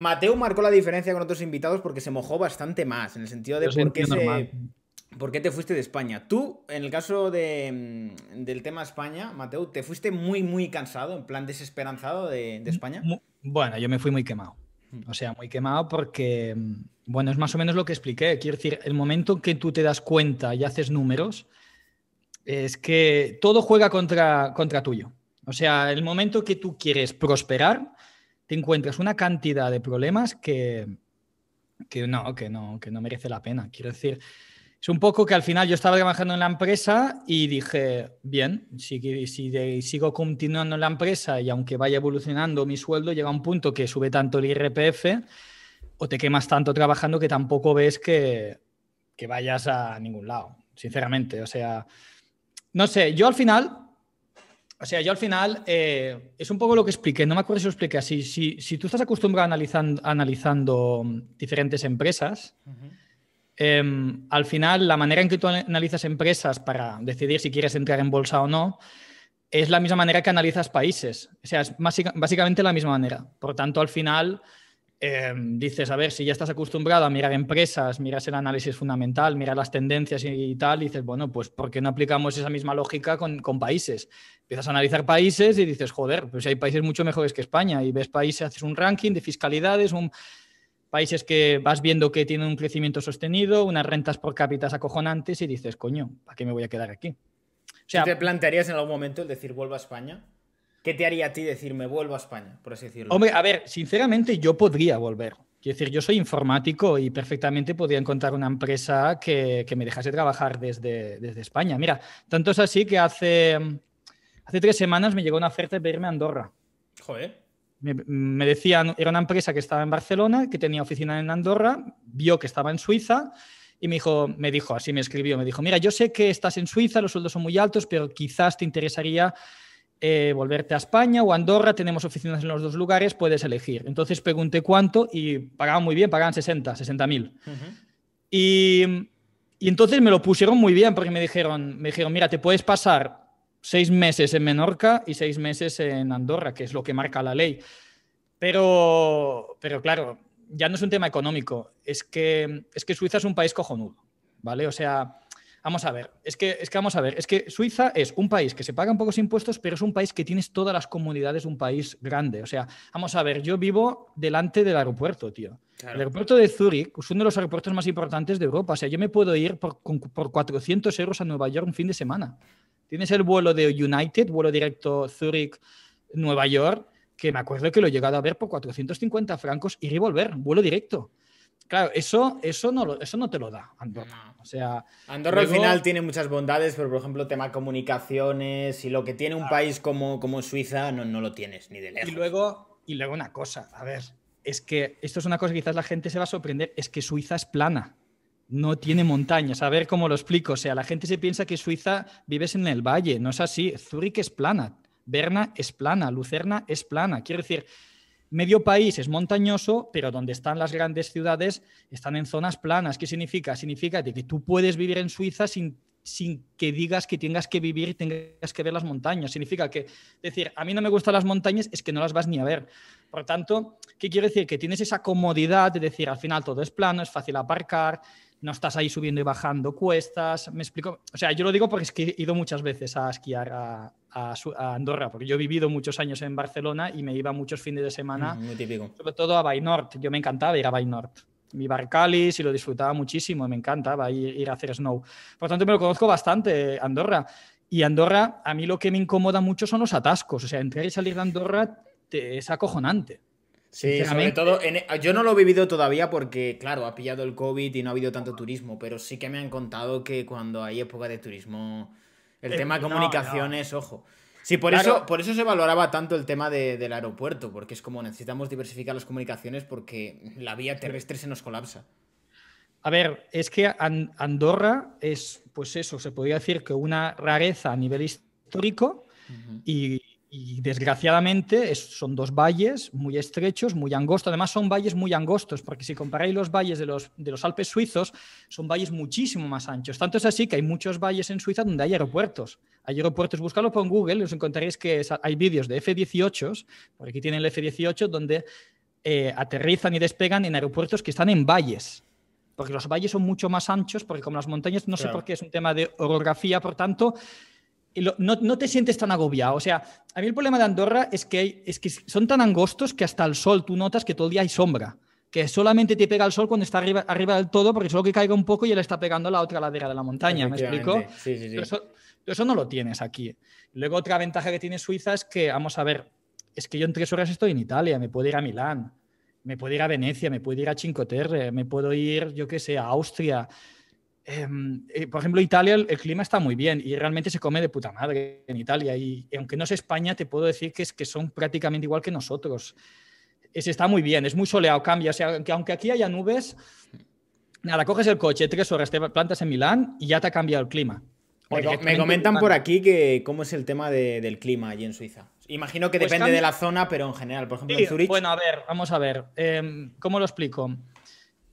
Mateo marcó la diferencia con otros invitados porque se mojó bastante más, en el sentido de por qué, te fuiste de España. Tú, en el caso mm, del tema España, Mateo, ¿te fuiste muy, muy cansado, en plan desesperanzado de, España? Bueno, yo me fui muy quemado. Mm. O sea, muy quemado porque, mm, bueno, es más o menos lo que expliqué. Quiero decir, el momento que tú te das cuenta y haces números, es que todo juega contra, contra tuyo. O sea, el momento que tú quieres prosperar, te encuentras una cantidad de problemas que, que, no, que no, que no merece la pena. Quiero decir, es un poco que al final yo estaba trabajando en la empresa y dije, bien, si, si sigo continuando en la empresa y aunque vaya evolucionando mi sueldo, llega un punto que sube tanto el IRPF o te quemas tanto trabajando que tampoco ves que, que vayas a ningún lado, sinceramente. O sea, no sé, yo al final o sea, yo al final eh, es un poco lo que expliqué, no me acuerdo si lo expliqué así. Si, tú estás acostumbrado a, analizar analizando mm, diferentes empresas, em, al final la manera en que tú analizas empresas para decidir si quieres entrar en bolsa o no es la misma manera que analizas países. O sea, es básicamente la misma manera. Por tanto, al final Em, dices, a ver, si ya estás acostumbrado a mirar empresas, miras el análisis fundamental, miras las tendencias y, tal, y dices, bueno, pues ¿por qué no aplicamos esa misma lógica con, países? Empiezas a analizar países y dices, joder, pues hay países mucho mejores que España, y ves países, haces un ranking de fiscalidades, un, países que vas viendo que tienen un crecimiento sostenido, unas rentas por cápita acojonantes, y dices, coño, ¿para qué me voy a quedar aquí? O sea, ¿Te plantearías en algún momento el decir vuelvo a España? ¿Qué te haría a ti decir me vuelvo a España, por decirlo? Hombre, a ver, sinceramente yo podría volver. Quiero decir, yo soy informático y perfectamente podría encontrar una empresa que, que me dejase trabajar desde, desde, España. Mira, tanto es así que hace, hace tres semanas me llegó una oferta de irme a Andorra. Joder. Me, me, decían, era una empresa que estaba en Barcelona, que tenía oficina en Andorra, vio que estaba en Suiza y me dijo, me dijo, así me escribió, me dijo, mira, yo sé que estás en Suiza, los sueldos son muy altos, pero quizás te interesaría eh, volverte a España o Andorra, tenemos oficinas en los dos lugares, puedes elegir. Entonces pregunté cuánto y pagaban muy bien, pagaban 60, 60 mil. y, entonces me lo pusieron muy bien porque me dijeron, me dijeron, mira, te puedes pasar seis meses en Menorca y seis meses en Andorra, que es lo que marca la ley. Pero, pero claro, ya no es un tema económico, es que, es que Suiza es un país cojonudo, ¿vale? O sea, Vamos a ver, es que, es que vamos a ver, es que Suiza es un país que se pagan pocos impuestos, pero es un país que tienes todas las comunidades, un país grande. O sea, vamos a ver, yo vivo delante del aeropuerto, tío. El aeropuerto de Zurich es uno de los aeropuertos más importantes de Europa. O sea, yo me puedo ir por, 400 euros a Nueva York un fin de semana. Tienes el vuelo de United, vuelo directo zurich Nueva York, que me acuerdo que lo he llegado a ver por 450 francos y revolver, vuelo directo. Claro, eso, eso, no, eso no te lo da Andorra. O sea, Andorra al final tiene muchas bondades, pero por ejemplo, tema comunicaciones y lo que tiene un país como, como Suiza no, no lo tienes ni de lejos. Y luego, y luego una cosa, a ver, es que esto es una cosa que quizás la gente se va a sorprender, es que Suiza es plana no tiene montañas. A ver cómo lo explico. O sea, la gente se piensa que Suiza vives en el valle. No es así. Zurich es plana, Berna es plana, Lucerna es plana. Quiero decir, medio país es montañoso, pero donde están las grandes ciudades están en zonas planas. ¿Qué significa? Significa que tú puedes vivir en Suiza sin, sin que digas que tengas que vivir, y tengas que ver las montañas. Significa que decir, a mí no me gustan las montañas, es que no las vas ni a ver. Por tanto, ¿qué quiere decir? Que tienes esa comodidad de decir, al final todo es plano, es fácil aparcar, no estás ahí subiendo y bajando cuestas. Me explico. O sea, yo lo digo porque es he ido muchas veces a esquiar a, Andorra, porque yo he vivido muchos años en Barcelona y me iba muchos fines de semana. muy típico. Sobre todo a Bainort. Yo me encantaba ir a Bainort. Mi Barcalis y lo disfrutaba muchísimo me encantaba ir, a hacer snow. Por tanto, me lo conozco bastante, Andorra. Y Andorra, a mí lo que me incomoda mucho son los atascos. O sea, entrar y salir de Andorra es acojonante. Sí, sobre todo, e, yo no lo he vivido todavía porque, claro, ha pillado el COVID y no ha habido tanto turismo, pero sí que me han contado que cuando hay época de turismo, el eh, tema de comunicaciones, ojo. Sí, por, eso, por eso se valoraba tanto el tema del aeropuerto, porque es como necesitamos diversificar las comunicaciones porque la vía terrestre se nos colapsa. A ver, es que Andorra es, pues eso, se podría decir que una rareza a nivel histórico y y desgraciadamente son dos valles muy estrechos, muy angostos. Además son valles muy angostos, porque si comparáis los valles de los, de los Alpes suizos, son valles muchísimo más anchos. Tanto es así que hay muchos valles en Suiza donde hay aeropuertos. Hay aeropuertos, búscalo por Google, os encontraréis que hay vídeos de F-18, por aquí tienen el F-18, donde eh, aterrizan y despegan en aeropuertos que están en valles porque los valles son mucho más anchos, porque como las montañas, no sé por qué, es un tema de orografía, por tanto, no, te sientes tan agobiado. O sea, a mí el problema de Andorra es que, es que son tan angostos que hasta el sol tú notas que todo el día hay sombra, que solamente te pega el sol cuando está arriba, arriba del todo, porque solo que caiga un poco y le está pegando la otra ladera de la montaña, ¿me explico? Sí, sí, sí. eso, eso, no lo tienes aquí. Luego otra ventaja que tiene Suiza es que, vamos a ver, es que yo en tres horas estoy en Italia, me puedo ir a Milán, me puedo ir a Venecia, me puedo ir a Cinque Terre, me puedo ir, yo qué sé, a Austria. Em, eh, por ejemplo, Italia el, clima está muy bien y realmente se come de puta madre en Italia. Y, aunque no es España, te puedo decir que, es, que son prácticamente igual que nosotros. Es, está muy bien, es muy soleado, cambia. O sea, que aunque aquí haya nubes, nada, coges el coche, tres horas, te plantas en Milán y ya te ha cambiado el clima. me comentan por aquí que cómo es el tema del clima allí en Suiza. Imagino que pues depende de la zona, pero en general, por ejemplo, en Zurich. Bueno, a ver, vamos a ver. Em, ¿Cómo lo explico?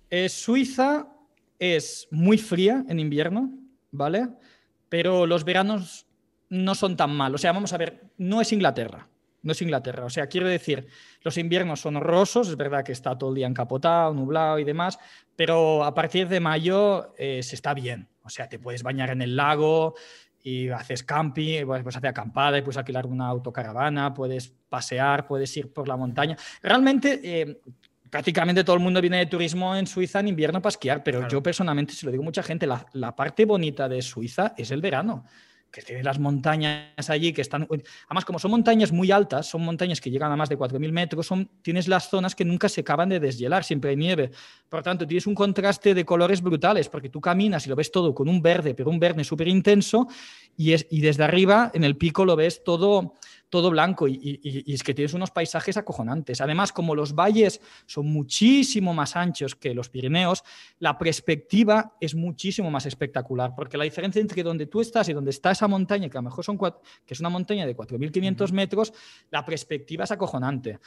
Es eh, Suiza es muy fría en invierno, ¿vale? Pero los veranos no son tan malos. O sea, vamos a ver, no es Inglaterra. No es Inglaterra. O sea, quiero decir, los inviernos son horrorosos, es verdad que está todo el día encapotado, nublado y demás, pero a partir de mayo eh, se está bien. O sea, te puedes bañar en el lago y haces camping, eh, pues, pues hace acampada y puedes alquilar una autocaravana, puedes pasear, puedes ir por la montaña. Realmente, eh, prácticamente todo el mundo viene de turismo en Suiza en invierno para esquiar, pero yo personalmente, se lo digo a mucha gente, la, parte bonita de Suiza es el verano que tiene las montañas allí, que están... Además, como son montañas muy altas, son montañas que llegan a más de 4.000 metros, son, tienes las zonas que nunca se acaban de deshielar, siempre hay nieve. Por lo tanto, tienes un contraste de colores brutales, porque tú caminas y lo ves todo con un verde, pero un verde súper intenso, y, y desde arriba, en el pico, lo ves todo todo blanco y, es que tienes unos paisajes acojonantes. Además, como los valles son muchísimo más anchos que los Pirineos, la perspectiva es muchísimo más espectacular, porque la diferencia entre donde tú estás y donde está esa montaña, que a lo mejor son que es una montaña de 4.500 metros, la perspectiva es acojonante.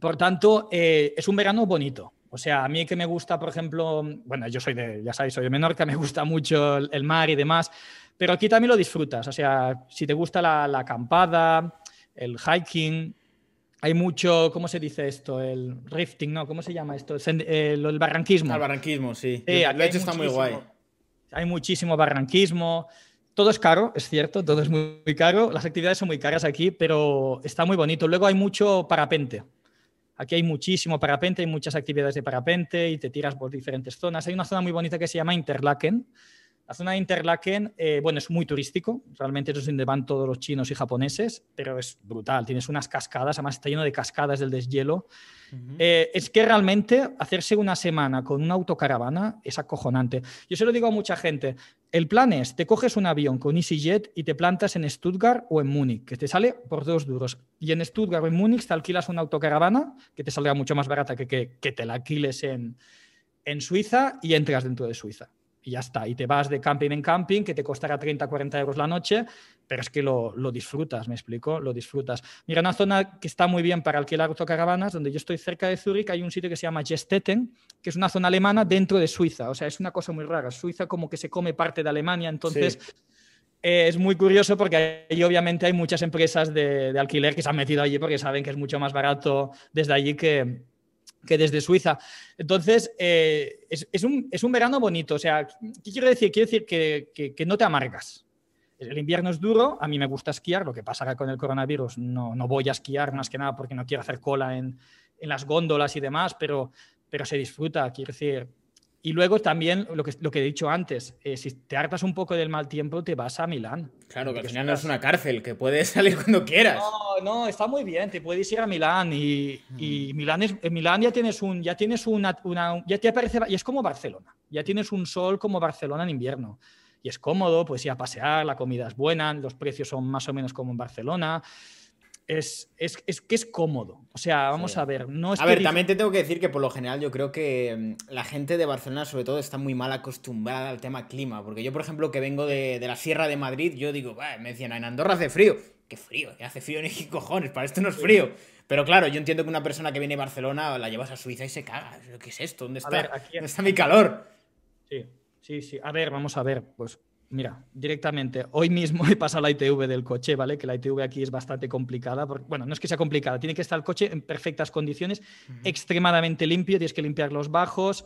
Por tanto, eh, es un verano bonito o sea, a mí que me gusta, por ejemplo, bueno, yo soy de, ya sabéis, soy de Menorca, me gusta mucho el, mar y demás, pero aquí también lo disfrutas. O sea, si te gusta la, la acampada, el hiking, hay mucho, ¿cómo se dice esto? El rifting, ¿no? ¿Cómo se llama esto? El, eh, barranquismo. El barranquismo, sí. sí el está muy guay. Hay muchísimo barranquismo. Todo es caro, es cierto, todo es muy caro. Las actividades son muy caras aquí, pero está muy bonito. Luego hay mucho parapente. Aquí hay muchísimo parapente, hay muchas actividades de parapente y te tiras por diferentes zonas. Hay una zona muy bonita que se llama Interlaken, la zona de Interlaken, eh, bueno, es muy turístico, realmente es donde van todos los chinos y japoneses, pero es brutal, tienes unas cascadas, además está lleno de cascadas del deshielo. Eh, es que realmente hacerse una semana con una autocaravana es acojonante. Yo se lo digo a mucha gente, el plan es, te coges un avión con EasyJet y te plantas en Stuttgart o en Múnich, que te sale por dos duros. Y en Stuttgart o en Múnich te alquilas una autocaravana, que te salga mucho más barata que, que, te la alquiles en, en Suiza y entras dentro de Suiza y ya está. Y te vas de camping en camping, que te costará 30, 40 euros la noche, pero es que lo, disfrutas, ¿me explico? Lo disfrutas. Mira, una zona que está muy bien para alquilar autocaravanas, donde yo estoy cerca de Zúrich, hay un sitio que se llama Gestetten, que es una zona alemana dentro de Suiza. O sea, es una cosa muy rara. Suiza como que se come parte de Alemania, entonces... Eh, es muy curioso porque ahí obviamente hay muchas empresas de, de alquiler que se han metido allí porque saben que es mucho más barato desde allí que, que desde Suiza. Entonces, eh, es, un, verano bonito. O sea, ¿qué quiero decir? Quiero decir que, no te amargas. El invierno es duro, a mí me gusta esquiar, lo que pasará con el coronavirus, no, no voy a esquiar más que nada porque no quiero hacer cola en, las góndolas y demás, pero, pero se disfruta. Quiero decir, y luego también lo que, lo que he dicho antes, eh, si te hartas un poco del mal tiempo, te vas a Milán. Claro, que al final no es una cárcel, que puedes salir cuando quieras. No, no, está muy bien, te puedes ir a Milán y, mm. Milán, en Milán ya tienes un, ya tienes una, ya te aparece, y es como Barcelona, ya tienes un sol como Barcelona en invierno. Y es cómodo, pues ir a pasear, la comida es buena, los precios son más o menos como en Barcelona es, que es cómodo. O sea, vamos a ver. No a ver, también te tengo que decir que por lo general yo creo que mm, la gente de Barcelona, sobre todo, está muy mal acostumbrada al tema clima. Porque yo, por ejemplo, que vengo de, la Sierra de Madrid, yo digo, me decían, en Andorra hace frío. Qué frío, eh, hace frío en qué cojones, para esto no es frío. Pero claro, yo entiendo que una persona que viene de Barcelona la llevas a Suiza y se caga. ¿Qué es esto? ¿Dónde está, ¿Dónde está mi calor? Sí, sí, sí. A ver, vamos a ver. Pues Mira, directamente, hoy mismo he pasado la ITV del coche, ¿vale? Que la ITV aquí es bastante complicada. bueno, no es que sea complicada, tiene que estar el coche en perfectas condiciones, extremadamente limpio, tienes que limpiar los bajos,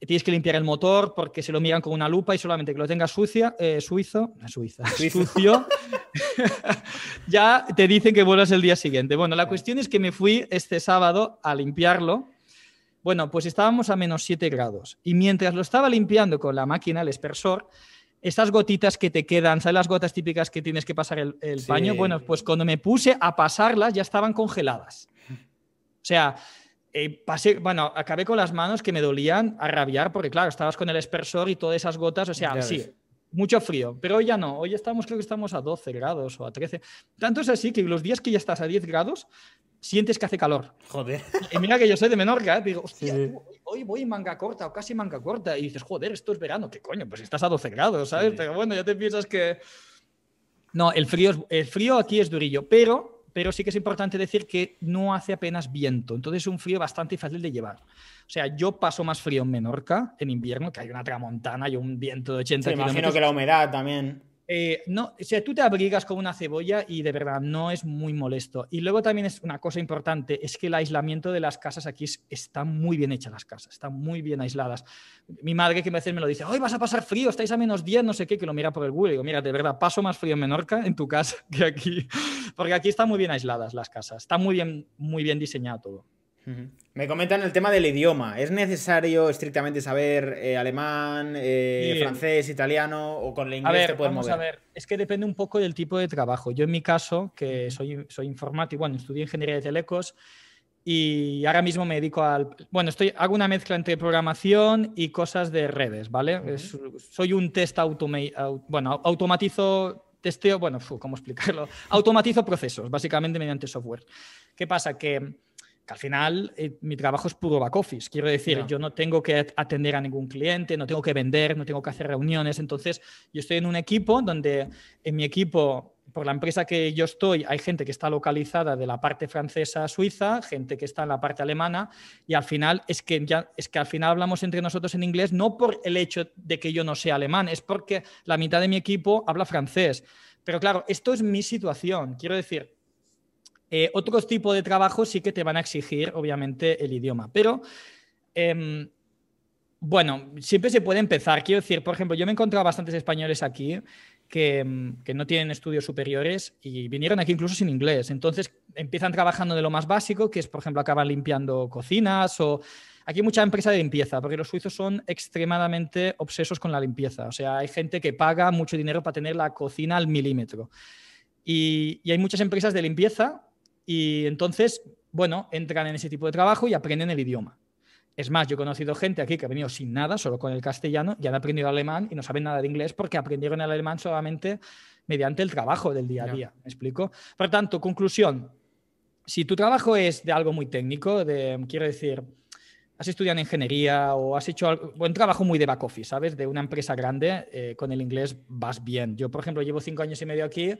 tienes que limpiar el motor porque se lo miran con una lupa y solamente que lo tengas sucia, eh, suizo, suiza, sucio, ya te dicen que vuelvas el día siguiente. Bueno, la cuestión es que me fui este sábado a limpiarlo. Bueno, pues estábamos a menos 7 grados y mientras lo estaba limpiando con la máquina, el espersor, estas gotitas que te quedan, ¿sabes las gotas típicas que tienes que pasar el, baño? Bueno, pues cuando me puse a pasarlas ya estaban congeladas. O sea, eh, pasé, bueno, acabé con las manos que me dolían a rabiar porque, claro, estabas con el espersor y todas esas gotas, o sea, sí, mucho frío, pero hoy ya no, hoy estamos, creo que estamos a 12 grados o a 13. Tanto es así que los días que ya estás a 10 grados, sientes que hace calor. Joder. Y mira que yo soy de Menorca, ¿eh? digo, sí hoy voy manga corta o casi manga corta. Y dices, joder, esto es verano, ¿qué coño? Pues estás a 12 grados, ¿sabes? Pero bueno, ya te piensas que... No, el frío, el frío aquí es durillo, pero pero sí que es importante decir que no hace apenas viento, entonces es un frío bastante fácil de llevar. O sea, yo paso más frío en Menorca en invierno, que hay una tramontana y un viento de 80 sí, kilómetros. imagino que la humedad también. Eh, no, o sea, tú te abrigas con una cebolla y de verdad no es muy molesto. Y luego también es una cosa importante, es que el aislamiento de las casas aquí está muy bien hecha las casas, están muy bien aisladas. Mi madre que a veces me lo dice, hoy vas a pasar frío, estáis a menos 10, no sé qué, que lo mira por el Google y digo, mira, de verdad, paso más frío en Menorca, en tu casa, que aquí, porque aquí están muy bien aisladas las casas, está muy bien, muy bien diseñado todo. Me comentan el tema del idioma. ¿Es necesario estrictamente saber eh, alemán, eh, francés, italiano o con el inglés a ver, te mover? es que depende un poco del tipo de trabajo. Yo en mi caso, que soy, soy informático, bueno, estudié ingeniería de telecos y ahora mismo me dedico al... Bueno, estoy, hago una mezcla entre programación y cosas de redes, ¿vale? soy un test automático Bueno, automatizo testeo, bueno, ¿cómo explicarlo? Automatizo procesos, básicamente mediante software. ¿Qué pasa? Que que al final eh, mi trabajo es puro back office. Quiero decir, yo no tengo que atender a ningún cliente, no tengo que vender, no tengo que hacer reuniones. Entonces, yo estoy en un equipo donde en mi equipo, por la empresa que yo estoy, hay gente que está localizada de la parte francesa a Suiza, gente que está en la parte alemana, y al final es que, ya, es que al final hablamos entre nosotros en inglés no por el hecho de que yo no sea alemán, es porque la mitad de mi equipo habla francés. Pero claro, esto es mi situación. Quiero decir, eh, otro tipo de trabajo sí que te van a exigir, obviamente, el idioma, pero... Em, bueno, siempre se puede empezar. Quiero decir, por ejemplo, yo me he encontrado bastantes españoles aquí em, que, no tienen estudios superiores y vinieron aquí incluso sin inglés. Entonces empiezan trabajando de lo más básico, que es, por ejemplo, acaban limpiando cocinas o... Aquí hay mucha empresa de limpieza, porque los suizos son extremadamente obsesos con la limpieza. O sea, hay gente que paga mucho dinero para tener la cocina al milímetro. y hay muchas empresas de limpieza y entonces, bueno, entran en ese tipo de trabajo y aprenden el idioma. Es más, yo he conocido gente aquí que ha venido sin nada, solo con el castellano, y han aprendido alemán y no saben nada de inglés porque aprendieron el alemán solamente mediante el trabajo del día a día. ¿Me explico? Por tanto, conclusión. Si tu trabajo es de algo muy técnico, de, quiero decir, has estudiado ingeniería o has hecho un trabajo muy de back office, ¿sabes? De una empresa grande, eh, con el inglés vas bien. Yo, por ejemplo, llevo cinco años y medio aquí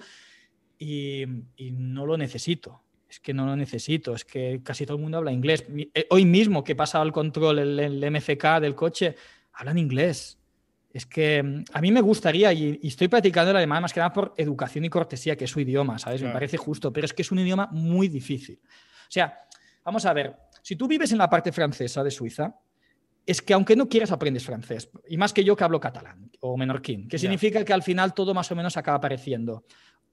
y no lo necesito es que no lo necesito, es que casi todo el mundo habla inglés. Eh, hoy mismo que pasa al control el, el MCK del coche, hablan inglés. Es que mm, a mí me gustaría, y, estoy practicando el alemán más que nada por educación y cortesía, que es su idioma, ¿sabes? Me parece justo, pero es que es un idioma muy difícil. O sea, vamos a ver, si tú vives en la parte francesa de Suiza, es que aunque no quieras aprendes francés, y más que yo que hablo catalán o menorquín, que significa que al final todo más o menos acaba apareciendo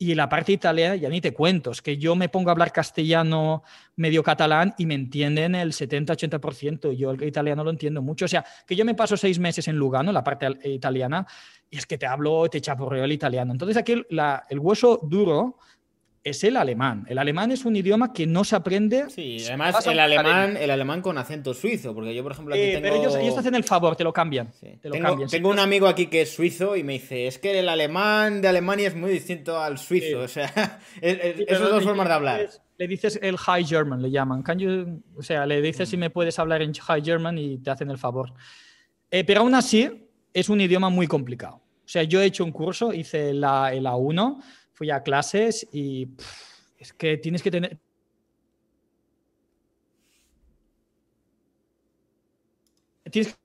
y la parte italiana ya ni te cuento, es que yo me pongo a hablar castellano medio catalán y me entienden el 70-80%, yo el italiano lo entiendo mucho, o sea, que yo me paso seis meses en Lugano, la parte eh, italiana, y es que te hablo, te chapurreo el italiano. Entonces aquí el hueso duro es el alemán. El alemán es un idioma que no se aprende. Sí, además el alemán, el alemán con acento suizo, porque yo, por ejemplo, aquí eh, Pero ellos, te hacen el favor, te lo cambian. tengo, un amigo aquí que es suizo y me dice, es que el alemán de Alemania es muy distinto al suizo. O sea, es, dos formas de hablar. Le dices el High German, le llaman. O sea, le dices si mm. me puedes hablar en High German y te hacen el favor. Eh, pero aún así, es un idioma muy complicado. O sea, yo he hecho un curso, hice la, el A1 fui a clases y es que tienes que tener... Tienes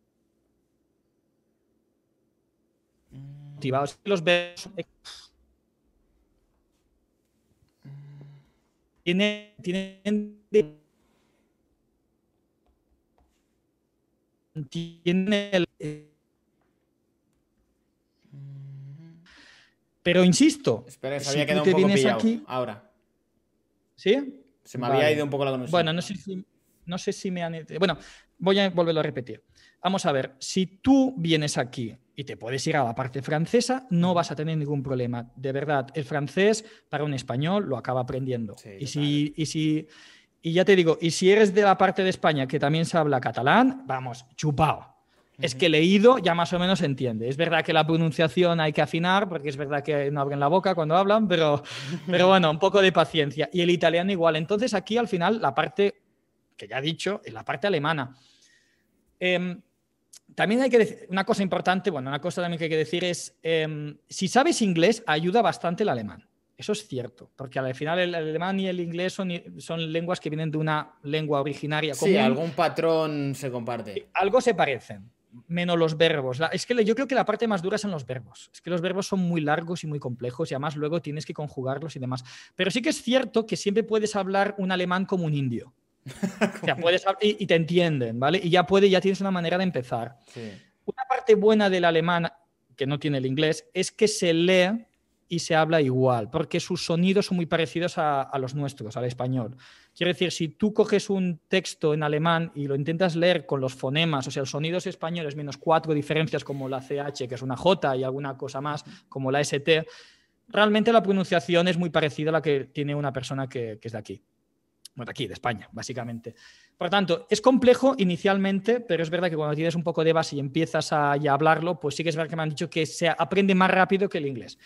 que... Motivados. Los ves... Eh, tienen... tienen tiene el eh, Pero insisto. Espera, se había un poco aquí, ahora. ¿Sí? Se me había ido un poco la conexión. Bueno, no sé si, me han. Bueno, voy a volverlo a repetir. Vamos a ver, si tú vienes aquí y te puedes ir a la parte francesa, no vas a tener ningún problema. De verdad, el francés para un español lo acaba aprendiendo. y, si, y, y ya te digo, y si eres de la parte de España que también se habla catalán, vamos, chupao es que leído ya más o menos entiende. Es verdad que la pronunciación hay que afinar, porque es verdad que no abren la boca cuando hablan, pero, pero bueno, un poco de paciencia. Y el italiano igual. Entonces aquí al final la parte, que ya he dicho, es la parte alemana. Em, también hay que decir, una cosa importante, bueno, una cosa también que hay que decir es, em, si sabes inglés, ayuda bastante el alemán. Eso es cierto, porque al final el alemán y el inglés son, lenguas que vienen de una lengua originaria. algún patrón se comparte. Algo se parecen menos los verbos. es que yo creo que la parte más dura son los verbos. Es que los verbos son muy largos y muy complejos y además luego tienes que conjugarlos y demás. Pero sí que es cierto que siempre puedes hablar un alemán como un indio. o sea, puedes y, y, te entienden, ¿vale? Y ya puede, ya tienes una manera de empezar. Una parte buena del alemán que no tiene el inglés es que se lee y se habla igual, porque sus sonidos son muy parecidos a, los nuestros, al español. Quiero decir, si tú coges un texto en alemán y lo intentas leer con los fonemas, o sea, los sonidos españoles menos cuatro diferencias como la CH, que es una J, y alguna cosa más como la ST, realmente la pronunciación es muy parecida a la que tiene una persona que, que es de aquí. Bueno, de aquí, de España, básicamente. Por lo tanto, es complejo inicialmente, pero es verdad que cuando tienes un poco de base y empiezas a, a hablarlo, pues sí que es verdad que me han dicho que se aprende más rápido que el inglés.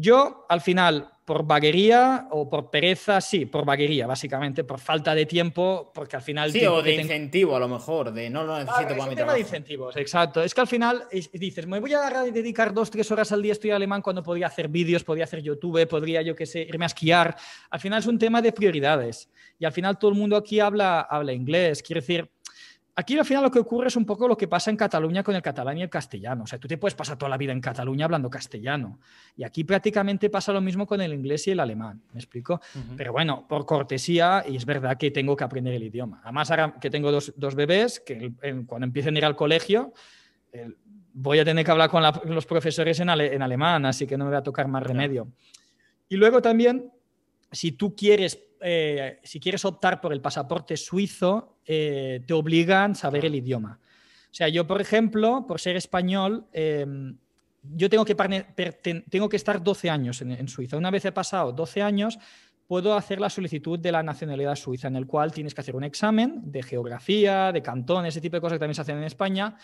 Yo, al final, por vaguería o por pereza, sí, por vaguería, básicamente, por falta de tiempo, porque al final. Sí, o de incentivo, a lo mejor, de no lo necesito para mi tema de incentivos, exacto. Es que al final dices, me voy a dedicar dos, tres horas al día a estudiar alemán cuando podía hacer vídeos, podía hacer YouTube, podría, yo qué sé, irme a esquiar. Al final es un tema de prioridades. Y al final todo el mundo aquí habla, habla inglés. Quiero decir, Aquí al final lo que ocurre es un poco lo que pasa en Cataluña con el catalán y el castellano. O sea, tú te puedes pasar toda la vida en Cataluña hablando castellano. Y aquí prácticamente pasa lo mismo con el inglés y el alemán. ¿Me explico? Pero bueno, por cortesía, y es verdad que tengo que aprender el idioma. Además, ahora que tengo dos, bebés, que cuando empiecen a ir al colegio, voy a tener que hablar con los profesores en, alemán, así que no me va a tocar más remedio. Y luego también, si tú quieres eh, si quieres optar por el pasaporte suizo, eh, te obligan a saber el idioma. O sea, yo, por ejemplo, por ser español, em, yo tengo que, tengo que estar 12 años en, Suiza. Una vez he pasado 12 años, puedo hacer la solicitud de la nacionalidad suiza, en el cual tienes que hacer un examen de geografía, de cantón, ese tipo de cosas que también se hacen en España,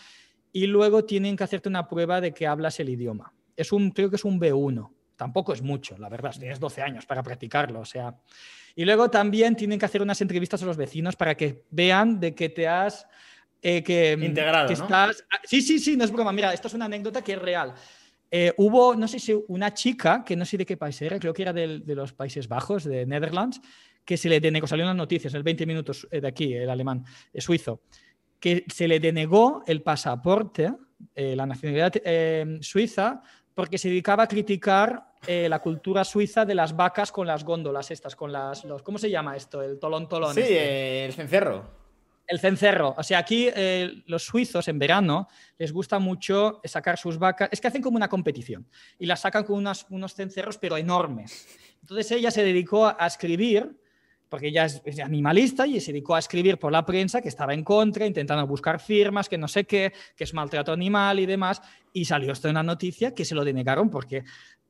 y luego tienen que hacerte una prueba de que hablas el idioma. Es un, creo que es un B1 tampoco es mucho, la verdad, tienes 12 años para practicarlo, o sea. Y luego también tienen que hacer unas entrevistas a los vecinos para que vean de qué te has... Eh, que, mm, Integrado, ah, Sí, sí, sí, no es broma. Mira, esto es una anécdota que es real. Eh, hubo, no sé si una chica, que no sé de qué país era, creo que era de los Países Bajos, de Netherlands, que se le denegó, salió en las noticias, en el 20 minutos eh, de aquí, el alemán, suizo, que se le denegó el pasaporte, la nacionalidad suiza, porque se dedicaba a criticar eh, la cultura suiza de las vacas con las góndolas estas, con las... Los, ¿Cómo se llama esto? El tolón tolón. Sí, este. el cencerro. El cencerro. O sea, aquí eh, los suizos en verano les gusta mucho sacar sus vacas. Es que hacen como una competición y las sacan con unos cencerros, pero enormes. Entonces ella se dedicó a escribir porque ella es, animalista y se dedicó a escribir por la prensa que estaba en contra, intentando buscar firmas, que no sé qué, que es maltrato animal y demás, y salió esto en la noticia que se lo denegaron porque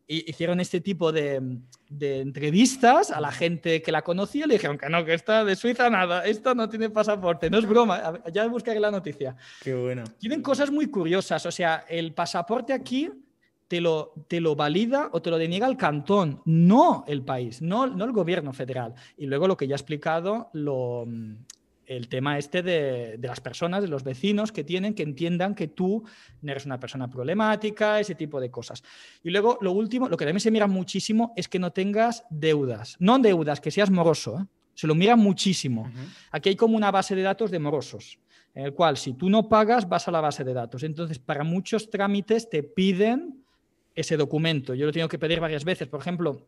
hicieron este tipo de, entrevistas a la gente que la conocía y le dijeron que no, que está de Suiza nada, esto no tiene pasaporte, no es broma, ya buscaré la noticia. Qué bueno. Tienen cosas muy curiosas, o sea, el pasaporte aquí te lo, valida o te lo deniega el cantón, no el país, no, no el gobierno federal. Y luego lo que ya he explicado, lo, mm, el tema este de, las personas, de los vecinos que tienen, que entiendan que tú no eres una persona problemática, ese tipo de cosas. Y luego, lo último, lo que también se mira muchísimo es que no tengas deudas. No deudas, que seas moroso. ¿eh? Se lo mira muchísimo. Aquí hay como una base de datos de morosos, en el cual si tú no pagas, vas a la base de datos. Entonces, para muchos trámites te piden ese documento. Yo lo tengo que pedir varias veces. Por ejemplo,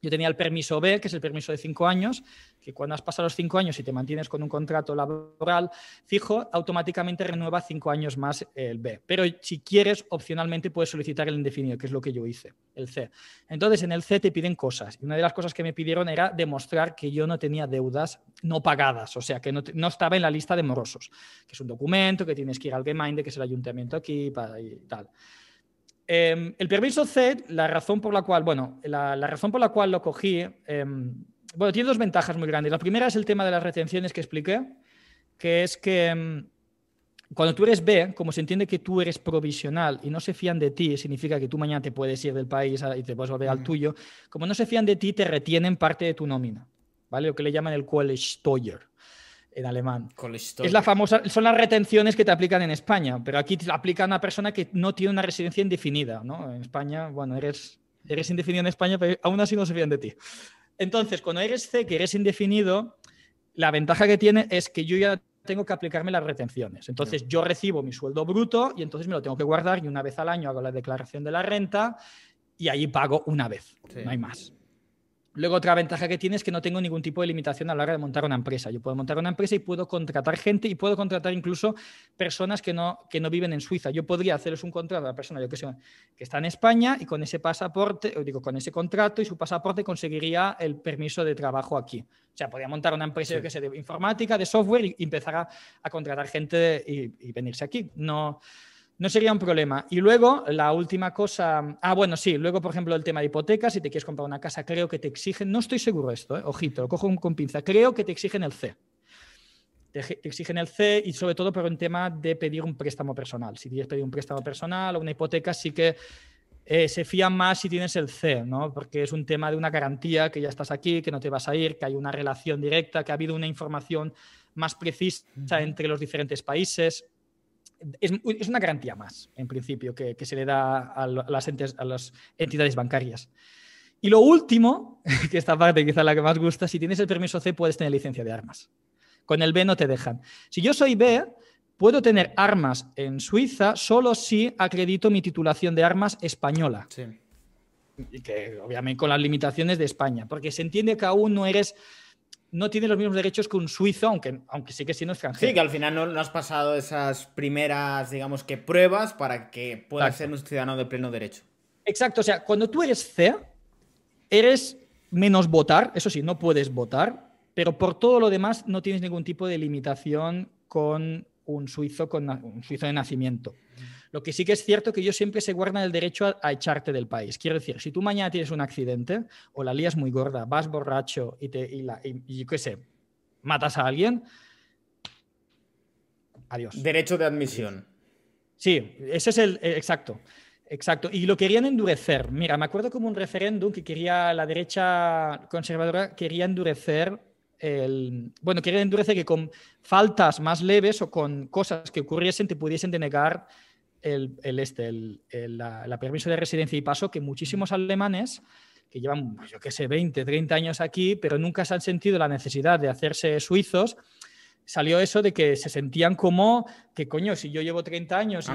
yo tenía el permiso B, que es el permiso de cinco años, que cuando has pasado los cinco años y te mantienes con un contrato laboral fijo, automáticamente renueva cinco años más el B. Pero si quieres, opcionalmente puedes solicitar el indefinido, que es lo que yo hice, el C. Entonces, en el C te piden cosas. Y una de las cosas que me pidieron era demostrar que yo no tenía deudas no pagadas, o sea, que no, estaba en la lista de morosos, que es un documento que tienes que ir al Gemeinde, que es el ayuntamiento aquí, para, y tal. Em, el permiso C, la razón por la cual, bueno, la, razón por la cual lo cogí, em, bueno, tiene dos ventajas muy grandes. La primera es el tema de las retenciones que expliqué, que es que em, cuando tú eres B, como se entiende que tú eres provisional y no se fían de ti, significa que tú mañana te puedes ir del país y te puedes volver al mm. tuyo, como no se fían de ti, te retienen parte de tu nómina, ¿vale? Lo que le llaman el college toyer en alemán. Es la famosa, son las retenciones que te aplican en España, pero aquí te aplica a una persona que no tiene una residencia indefinida, ¿no? En España, bueno, eres, eres indefinido en España, pero aún así no se fían de ti. Entonces, cuando eres C, que eres indefinido, la ventaja que tiene es que yo ya tengo que aplicarme las retenciones. Entonces, yo recibo mi sueldo bruto y entonces me lo tengo que guardar y una vez al año hago la declaración de la renta y allí pago una vez, no hay más. Luego otra ventaja que tiene es que no tengo ningún tipo de limitación a la hora de montar una empresa. Yo puedo montar una empresa y puedo contratar gente y puedo contratar incluso personas que no, que no viven en Suiza. Yo podría hacerles un contrato a la persona yo que, sé, que está en España y con ese pasaporte, digo, con ese contrato y su pasaporte conseguiría el permiso de trabajo aquí. O sea, podría montar una empresa de informática, de software y empezar a, contratar gente y, y venirse aquí. No, no sería un problema. Y luego, la última cosa, ah, bueno, sí, luego, por ejemplo, el tema de hipotecas, si te quieres comprar una casa, creo que te exigen, no estoy seguro de esto, eh, ojito, lo cojo con pinza, creo que te exigen el C. Te, exigen el C y sobre todo por un tema de pedir un préstamo personal. Si quieres pedir un préstamo personal o una hipoteca, sí que eh, se fían más si tienes el C, ¿no? Porque es un tema de una garantía que ya estás aquí, que no te vas a ir, que hay una relación directa, que ha habido una información más precisa entre los diferentes países es, una garantía más, en principio, que, se le da a, las a las entidades bancarias. Y lo último, que esta parte quizá la que más gusta, si tienes el permiso C puedes tener licencia de armas. Con el B no te dejan. Si yo soy B, puedo tener armas en Suiza solo si acredito mi titulación de armas española. Sí. Y que obviamente con las limitaciones de España, porque se entiende que aún no eres no tiene los mismos derechos que un suizo, aunque, aunque sí que siendo extranjero. Sí, que al final no, has pasado esas primeras, digamos que pruebas para que puedas ser un ciudadano de pleno derecho. Exacto, o sea, cuando tú eres CEA, eres menos votar, eso sí, no puedes votar, pero por todo lo demás no tienes ningún tipo de limitación con un suizo, con, un suizo de nacimiento. Lo que sí que es cierto que ellos siempre se guardan el derecho a, echarte del país. Quiero decir, si tú mañana tienes un accidente o la lías muy gorda, vas borracho y, te, y, y qué sé, matas a alguien, adiós. Derecho de admisión. Sí, ese es el e, exacto. Exacto, y lo querían endurecer. Mira, me acuerdo como un referéndum que quería la derecha conservadora quería endurecer el, bueno, quiere endurece que con faltas más leves o con cosas que ocurriesen te pudiesen denegar el, el este, la, permiso de residencia. Y paso que muchísimos alemanes que llevan, pues, yo qué sé, 20, 30 años aquí, pero nunca se han sentido la necesidad de hacerse suizos, salió eso de que se sentían como que coño, si yo llevo 30 años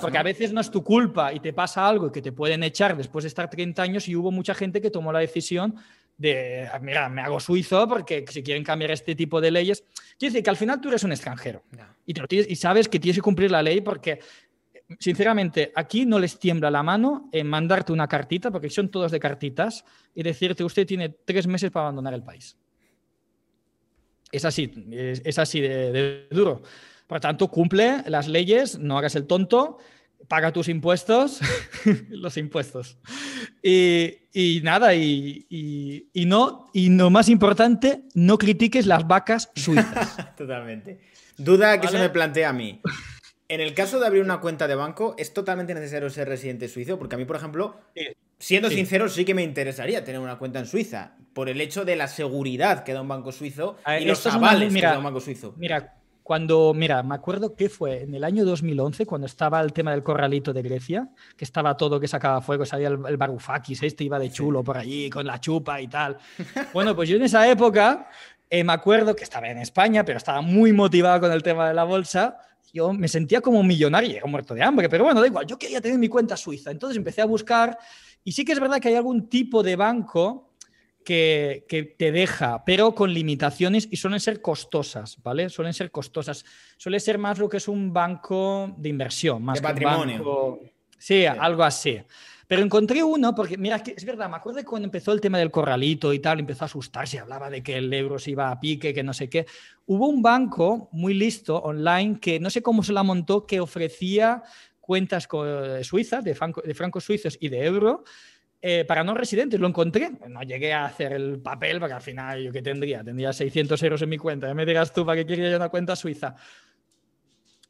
porque a veces no es tu culpa y te pasa algo y que te pueden echar después de estar 30 años y hubo mucha gente que tomó la decisión de, mira, me hago suizo porque si quieren cambiar este tipo de leyes. Quiere decir que al final tú eres un extranjero y, sabes que tienes que cumplir la ley porque, sinceramente, aquí no les tiembla la mano en mandarte una cartita, porque son todos de cartitas, y decirte usted tiene tres meses para abandonar el país. Es así, es, así de, de duro. Por lo tanto, cumple las leyes, no hagas el tonto paga tus impuestos, los impuestos. Y, nada, y, y, no, y lo más importante, no critiques las vacas suizas. totalmente. Duda que se me plantea a mí. En el caso de abrir una cuenta de banco, ¿es totalmente necesario ser residente suizo? Porque a mí, por ejemplo, siendo sincero, sí que me interesaría tener una cuenta en Suiza, por el hecho de la seguridad que da un banco suizo y los avales que da un banco suizo. Mira, cuando, mira, me acuerdo que fue en el año 2011, cuando estaba el tema del corralito de Grecia, que estaba todo que sacaba fuego, salía el, Barufakis, este iba de chulo por allí con la chupa y tal. Bueno, pues yo en esa época eh, me acuerdo que estaba en España, pero estaba muy motivado con el tema de la bolsa. Yo me sentía como millonario, era muerto de hambre, pero bueno, da igual, yo quería tener mi cuenta suiza. Entonces empecé a buscar y sí que es verdad que hay algún tipo de banco que, te deja, pero con limitaciones y suelen ser costosas, ¿vale? Suelen ser costosas. Suele ser más lo que es un banco de inversión, más patrimonio. Un sí, algo así. Pero encontré uno, porque mira, es verdad, me acuerdo cuando empezó el tema del corralito y tal, empezó a asustarse, hablaba de que el euro se iba a pique, que no sé qué. Hubo un banco muy listo online que no sé cómo se la montó, que ofrecía cuentas suizas, de, de francos suizos y de euro, eh, para no residentes, lo encontré. No llegué a hacer el papel, porque al final, ¿yo qué tendría? Tendría 600 euros en mi cuenta. Ya me digas tú, ¿para qué quería yo una cuenta suiza?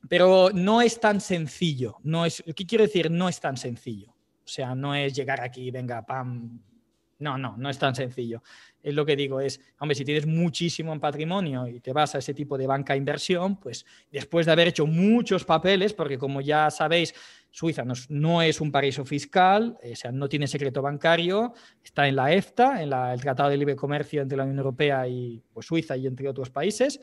Pero no es tan sencillo. No es, ¿Qué quiero decir? No es tan sencillo. O sea, no es llegar aquí, venga, pam. No, no, no es tan sencillo es lo que digo, es, hombre, si tienes muchísimo en patrimonio y te vas a ese tipo de banca inversión, pues después de haber hecho muchos papeles, porque como ya sabéis, Suiza no, es un paraíso fiscal, eh, o sea, no tiene secreto bancario, está en la EFTA, en el Tratado de Libre Comercio entre la Unión Europea y pues, Suiza y entre otros países,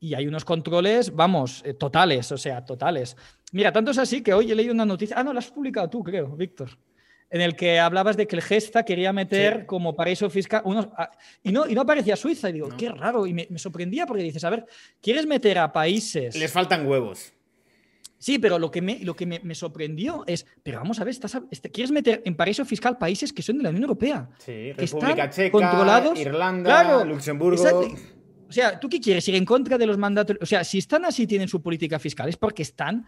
y hay unos controles, vamos, eh, totales, o sea, totales. Mira, tanto es así que hoy he leído una noticia, ah, no, la has publicado tú, creo, Víctor en el que hablabas de que el Gesta quería meter como paraíso fiscal. Ah, y, no, no aparecía Suiza. Y digo, qué raro. Y me, sorprendía porque dices, a ver, ¿quieres meter a países. Les faltan huevos. Sí, pero lo que me, lo que me, sorprendió es, pero vamos a ver, este, quieres meter en paraíso fiscal países que son de la Unión Europea. Sí, República Checa, controlados, Irlanda, Luxemburgo. O sea, ¿tú qué quieres? ¿Ir en contra de los mandatos? O sea, si están así, tienen su política fiscal, es porque están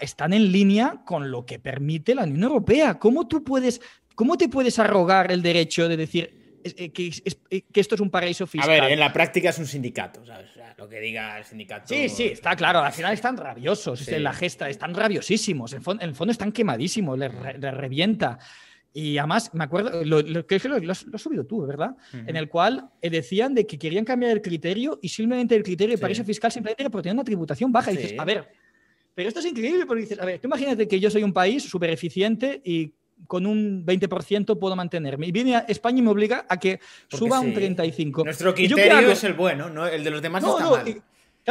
están en línea con lo que permite la Unión Europea. ¿Cómo tú puedes, cómo te puedes arrogar el derecho de decir eh, eh, que, esto es un paraíso fiscal. A ver, en la práctica es un sindicato, O sea, lo que diga el sindicato. Sí, sí, está claro. Al final están rabiosos en la gesta, están rabiosísimos. En, el fondo están quemadísimos, les, revienta. Y además, me acuerdo, lo, que lo, has, subido tú, ¿verdad? En el cual eh, decían de que querían cambiar el criterio y simplemente el criterio de paraíso fiscal simplemente porque tenía una tributación baja. Y dices, a ver, pero esto es increíble porque dices, a ver, tú imagínate que yo soy un país súper eficiente y con un 20% puedo mantenerme. Y viene a España y me obliga a que suba un 35%. Nuestro criterio es el bueno, ¿no? el de los demás no, está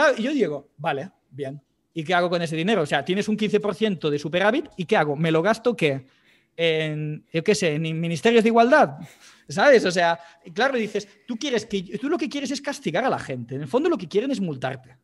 mal. Y, yo digo, vale, bien. ¿Y qué hago con ese dinero? O sea, tienes un 15% de superávit y ¿qué hago? ¿Me lo gasto qué? En, yo qué sé, en ministerios de igualdad. ¿Sabes? O sea, claro, dices, tú quieres que tú lo que quieres es castigar a la gente. En el fondo lo que quieren es multarte.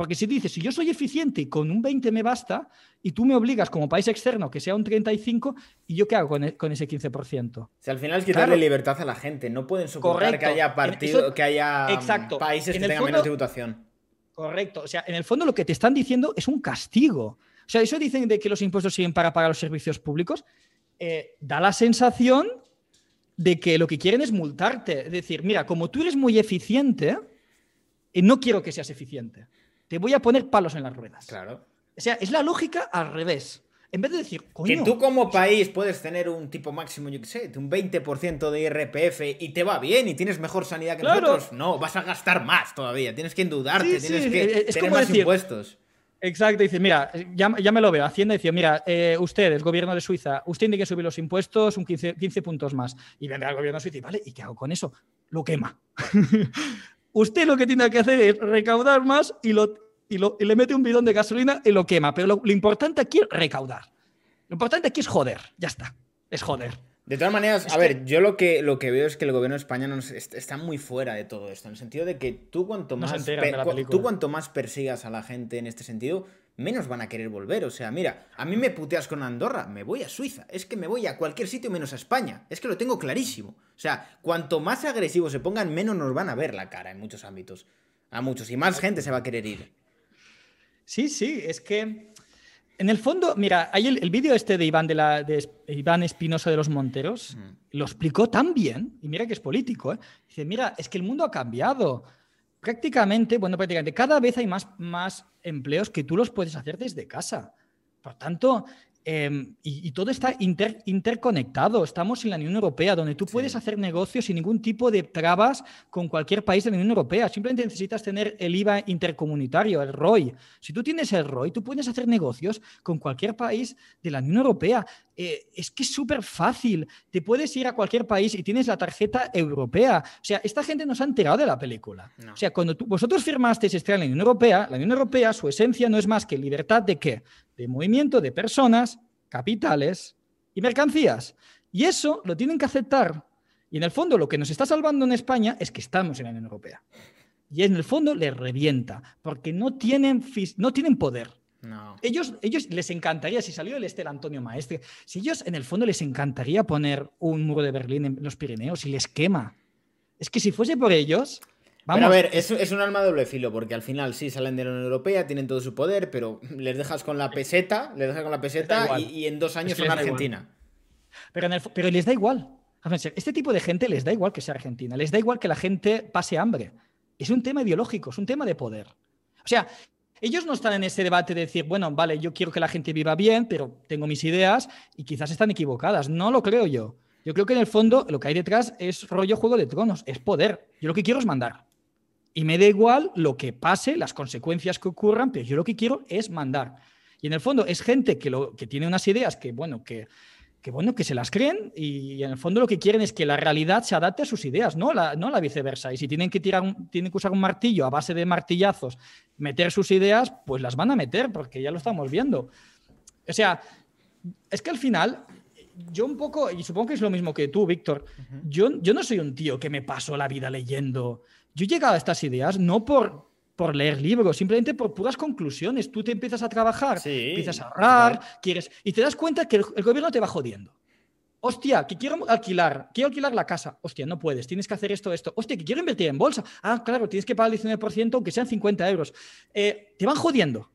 Porque si dices, si yo soy eficiente y con un 20 me basta, y tú me obligas como país externo que sea un 35, ¿y yo qué hago con, e-, ese 15%? Si al final es quitarle libertad a la gente, no pueden soportar que haya, partido, que haya mm, países que tengan menos tributación. Correcto, o sea, en el fondo lo que te están diciendo es un castigo. O sea, eso dicen de que los impuestos siguen para pagar los servicios públicos, eh, da la sensación de que lo que quieren es multarte. Es decir, mira, como tú eres muy eficiente, eh, no quiero que seas eficiente te voy a poner palos en las ruedas. Claro. O sea, es la lógica al revés. En vez de decir, Que tú como país puedes tener un tipo máximo, yo qué sé, de un 20% de IRPF y te va bien y tienes mejor sanidad que claro. nosotros. No, vas a gastar más todavía. Tienes que endeudarte, tienes que tener más impuestos. Exacto, dice, mira, ya, me lo veo. Hacienda dice, mira, eh, usted, el gobierno de Suiza, usted tiene que subir los impuestos un 15, puntos más. Y vendrá el gobierno de Suiza y, vale, ¿y qué hago con eso? Lo quema. Usted lo que tiene que hacer es recaudar más y, lo, le mete un bidón de gasolina y lo quema. Pero lo importante aquí es recaudar. Lo importante aquí es joder. Ya está. Es joder. De todas maneras, a ver, yo lo que, lo que veo es que el gobierno de España está muy fuera de todo esto, en el sentido de que tú cuanto, más, tú cuanto más persigas a la gente en este sentido, menos van a querer volver. O sea, mira, a mí me puteas con Andorra, me voy a Suiza, es que me voy a cualquier sitio menos a España, es que lo tengo clarísimo. O sea, cuanto más agresivos se pongan, menos nos van a ver la cara en muchos ámbitos, a muchos, y más gente se va a querer ir. Sí, sí, es que en el fondo, mira, hay el, vídeo este de Iván, de, Iván Espinosa de los Monteros, mm. lo explicó tan bien, y mira que es político, ¿eh? dice, mira, es que el mundo ha cambiado. Prácticamente, bueno, prácticamente, cada vez hay más, más empleos que tú los puedes hacer desde casa. Por tanto, Em, y, todo está interconectado. Estamos en la Unión Europea, donde tú puedes hacer negocios sin ningún tipo de trabas con cualquier país de la Unión Europea. Simplemente necesitas tener el IVA intercomunitario, el ROI. Si tú tienes el ROI, tú puedes hacer negocios con cualquier país de la Unión Europea. Eh, es que es súper fácil. Te puedes ir a cualquier país y tienes la tarjeta europea. O sea, esta gente nos ha enterado de la película. O sea, cuando vosotros firmasteis estar en la Unión Europea, la Unión Europea, su esencia no es más que libertad de qué? De movimiento de personas, capitales y mercancías. Y eso lo tienen que aceptar. Y en el fondo lo que nos está salvando en España es que estamos en la Unión Europea. Y en el fondo les revienta, porque no tienen, no tienen poder. No. Ellos, ellos les encantaría, si salió el este el Antonio Maestre, si ellos en el fondo les encantaría poner un muro de Berlín en los Pirineos y les quema. Es que si fuese por ellos. Vamos. a ver, es, es un alma doble filo, porque al final sí salen de la Unión Europea, tienen todo su poder, pero les dejas con la peseta, les dejas con la peseta y, en dos años son Argentina. Pero, en pero les da igual. Este tipo de gente les da igual que sea Argentina, les da igual que la gente pase hambre. Es un tema ideológico, es un tema de poder. O sea, ellos no están en ese debate de decir, bueno, vale, yo quiero que la gente viva bien, pero tengo mis ideas y quizás están equivocadas. No lo creo yo. Yo creo que en el fondo lo que hay detrás es rollo Juego de Tronos, es poder. Yo lo que quiero es mandar. Y me da igual lo que pase, las consecuencias que ocurran, pero yo lo que quiero es mandar. Y en el fondo es gente que, lo, que tiene unas ideas que, bueno, que que bueno, que se las creen y en el fondo lo que quieren es que la realidad se adapte a sus ideas, no la, no la viceversa. Y si tienen que, tirar tienen que usar un martillo a base de martillazos, meter sus ideas, pues las van a meter, porque ya lo estamos viendo. O sea, es que al final, yo un poco, y supongo que es lo mismo que tú, Víctor, yo, yo no soy un tío que me paso la vida leyendo. Yo he llegado a estas ideas no por por leer libros, simplemente por puras conclusiones. Tú te empiezas a trabajar, empiezas a ahorrar, quieres. Y te das cuenta que el, gobierno te va jodiendo. Hostia, que quiero alquilar, quiero alquilar la casa. Hostia, no puedes, tienes que hacer esto, esto. Hostia, que quiero invertir en bolsa. Ah, claro, tienes que pagar el 19%, aunque sean 50 euros. Eh, te van jodiendo.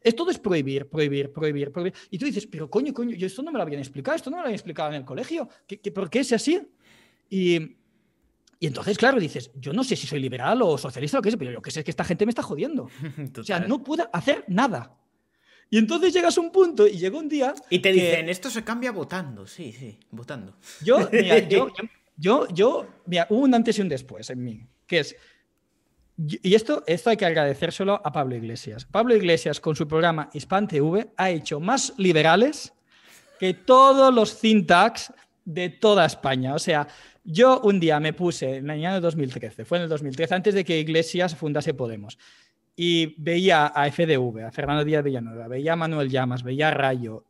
Esto es prohibir, prohibir, prohibir, prohibir. Y tú dices, pero coño, coño, yo esto no me lo habían explicado, esto no me lo habían explicado en el colegio. ¿Qué, qué por qué es así? Y y entonces, claro, dices, yo no sé si soy liberal o socialista o qué sé, pero lo que sé es que esta gente me está jodiendo. o sea, no puedo hacer nada. Y entonces llegas a un punto y llega un día. Y te dicen, esto se cambia votando, sí, sí, votando. Yo, mira, yo, yo, yo, mira, hubo un antes y un después en mí, que es. Y esto, esto hay que agradecérselo a Pablo Iglesias. Pablo Iglesias, con su programa Hispan TV, ha hecho más liberales que todos los think de toda España. O sea, yo un día me puse, en el año 2013, fue en el 2013, antes de que Iglesias fundase Podemos, y veía a FDV, a Fernando Díaz Villanueva, veía a Manuel Llamas, veía a Rayo,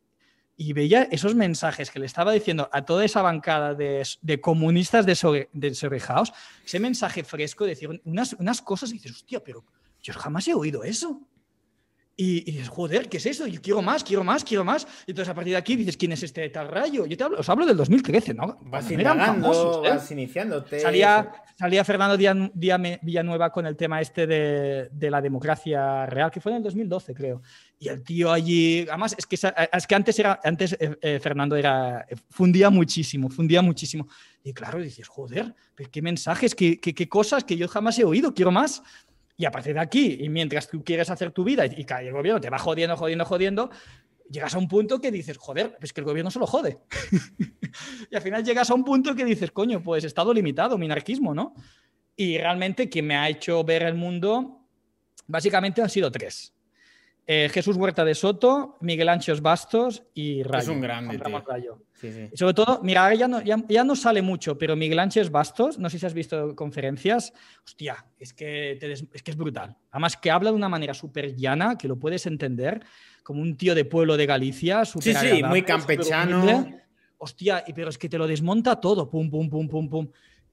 y veía esos mensajes que le estaba diciendo a toda esa bancada de, de comunistas desorejados, ese mensaje fresco, de decir unas, unas cosas y dices, hostia, pero yo jamás he oído eso. Y, dices, joder, ¿qué es eso? Yo quiero más, quiero más, quiero más. Y entonces a partir de aquí dices, ¿quién es este tal rayo? Yo te hablo, os hablo del 2013, ¿no? Vas eran vas ¿eh? iniciándote. Salía, salía Fernando Villanueva con el tema este de, de, la democracia real, que fue en el 2012, creo. Y el tío allí, además, es que, eh, es que antes, era, antes eh, Fernando era, fundía muchísimo, fundía muchísimo. Y claro, dices, joder, qué mensajes, qué, qué cosas que yo jamás he oído, quiero más. Y a partir de aquí, y mientras tú quieres hacer tu vida y, cae el gobierno, te va jodiendo, jodiendo, jodiendo, llegas a un punto que dices, joder, es que el gobierno solo jode. y al final llegas a un punto que dices, coño, pues estado limitado, minarquismo, ¿no? Y realmente quien me ha hecho ver el mundo, básicamente han sido tres. Eh, Jesús Huerta de Soto, Miguel Anchos Bastos y Rayo. Es un gran. tío. Sí, Y sobre todo, mira, ya no, ya, no sale mucho, pero Miguel Anchos Bastos, no sé si has visto conferencias, hostia, es que, es, que es brutal. Además que habla de una manera súper llana, que lo puedes entender, como un tío de pueblo de Galicia, súper Sí, sí, muy campechano. Hostia, pero es que te lo desmonta todo, pum, pum, pum, pum, pum.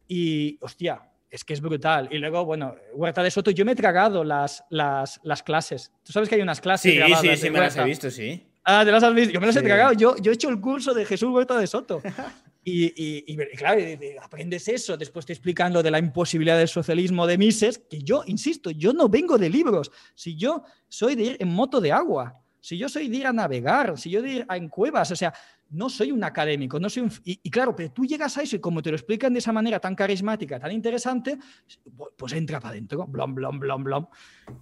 Y, hostia, es que es brutal. Y luego, bueno, Huerta de Soto, yo me he tragado las, las, las clases. Tú sabes que hay unas clases. Sí, grabadas sí, sí, me las he visto, sí. Ah, te las has visto. Yo me las he tragado. Yo, yo he hecho el curso de Jesús Huerta de Soto. Y, y, claro, aprendes eso, después te explican lo de la imposibilidad del socialismo de Mises, que yo, insisto, yo no vengo de libros, si yo soy de ir en moto de agua, si yo soy de ir a navegar, si yo de ir a, en cuevas, o sea, no soy un académico, no soy un... Y, claro, pero tú llegas a eso y como te lo explican de esa manera tan carismática, tan interesante, pues, pues entra para adentro, blom, blom, blom, blom.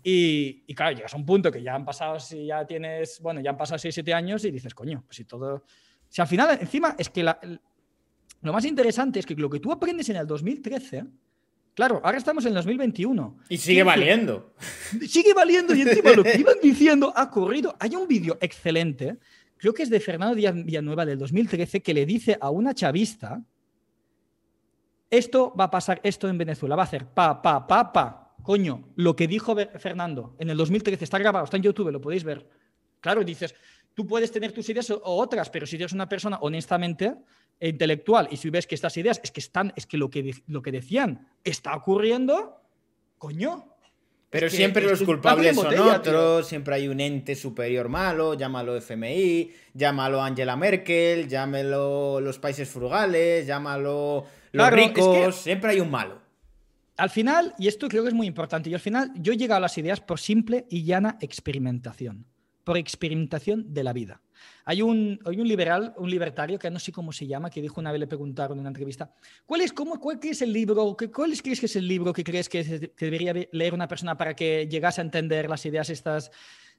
Y, claro, llegas a un punto que ya han pasado, si ya tienes, bueno, ya han pasado 6, 7 años y dices, coño, pues si todo... Si al final, encima, es que lo más interesante es que lo que tú aprendes en el 2013... Claro, ahora estamos en el 2021. Y sigue valiendo. Sigue valiendo y encima lo que iban diciendo ha corrido. Hay un vídeo excelente creo que es de Fernando Díaz Villanueva del 2013, que le dice a una chavista, esto va a pasar, esto en Venezuela va a hacer pa, pa, pa, pa. Coño, lo que dijo Fernando en el 2013 está grabado, está en YouTube, lo podéis ver. Claro, dices, tú puedes tener tus ideas o otras, pero si eres una persona honestamente eh, intelectual y si ves que estas ideas es que están, es que lo que, lo que decían está ocurriendo, coño, pero siempre los culpables son otros, siempre hay un ente superior malo, llámalo FMI, llámalo Angela Merkel, llámelo los países frugales, llámalo los ricos, siempre hay un malo. Al final, y esto creo que es muy importante, y al final yo he llegado a las ideas por simple y llana experimentación, por experimentación de la vida. Hay un, liberal, un libertario, que no sé cómo se llama, que dijo una vez, le preguntaron en una entrevista, ¿cuál es, cómo, cuál es el libro, cuál es, crees que es el libro que crees que, debería leer una persona para que llegase a entender las ideas estas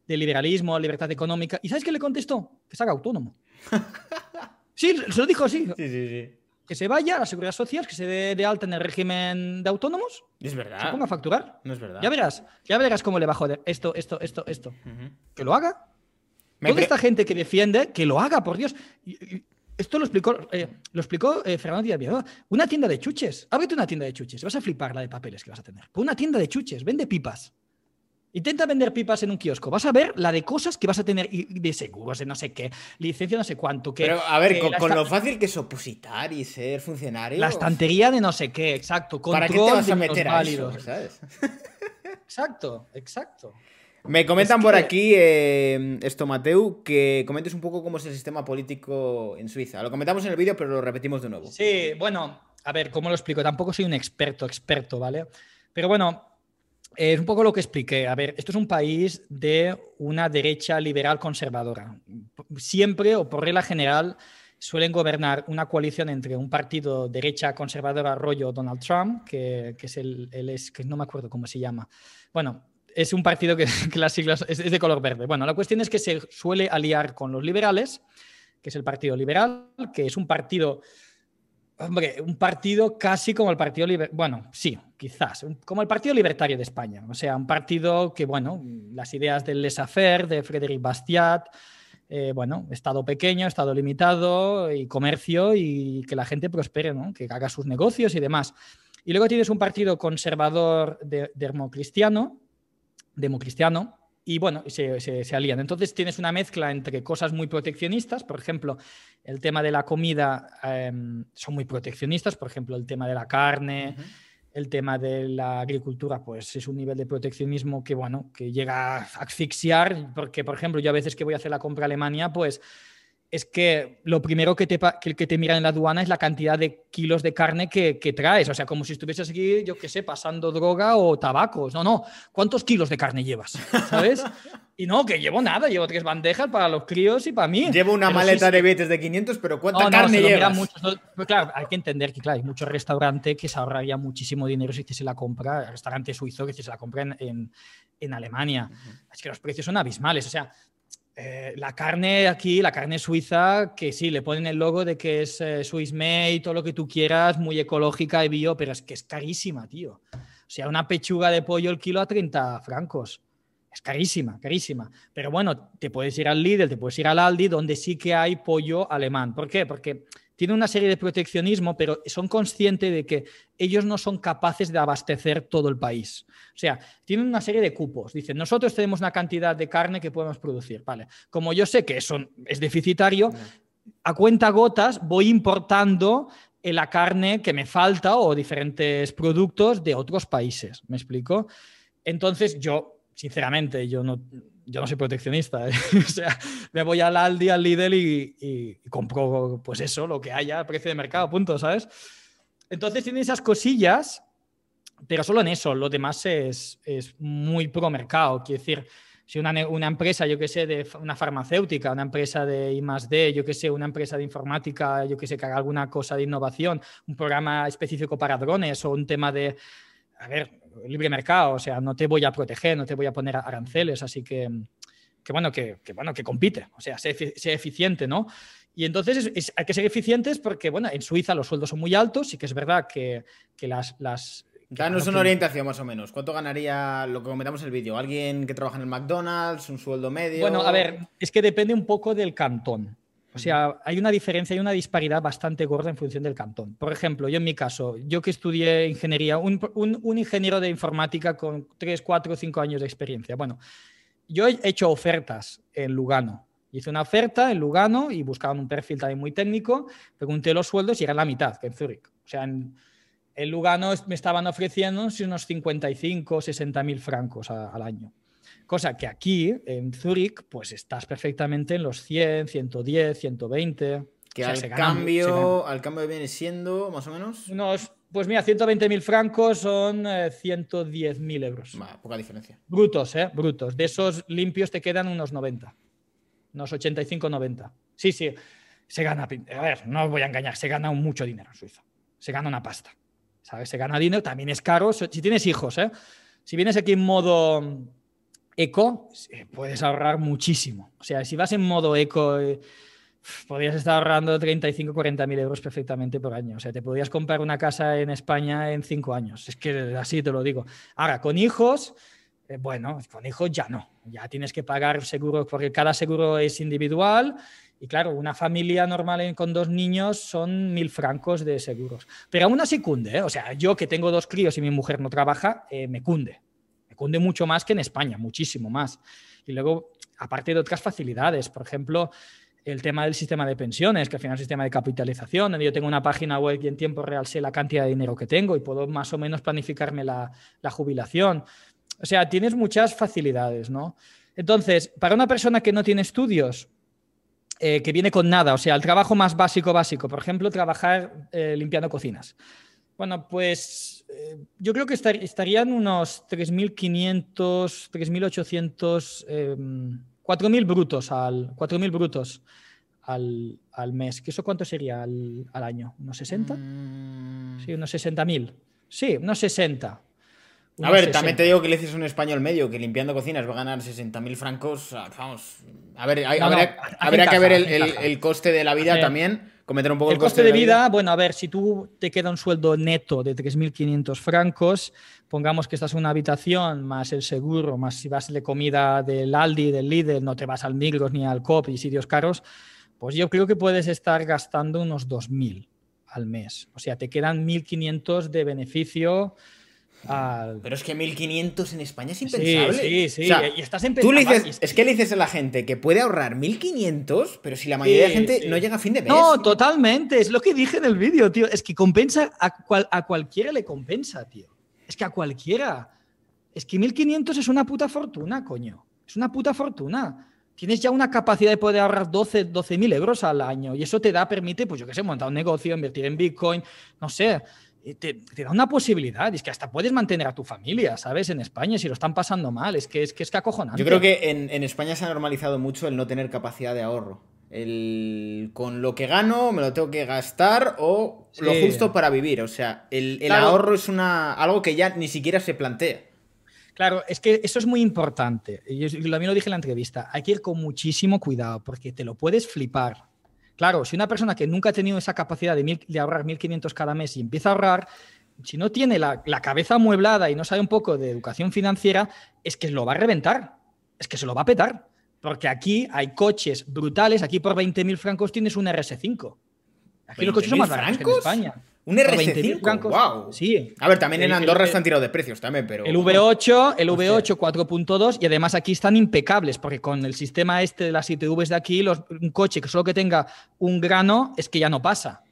de liberalismo, libertad económica? ¿Y sabes qué le contestó? Que se haga autónomo. sí, se lo dijo así. Sí, que se vaya a la seguridad social, que se dé de alta en el régimen de autónomos. Es verdad. Se ponga a facturar. No es verdad. Ya verás, ya verás cómo le bajo esto, esto, esto, esto. Que lo haga. Me Toda esta gente que defiende, que lo haga, por Dios. Esto lo explicó, eh, lo explicó eh, Fernando Díaz Una tienda de chuches. Ábrete una tienda de chuches. Vas a flipar la de papeles que vas a tener. una tienda de chuches. Vende pipas. Intenta vender pipas en un kiosco. Vas a ver la de cosas que vas a tener y de seguros, de no sé qué, licencia no sé cuánto. Que, a ver, con, lo fácil que es opositar y ser funcionario. La estantería de no sé qué, exacto. ¿Para qué te vas a meter a eso, Exacto, exacto. Me comentan por aquí, em, esto Mateu, que comentes un poco cómo es el sistema político en Suiza. Lo comentamos en el vídeo, pero lo repetimos de nuevo. Sí, bueno, a ver, ¿cómo lo explico? Tampoco soy un experto, experto, ¿vale? Pero bueno, es un poco lo que expliqué. A ver, esto es un país de una derecha liberal conservadora. Siempre, o por regla general, suelen gobernar una coalición entre un partido derecha conservadora rollo Donald Trump, que, es el, es, que no me acuerdo cómo se llama. Bueno, es un partido que, las siglas es, de color verde. Bueno, la cuestión es que se suele aliar con los liberales, que es el Partido Liberal, que es un partido, hombre, un partido casi como el Partido Liberal, bueno, sí, quizás, como el Partido Libertario de España. O sea, un partido que, bueno, las ideas del Lesafer, de Frédéric Bastiat, eh, bueno, Estado pequeño, Estado limitado y comercio y que la gente prospere, que haga sus negocios y demás. Y luego tienes un partido conservador de, dermocristiano, democristiano, y bueno, se, se, alían. Entonces tienes una mezcla entre cosas muy proteccionistas, por ejemplo, el tema de la comida em, son muy proteccionistas, por ejemplo, el tema de la carne, el tema de la agricultura, pues es un nivel de proteccionismo que, bueno, que llega a asfixiar, porque, por ejemplo, yo a veces que voy a hacer la compra a Alemania, pues es que lo primero que te, que, te mira en la aduana es la cantidad de kilos de carne que, traes. O sea, como si estuvieses aquí, yo qué sé, pasando droga o tabacos. No, no. ¿Cuántos kilos de carne llevas? ¿Sabes? Y no, que llevo nada. Llevo tres bandejas para los críos y para mí. Llevo una maleta de billetes de 500, pero ¿cuánta carne llevas? Pues claro, hay que entender que claro, hay muchos restaurantes que se ahorraría muchísimo dinero si se la compra, restaurante suizo que se la compra en, Alemania. Es que los precios son abismales. O sea, eh, la carne aquí, la carne suiza, que sí, le ponen el logo de que es eh, Swiss made, todo lo que tú quieras, muy ecológica y bio, pero es que es carísima, tío. O sea, una pechuga de pollo el kilo a 30 francos. Es carísima, carísima. Pero bueno, te puedes ir al Lidl, te puedes ir al Aldi, donde sí que hay pollo alemán. ¿Por qué? Porque tiene una serie de proteccionismo, pero son conscientes de que ellos no son capaces de abastecer todo el país. O sea, tienen una serie de cupos. Dicen, nosotros tenemos una cantidad de carne que podemos producir. Vale. Como yo sé que eso es deficitario, a cuenta gotas voy importando eh, la carne que me falta o diferentes productos de otros países. ¿Me explico? Entonces yo, sinceramente, yo no, yo no soy proteccionista. ¿eh? o sea, me voy al Aldi, al Lidl y, compro pues eso, lo que haya, precio de mercado, punto, ¿sabes? Entonces tienen esas cosillas pero solo en eso, lo demás es, es muy pro mercado. Quiero decir, si una, una empresa, yo que sé, de una farmacéutica, una empresa de I yo que sé, una empresa de informática, yo que sé, que haga alguna cosa de innovación, un programa específico para drones o un tema de, a ver, libre mercado, o sea, no te voy a proteger, no te voy a poner aranceles, así que, que bueno, que, que, bueno, que compite, o sea, sea, eficiente, ¿no? Y entonces hay que ser eficientes porque, bueno, en Suiza los sueldos son muy altos, y que es verdad que, que las, las, Danos una orientación más o menos. ¿Cuánto ganaría lo que comentamos en el vídeo? ¿Alguien que trabaja en el McDonald's? ¿Un sueldo medio? Bueno, a ver, es que depende un poco del cantón. O sea, hay una diferencia, hay una disparidad bastante gorda en función del cantón. Por ejemplo, yo en mi caso, yo que estudié ingeniería, un, ingeniero de informática con 3, 4, 5 años de experiencia. Bueno, yo he hecho ofertas en Lugano. Hice una oferta en Lugano y buscaban un perfil también muy técnico. Pregunté los sueldos y era la mitad que en Zurich. O sea, en, en Lugano me estaban ofreciendo unos 55 o 60 mil francos al año. Cosa que aquí, en Zúrich, pues estás perfectamente en los 100, 110, 120. Que al, cambio, al cambio viene siendo más o menos. pues mira, mil francos son 110 eh, mil euros. poca diferencia. Brutos, ¿eh? Brutos. De esos limpios te quedan unos 90. Unos 85, 90. Sí, sí. Se gana. A ver, no os voy a engañar. Se gana mucho dinero en Suiza. Se gana una pasta. Se gana dinero, también es caro. Si tienes hijos, ¿eh? Si vienes aquí en modo eco, eh, puedes ahorrar muchísimo. O sea, si vas en modo eco, eh, podrías estar ahorrando 35, 40 mil euros perfectamente por año. O sea, te podrías comprar una casa en España en cinco años. Es que así te lo digo. Ahora, con hijos, bueno, con hijos ya no. Ya tienes que pagar seguro, porque cada seguro es individual y claro, una familia normal con dos niños son mil francos de seguros. Pero aún así cunde, ¿eh? o sea, yo que tengo dos críos y mi mujer no trabaja, eh, me cunde. Me cunde mucho más que en España, muchísimo más. Y luego, aparte de otras facilidades, por ejemplo, el tema del sistema de pensiones, que al final es un sistema de capitalización, yo tengo una página web y en tiempo real sé la cantidad de dinero que tengo y puedo más o menos planificarme la, la jubilación. O sea, tienes muchas facilidades, ¿no? Entonces, para una persona que no tiene estudios, eh, que viene con nada, o sea, el trabajo más básico, básico, por ejemplo, trabajar eh, limpiando cocinas. Bueno, pues eh, yo creo que estarían unos 3.500, 3.800, 4.000 brutos al 4.000 brutos al, mes. ¿Que eso cuánto sería al, año? ¿Unos 60? Mm. Sí, unos 60.000. Sí, unos 60. A ver, también te digo que le dices un español medio que limpiando cocinas va a ganar 60.000 francos. Vamos. A ver, hay, habrá, que ver el, coste de la vida también. Cometer un poco el, coste, de, vida, Bueno, a ver, si tú te queda un sueldo neto de 3.500 francos, pongamos que estás en una habitación, más el seguro, más si vas de comida del Aldi, del Lidl, no te vas al Migros ni al COP y sitios caros, pues yo creo que puedes estar gastando unos 2.000 al mes. O sea, te quedan 1.500 de beneficio pero es que 1500 en España es impensable. Sí, sí, y estás tú es que le dices a la gente que puede ahorrar 1500, pero si la mayoría de de gente no llega a fin de mes. No, totalmente. Es lo que dije en el vídeo, tío. Es que compensa, a, a cualquiera le compensa, tío. Es que a cualquiera. Es que 1500 es una puta fortuna, coño. Es una puta fortuna. Tienes ya una capacidad de poder ahorrar 12, mil euros al año y eso te da, permite, pues yo qué sé, montar un negocio, invertir en Bitcoin, no sé. Eh, te, da una posibilidad. Es que hasta puedes mantener a tu familia, ¿sabes? En España, si lo están pasando mal. Es que es que, es que acojonante. Yo creo que en, España se ha normalizado mucho el no tener capacidad de ahorro. con lo que gano me lo tengo que gastar o lo justo para vivir. O sea, el, ahorro es una, algo que ya ni siquiera se plantea. Claro, es que eso es muy importante. Yo mí lo dije en la entrevista. Hay que ir con muchísimo cuidado porque te lo puedes flipar. Claro, si una persona que nunca ha tenido esa capacidad de, ahorrar 1.500 cada mes y empieza a ahorrar, si no tiene la, la, cabeza amueblada y no sabe un poco de educación financiera, es que lo va a reventar, es que se lo va a petar. Porque aquí hay coches brutales, aquí por 20.000 francos tienes un RS5. Aquí los coches son más baratos que en España. Un r 5 francos. wow. A ver, también en Andorra están tirados de precios también, pero... El V8, el V8 4.2 y además aquí están impecables porque con el sistema este de las ITVs de aquí, un coche que solo que tenga un grano es que ya no pasa.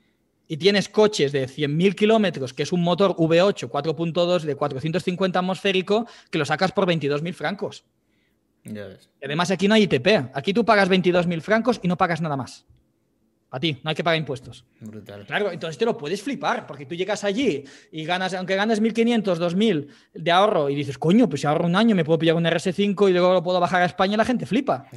Y tienes coches de 100.000 kilómetros, que es un motor V8 4.2 de 450 atmosférico, que lo sacas por 22.000 francos. Ya Además aquí no hay ITP. Aquí tú pagas 22.000 francos y no pagas nada más. A ti, no hay que pagar impuestos. Claro, entonces te lo puedes flipar, porque tú llegas allí y ganas, aunque ganes 1.500, 2.000 de ahorro y dices, coño, pues si ahorro un año me puedo pillar un RS5 y luego lo puedo bajar a España, la gente flipa.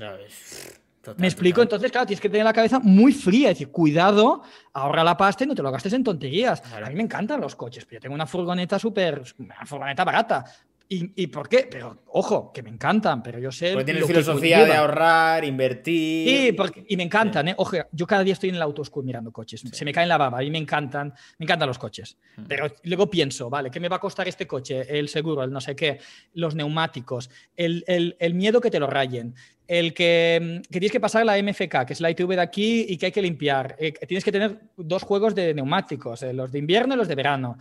¿Me explico? Entonces, claro, tienes que tener la cabeza muy fría. Es decir, cuidado, ahorra la pasta y no te lo gastes en tonterías. A mí me encantan los coches, pero yo tengo una furgoneta súper, una furgoneta barata. ¿Y, por qué? Pero ojo, que me encantan, pero yo sé. Porque tienes filosofía de ahorrar, invertir. Sí, porque, y me encantan, ¿eh? Ojo, yo cada día estoy en el auto mirando coches. Se me cae la baba, a mí me encantan, me encantan los coches. Mm. Pero luego pienso, ¿vale? ¿Qué me va a costar este coche? El seguro, el no sé qué, los neumáticos, el, el, el miedo que te lo rayen, el que, mm, que, tienes que pasar la MFK, que es la ITV de aquí y que hay que limpiar. Eh, tienes que tener dos juegos de neumáticos, eh, los de invierno y los de verano.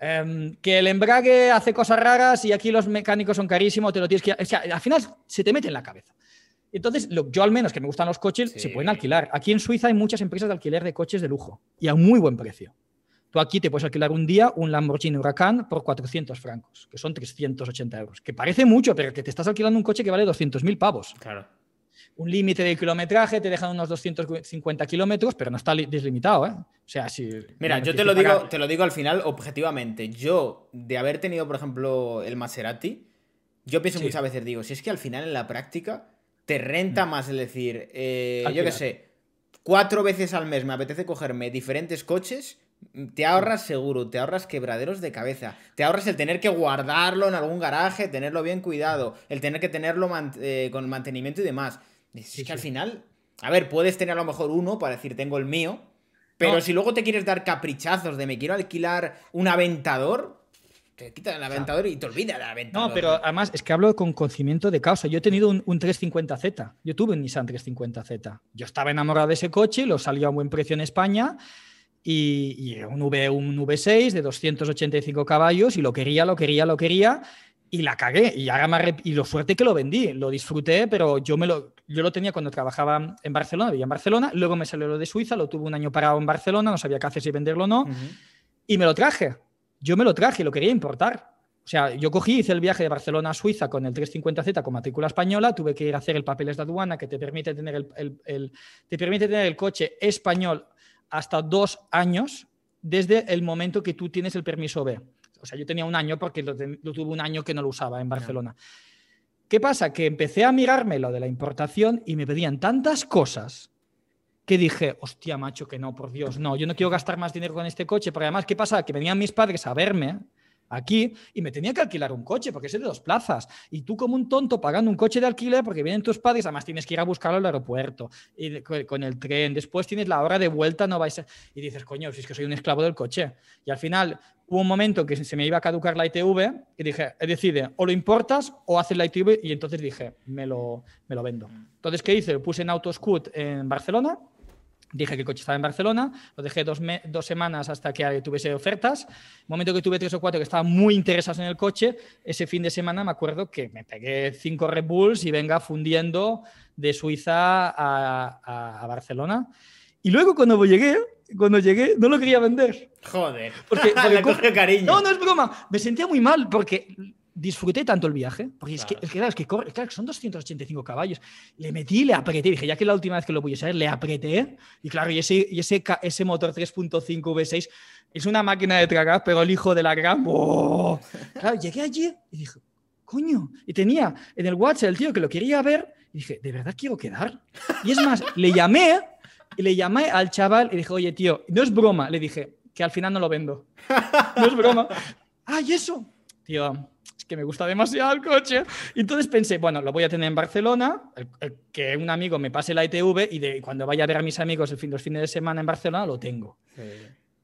Em, que el embrague hace cosas raras y aquí los mecánicos son carísimos, te lo tienes que. O sea, al final se te mete en la cabeza. Entonces, yo al menos que me gustan los coches, se pueden alquilar. Aquí en Suiza hay muchas empresas de alquiler de coches de lujo y a muy buen precio. Tú aquí te puedes alquilar un día un Lamborghini Huracán por 400 francos, que son 380 euros, que parece mucho, pero que te estás alquilando un coche que vale 200.000 pavos. Claro un límite de kilometraje, te dejan unos 250 kilómetros, pero no está deslimitado, ¿eh? O sea, si... Mira, yo te lo, digo, te lo digo al final objetivamente. Yo, de haber tenido, por ejemplo, el Maserati, yo pienso muchas veces, digo, si es que al final en la práctica te renta mm. más, es decir, eh, yo qué sé, cuatro veces al mes me apetece cogerme diferentes coches te ahorras mm. seguro, te ahorras quebraderos de cabeza, te ahorras el tener que guardarlo en algún garaje, tenerlo bien cuidado, el tener que tenerlo eh, con mantenimiento y demás que al final, a ver, puedes tener a lo mejor uno para decir tengo el mío, pero si luego te quieres dar caprichazos de me quiero alquilar un aventador, te quita el aventador y te olvida el aventador. No, pero además es que hablo con conocimiento de causa. Yo he tenido un, 350Z, yo tuve un Nissan 350Z. Yo estaba enamorado de ese coche, lo salió a buen precio en España y, y un, v, un V6 de 285 caballos y lo quería, lo quería, lo quería y la cagué y ahora me y lo fuerte que lo vendí, lo disfruté, pero yo me lo yo lo tenía cuando trabajaba en Barcelona, vivía en Barcelona, luego me salió lo de Suiza, lo tuve un año parado en Barcelona, no sabía qué hacer si venderlo o no y me lo traje. Yo me lo traje, lo quería importar. O sea, yo cogí, hice el viaje de Barcelona a Suiza con el 350Z con matrícula española, tuve que ir a hacer el papeles de aduana que te permite tener te permite tener el coche español hasta dos años desde el momento que tú tienes el permiso B o sea, yo tenía un año porque lo, tuve un año que no lo usaba en Barcelona. ¿Qué pasa? Que empecé a mirarme lo de la importación y me pedían tantas cosas que dije, hostia, macho, que no, por Dios, no, yo no quiero gastar más dinero con este coche, porque además, ¿qué pasa? Que venían mis padres a verme aquí y me tenía que alquilar un coche porque es de dos plazas. Y tú como un tonto pagando un coche de alquiler porque vienen tus padres, además tienes que ir a buscarlo al aeropuerto y con el tren. Después tienes la hora de vuelta, no vais a... Y dices, coño, si es que soy un esclavo del coche. Y al final hubo un momento que se me iba a caducar la ITV y dije, eh, decide, o lo importas o haces la ITV. Y entonces dije, me lo, me lo vendo. Mm. Entonces, ¿qué hice? Lo puse en Autoscoot en Barcelona Dije que el coche estaba en Barcelona, lo dejé dos, semanas hasta que tuviese ofertas. El momento que tuve tres o cuatro que estaban muy interesados en el coche, ese fin de semana me acuerdo que me pegué cinco Red Bulls y venga fundiendo de Suiza a, a, Barcelona. Y luego cuando llegué, cuando llegué, no lo quería vender. Joder. Porque, porque Le cariño. No, no es broma. Me sentía muy mal porque disfruté tanto el viaje, porque es, que, claro, que corre, claro, son 285 caballos. Le metí, le apreté, dije, ya que es la última vez que lo voy a usar, le apreté. Y claro, y ese, y ese, ese motor 3.5 V6 es una máquina de tragar, pero el hijo de la gran... Claro, llegué allí y dije, coño, y tenía en el WhatsApp el tío que lo quería ver, y dije, ¿de verdad quiero quedar? Y es más, le llamé, y le llamé al chaval y dije, oye, tío, no es broma, le dije, que al final no lo vendo. No es broma. ¡Ay, eso! Tío, que me gusta demasiado el coche. Y entonces pensé, bueno, lo voy a tener en Barcelona, que un amigo me pase la ITV y de, cuando vaya a ver a mis amigos el fin, los fines de semana en Barcelona lo tengo.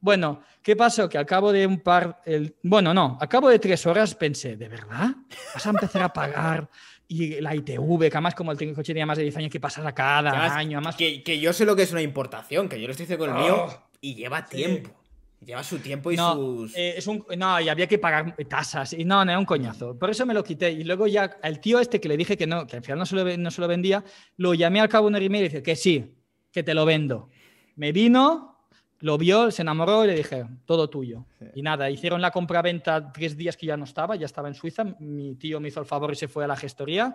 Bueno, ¿qué pasó? Que al cabo de un par, el, bueno, no, al cabo de tres horas pensé, ¿de verdad? ¿Vas a empezar a pagar? y la ITV, que además como el coche tenía más de 10 años, que pasará cada año. Además... Que, que, yo sé lo que es una importación, que yo lo estoy haciendo con el mío oh. y lleva tiempo. Lleva su tiempo y no, sus. Eh, es no, y había que pagar tasas. Y no, no, era un coñazo. Por eso me lo quité. Y luego ya el tío este que le dije que no, que al final no se lo, no vendía, lo llamé al cabo de una hora y media y dice que sí, que te lo vendo. Me vino, lo vio, se enamoró y le dije, todo tuyo. Y nada, hicieron la compra-venta tres días que ya no estaba, ya estaba en Suiza. Mi tío me hizo el favor y se fue a la gestoría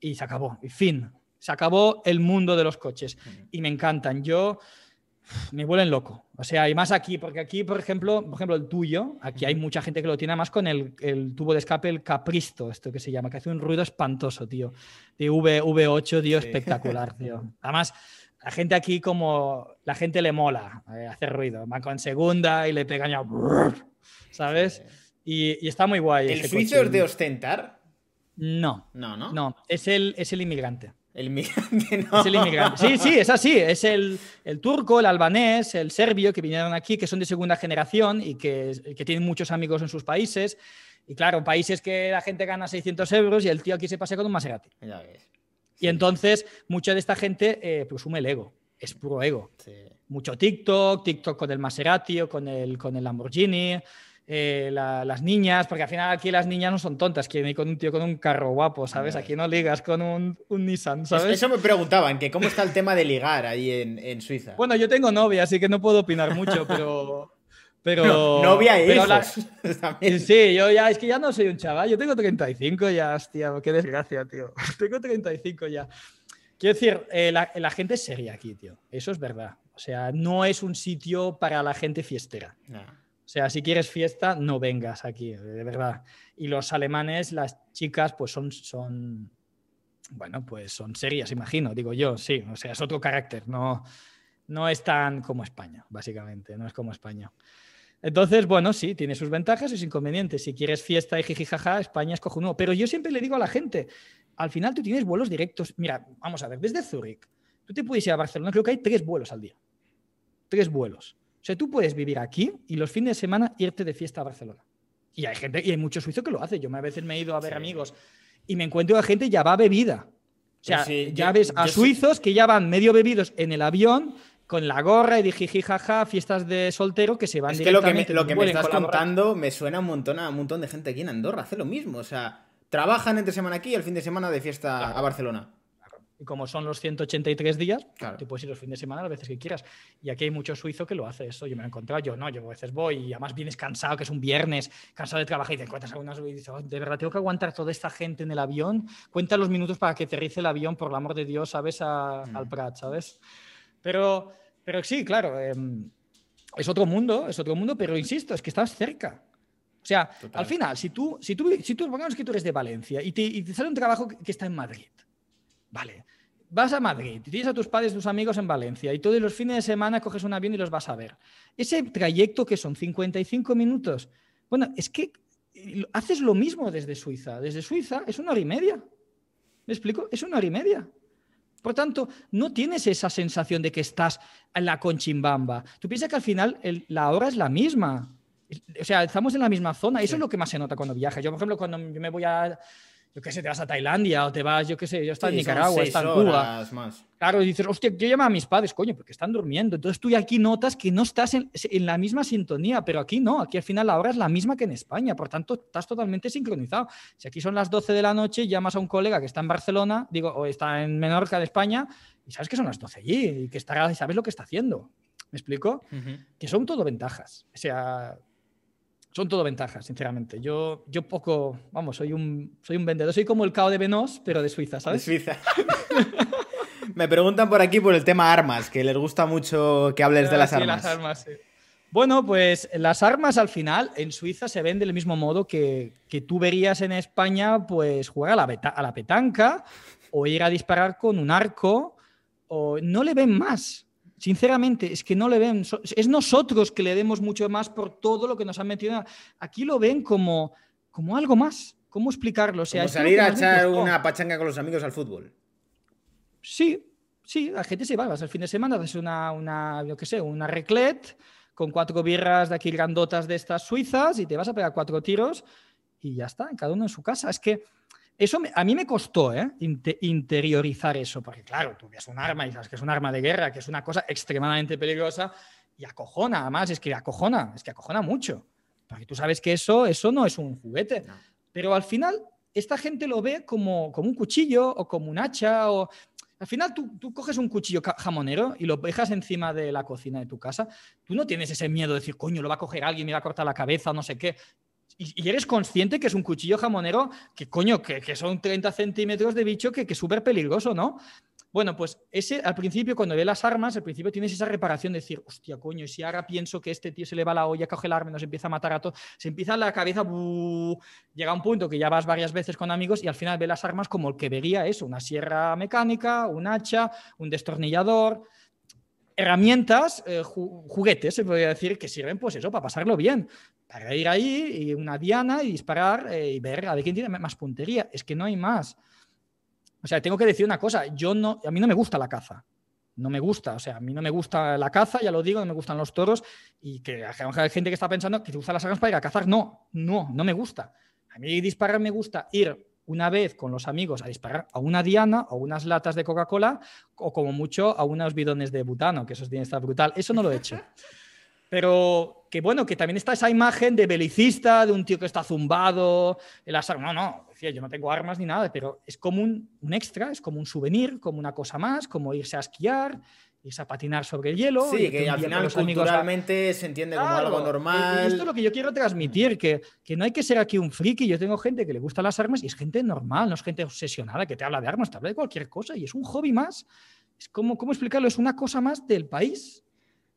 y se acabó. Y fin. Se acabó el mundo de los coches. Y me encantan. Yo me vuelven loco. O sea, y más aquí, porque aquí, por ejemplo, por ejemplo, el tuyo, aquí hay mucha gente que lo tiene más con el, tubo de escape, el capristo, esto que se llama, que hace un ruido espantoso, tío. De v, 8 tío, espectacular, tío. Además, la gente aquí como, la gente le mola eh, hacer ruido. va con segunda y le pegaña, ¿sabes? Y, está muy guay. ¿El suizo es de ostentar? No. No, no. No, es el, es el inmigrante. El inmigrante, Sí, sí, es así. Es el, turco, el albanés, el serbio que vinieron aquí, que son de segunda generación y que, tienen muchos amigos en sus países. Y claro, países que la gente gana 600 euros y el tío aquí se pasea con un Maserati. Y entonces, mucha de esta gente eh, presume el ego. Es puro ego. Mucho TikTok, TikTok con el Maserati o con el, con el Lamborghini. Eh, las niñas, porque al final aquí las niñas no son tontas, que ir con un tío con un carro guapo, ¿sabes? Aquí no ligas con un, Nissan, ¿sabes? Eso me preguntaban, que cómo está el tema de ligar ahí en, Suiza. Bueno, yo tengo novia, así que no puedo opinar mucho, pero... Pero. novia y e Sí, yo ya, es que ya no soy un chaval. Yo tengo 35 ya, hostia, qué desgracia, tío. Tengo 35 ya. Quiero decir, eh, la, gente es seria aquí, tío. Eso es verdad. O sea, no es un sitio para la gente fiestera. O sea, si quieres fiesta, no vengas aquí, de verdad. Y los alemanes, las chicas, pues son, son, bueno, pues son serias, imagino, digo yo, sí. O sea, es otro carácter, no, no es tan como España, básicamente, no es como España. Entonces, bueno, sí, tiene sus ventajas y sus inconvenientes. Si quieres fiesta y jijijaja, España es cojonudo. Pero yo siempre le digo a la gente, al final tú tienes vuelos directos. Mira, vamos a ver, desde Zurich tú te puedes ir a Barcelona, creo que hay tres vuelos al día. Tres vuelos. O sea, tú puedes vivir aquí y los fines de semana irte de fiesta a Barcelona. Y hay gente, y hay muchos suizos que lo hacen. Yo a veces me he ido a ver amigos y me encuentro a gente ya va bebida. O sea, ya ves a suizos que ya van medio bebidos en el avión con la gorra y dije jaja, fiestas de soltero que se van es que lo que me, lo que me estás contando me suena un montón a un montón de gente aquí en Andorra, hace lo mismo, o sea, trabajan entre semana aquí y el fin de semana de fiesta a Barcelona como son los 183 días, te puedes ir los fines de semana las veces que quieras. Y aquí hay mucho suizo que lo hace eso. Yo me lo he encontrado, yo no, yo a veces voy y además vienes cansado, que es un viernes, cansado de trabajar y te encuentras a y dices, oh, de verdad tengo que aguantar toda esta gente en el avión. Cuenta los minutos para que aterrice el avión, por el amor de Dios, ¿sabes? A, mm. Al Prat, ¿sabes? Pero, pero sí, claro, em, es otro mundo, es otro mundo, pero insisto, es que estás cerca. O sea, al final, si tú, si tú, si tú, que tú eres de Valencia y te, sale un trabajo que está en Madrid, vale, vas a Madrid, tienes a tus padres, tus amigos en Valencia y todos los fines de semana coges un avión y los vas a ver. Ese trayecto que son 55 minutos, bueno, es que eh, haces lo mismo desde Suiza. Desde Suiza es una hora y media. ¿Me explico? Es una hora y media. Por tanto, no tienes esa sensación de que estás en la conchimbamba. Tú piensas que al final la hora es la misma. O sea, estamos en la misma zona. Eso es lo que más se nota cuando viajas. Yo, por ejemplo, cuando me voy a yo qué sé, te vas a Tailandia o te vas, yo qué sé, yo estoy en Nicaragua, estoy en Cuba. Claro, y dices, hostia, yo llamo a mis padres, coño, porque están durmiendo. Entonces tú y aquí notas que no estás en, la misma sintonía, pero aquí no, aquí al final la hora es la misma que en España, por tanto estás totalmente sincronizado. Si aquí son las 12 de la noche, llamas a un colega que está en Barcelona, digo, o está en Menorca de España, y sabes que son las 12 allí y que estará, sabes lo que está haciendo. ¿Me explico? Que son todo ventajas. O sea, son todo ventajas, sinceramente. Yo, yo poco, vamos, soy un, soy un vendedor. Soy como el cao de Venos, pero de Suiza, ¿sabes? De Suiza. Me preguntan por aquí por el tema armas, que les gusta mucho que hables de ah, las armas. armas Bueno, pues las armas al final en Suiza se ven del mismo modo que, que tú verías en España, pues jugar a la, beta, a la petanca o ir a disparar con un arco, o no le ven más. Sinceramente, es que no le ven, es nosotros que le demos mucho más por todo lo que nos han metido. Aquí lo ven como, como algo más. ¿Cómo explicarlo? O salir a echar oh". una pachanga con los amigos al fútbol. Sí, sí, la gente se va, vas al fin de semana, haces una, una yo qué sé, una reclet con cuatro birras de aquí grandotas de estas suizas y te vas a pegar cuatro tiros y ya está, cada uno en su casa. Es que eso a mí me costó ¿eh? interiorizar eso, porque claro, tú ves un arma y sabes que es un arma de guerra, que es una cosa extremadamente peligrosa y acojona, además, es que acojona, es que acojona mucho, porque tú sabes que eso, eso no es un juguete. Pero al final, esta gente lo ve como, como un cuchillo o como un hacha o... Al final tú, tú, coges un cuchillo jamonero y lo dejas encima de la cocina de tu casa. Tú no tienes ese miedo de decir, coño, lo va a coger alguien, me va a cortar la cabeza no sé qué y, eres consciente que es un cuchillo jamonero que, coño, que, son 30 centímetros de bicho que, que es súper peligroso, ¿no? Bueno, pues ese al principio, cuando ve las armas, al principio tienes esa reparación de decir, hostia, coño, y si ahora pienso que este tío se le va la olla, coge el arma y nos empieza a matar a todos, se empieza la cabeza, buh, llega un punto que ya vas varias veces con amigos y al final ve las armas como el que vería eso, una sierra mecánica, un hacha, un destornillador, herramientas, eh, juguetes, se podría decir, que sirven pues eso, para pasarlo bien, para ir ahí y una diana y disparar eh, y ver a ver quién tiene más puntería. Es que no hay más. O sea, tengo que decir una cosa, yo no, a mí no me gusta la caza. No me gusta, o sea, a mí no me gusta la caza, ya lo digo, no me gustan los toros y que hay gente que está pensando que se usa las armas para ir a cazar. No, no, no me gusta. A mí disparar me gusta ir una vez con los amigos a disparar a una diana, o unas latas de Coca-Cola o como mucho a unos bidones de butano, que eso tiene que estar brutal. Eso no lo he hecho. Pero que bueno, que también está esa imagen de belicista, de un tío que está zumbado, el asar No, no, yo no tengo armas ni nada, pero es como un extra, es como un souvenir, como una cosa más, como irse a esquiar, y es a patinar sobre el hielo. Sí, que al final culturalmente se entiende como algo normal. Y esto es lo que yo quiero transmitir, que, que no hay que ser aquí un friki. Yo tengo gente que le gusta las armas y es gente normal, no es gente obsesionada que te habla de armas, te habla de cualquier cosa y es un hobby más. Es como, ¿cómo explicarlo? Es una cosa más del país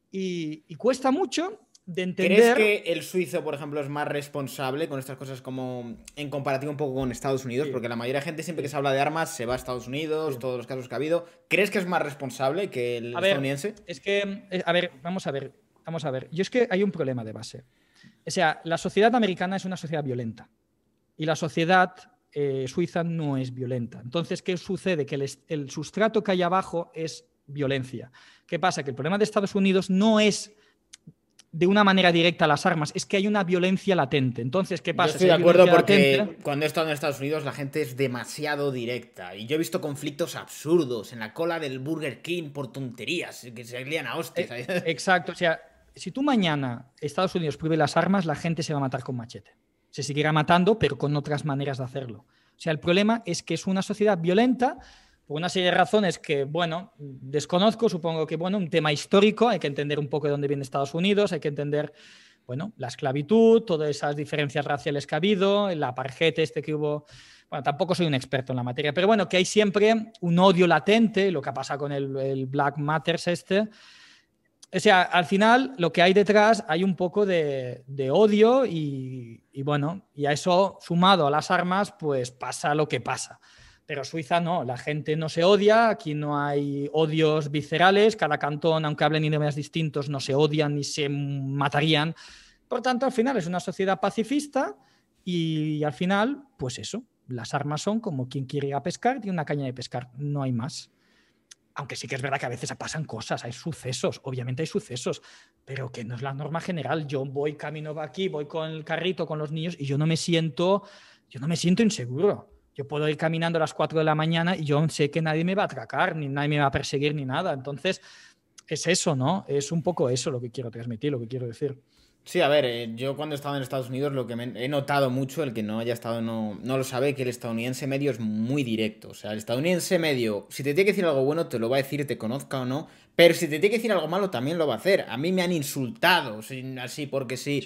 y, y cuesta mucho, ¿Crees que el suizo, por ejemplo, es más responsable con estas cosas como en comparación un poco con Estados Unidos? Porque la mayoría de gente siempre que se habla de armas se va a Estados Unidos, todos los casos que ha habido. ¿Crees que es más responsable que el estadounidense? es que, eh, a ver, vamos a ver, vamos a ver. Yo es que hay un problema de base. O sea, la sociedad americana es una sociedad violenta y la sociedad eh, suiza no es violenta. Entonces, ¿qué sucede? Que el, el sustrato que hay abajo es violencia. ¿Qué pasa? Que el problema de Estados Unidos no es de una manera directa las armas, es que hay una violencia latente. Entonces, ¿qué pasa? Yo estoy de acuerdo porque cuando he estado en Estados Unidos la gente es demasiado directa y yo he visto conflictos absurdos en la cola del Burger King por tonterías que se lían a eh, hostias. exacto, o sea, si tú mañana Estados Unidos pruebe las armas, la gente se va a matar con machete. Se seguirá matando, pero con otras maneras de hacerlo. O sea, el problema es que es una sociedad violenta por una serie de razones que, bueno, desconozco, supongo que, bueno, un tema histórico, hay que entender un poco de dónde viene Estados Unidos, hay que entender, bueno, la esclavitud, todas esas diferencias raciales que ha habido, la apartheid este que hubo, bueno, tampoco soy un experto en la materia, pero bueno, que hay siempre un odio latente, lo que pasa con el, Black Matters este, o sea, al final lo que hay detrás hay un poco de, odio y, y, bueno, y a eso sumado a las armas, pues pasa lo que pasa. Pero Suiza no, la gente no se odia, aquí no hay odios viscerales, cada cantón, aunque hablen idiomas distintos, no se odian ni se matarían. Por tanto, al final es una sociedad pacifista y, al final, pues eso, las armas son como quien quiere ir a pescar tiene una caña de pescar, no hay más. Aunque sí que es verdad que a veces pasan cosas, hay sucesos, obviamente hay sucesos, pero que no es la norma general. Yo voy camino aquí, voy con el carrito, con los niños y yo no me siento, yo no me siento inseguro yo puedo ir caminando a las 4 de la mañana y yo sé que nadie me va a atracar, ni nadie me va a perseguir, ni nada. Entonces, es eso, ¿no? Es un poco eso lo que quiero transmitir, lo que quiero decir. Sí, a ver, eh, yo cuando he estado en Estados Unidos lo que he notado mucho, el que no haya estado no, no, lo sabe, que el estadounidense medio es muy directo. O sea, el estadounidense medio, si te tiene que decir algo bueno, te lo va a decir, te conozca o no, pero si te tiene que decir algo malo, también lo va a hacer. A mí me han insultado, así, porque sí,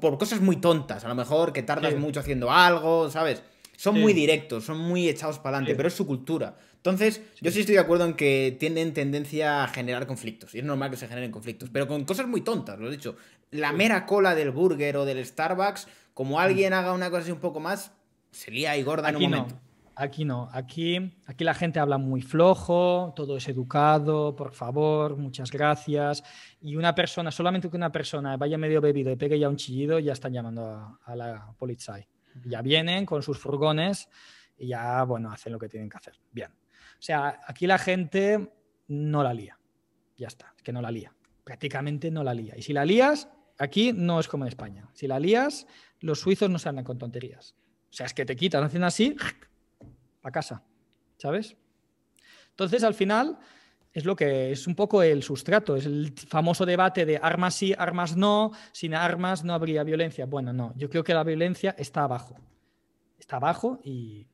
por cosas muy tontas, a lo mejor que tardas mucho haciendo algo, ¿sabes? Son muy directos, son muy echados para adelante, pero es su cultura. Entonces, yo sí estoy de acuerdo en que tienen tendencia a generar conflictos, y es normal que se generen conflictos, pero con cosas muy tontas, lo he dicho. La mera cola del burger o del Starbucks, como alguien haga una cosa así un poco más, se lía y gorda en un momento. Aquí no, aquí, aquí la gente habla muy flojo, todo es educado, por favor, muchas gracias. Y una persona, solamente que una persona vaya medio bebido y pegue ya un chillido, ya están llamando a, a la policía ya vienen con sus furgones y ya, bueno, hacen lo que tienen que hacer. Bien. O sea, aquí la gente no la lía. Ya está, es que no la lía. Prácticamente no la lía. Y si la lías, aquí no es como en España. Si la lías, los suizos no se andan con tonterías. O sea, es que te quitan, hacen así, a casa. ¿Sabes? Entonces, al final, es lo que es un poco el sustrato, es el famoso debate de armas sí, armas no, sin armas no habría violencia. Bueno, no, yo creo que la violencia está abajo, está abajo y,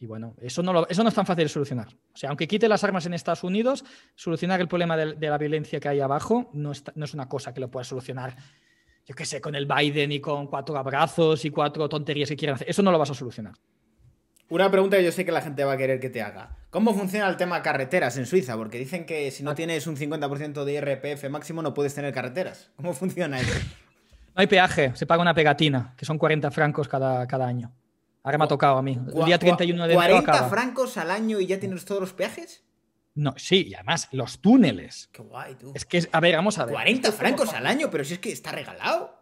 bueno, eso no, eso no es tan fácil de solucionar. O sea, aunque quite las armas en Estados Unidos, solucionar el problema de, la violencia que hay abajo no, no es una cosa que lo pueda solucionar yo qué sé, con el Biden y con cuatro abrazos y cuatro tonterías que quieran hacer. Eso no lo vas a solucionar. Una pregunta que yo sé que la gente va a querer que te haga. ¿Cómo funciona el tema carreteras en Suiza? Porque dicen que si no tienes un 50% de IRPF máximo no puedes tener carreteras. ¿Cómo funciona eso? No hay peaje, se paga una pegatina, que son 40 francos cada, cada año. Ahora me ha tocado a mí. El día 31 de enero. ¿40 francos al año y ya tienes todos los peajes? No, sí, y además, los túneles. Qué guay, tú. Es que, a ver, vamos a ver. 40 francos al año, pero si es que está regalado.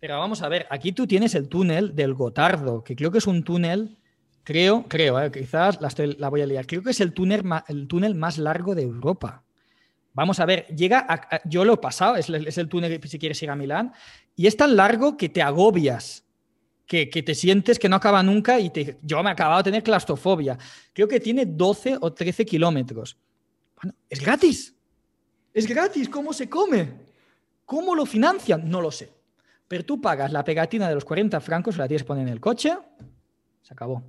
Pero vamos a ver, aquí tú tienes el túnel del Gotardo, que creo que es un túnel Creo, creo, eh, quizás la, voy a liar. Creo que es el túnel, el túnel más largo de Europa. Vamos a ver, llega a, yo lo he pasado, es, el túnel si quieres ir a Milán, y es tan largo que te agobias, que, te sientes que no acaba nunca y yo me he acabado de tener claustrofobia. Creo que tiene 12 o 13 kilómetros. Bueno, es gratis. Es gratis, ¿cómo se come? ¿Cómo lo financian? No lo sé. Pero tú pagas la pegatina de los 40 francos, la tienes que poner en el coche, se acabó.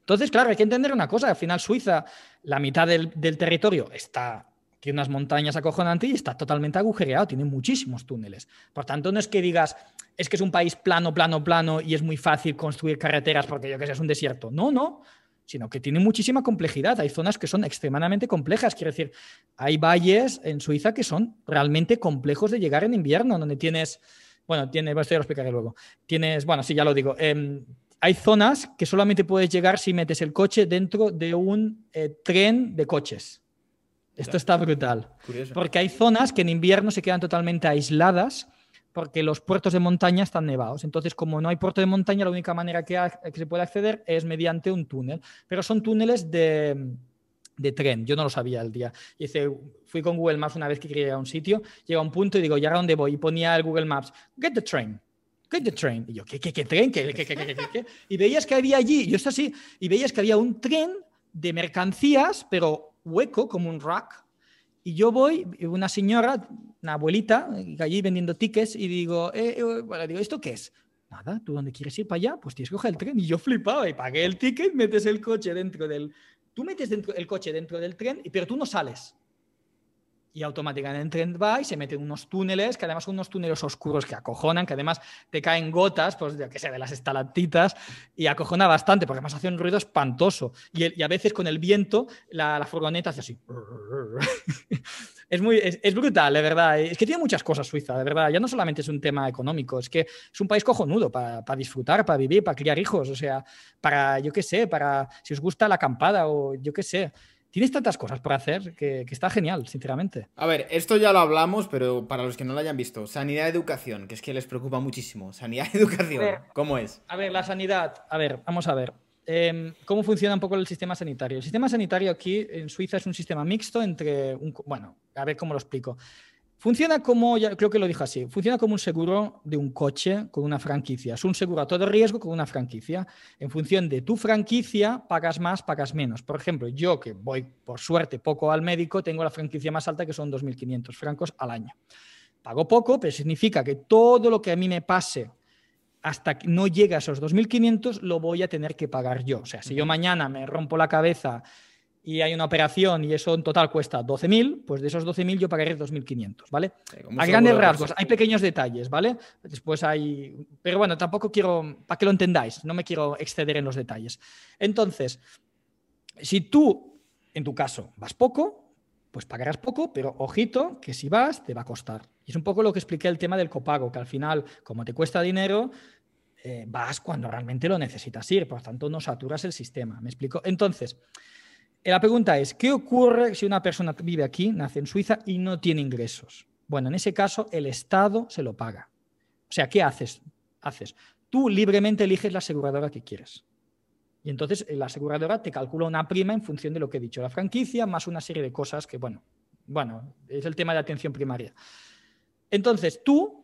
Entonces, claro, hay que entender una cosa. Al final, Suiza, la mitad del, territorio está tiene unas montañas acojonantes y está totalmente agujereado, tiene muchísimos túneles. Por tanto, no es que digas, es que es un país plano, plano, plano y es muy fácil construir carreteras porque yo que sé, es un desierto. No, no, sino que tiene muchísima complejidad. Hay zonas que son extremadamente complejas. Quiero decir, hay valles en Suiza que son realmente complejos de llegar en invierno, donde tienes, bueno, esto ya lo explicaré luego. Tienes, bueno, sí, ya lo digo, em, hay zonas que solamente puedes llegar si metes el coche dentro de un eh, tren de coches. Esto está brutal. Porque hay zonas que en invierno se quedan totalmente aisladas porque los puertos de montaña están nevados. Entonces, como no hay puerto de montaña, la única manera que, se puede acceder es mediante un túnel. Pero son túneles de, tren. Yo no lo sabía el día. fui con Google Maps una vez que quería llegar a un sitio, llega a un punto y digo, ¿y ahora dónde voy? Y ponía el Google Maps, get the train. ¿Qué tren? Y yo, ¿qué, qué, qué tren? ¿Qué, y veías que había allí, yo estaba así, y veías que había un tren de mercancías, pero hueco, como un rack. Y yo voy, una señora, una abuelita, allí vendiendo tickets, y digo, eh, eh, bueno, digo, ¿esto qué es? Nada, tú dónde quieres ir para allá, pues tienes que coger el tren. Y yo flipaba, y pagué el ticket, metes el coche dentro del... Tú metes dentro el coche dentro del tren, pero tú no sales y automáticamente va y se mete unos túneles, que además son unos túneles oscuros que acojonan, que además te caen gotas, pues yo que sea de las estalactitas, y acojona bastante, porque además hace un ruido espantoso. Y, a veces con el viento la, furgoneta hace así. es, muy, es, brutal, de verdad. Es que tiene muchas cosas Suiza, de verdad. Ya no solamente es un tema económico, es que es un país cojonudo para, para disfrutar, para vivir, para criar hijos, o sea, para, yo qué sé, para si os gusta la acampada o yo qué sé tienes tantas cosas por hacer que, está genial, sinceramente. A ver, esto ya lo hablamos, pero para los que no lo hayan visto, sanidad educación, que es que les preocupa muchísimo. Sanidad educación, ¿cómo es? A ver, la sanidad, a ver, vamos a ver. Em, ¿Cómo funciona un poco el sistema sanitario? El sistema sanitario aquí en Suiza es un sistema mixto entre, un, bueno, a ver cómo lo explico. Funciona como, ya creo que lo dije así, funciona como un seguro de un coche con una franquicia. Es un seguro a todo riesgo con una franquicia. En función de tu franquicia, pagas más, pagas menos. Por ejemplo, yo que voy por suerte poco al médico, tengo la franquicia más alta que son 2.500 francos al año. Pago poco, pero significa que todo lo que a mí me pase hasta que no llegue a esos 2.500 lo voy a tener que pagar yo. O sea, si yo mañana me rompo la cabeza y hay una operación y eso en total cuesta 12.000, pues de esos 12.000 yo pagaré 2.500, ¿vale? Hay grandes rasgos, hay pequeños detalles, ¿vale? Después hay... Pero bueno, tampoco quiero, para que lo entendáis, no me quiero exceder en los detalles. Entonces, si tú, en tu caso, vas poco, pues pagarás poco, pero ojito, que si vas, te va a costar. Y es un poco lo que expliqué el tema del copago, que al final, como te cuesta dinero, eh, vas cuando realmente lo necesitas ir, por lo tanto no saturas el sistema, ¿me explico? Entonces, eh, la pregunta es, ¿qué ocurre si una persona vive aquí, nace en Suiza y no tiene ingresos? Bueno, en ese caso el Estado se lo paga. O sea, ¿qué haces? Haces. Tú libremente eliges la aseguradora que quieres. Y entonces eh, la aseguradora te calcula una prima en función de lo que he dicho, la franquicia, más una serie de cosas que, bueno, bueno, es el tema de atención primaria. Entonces, tú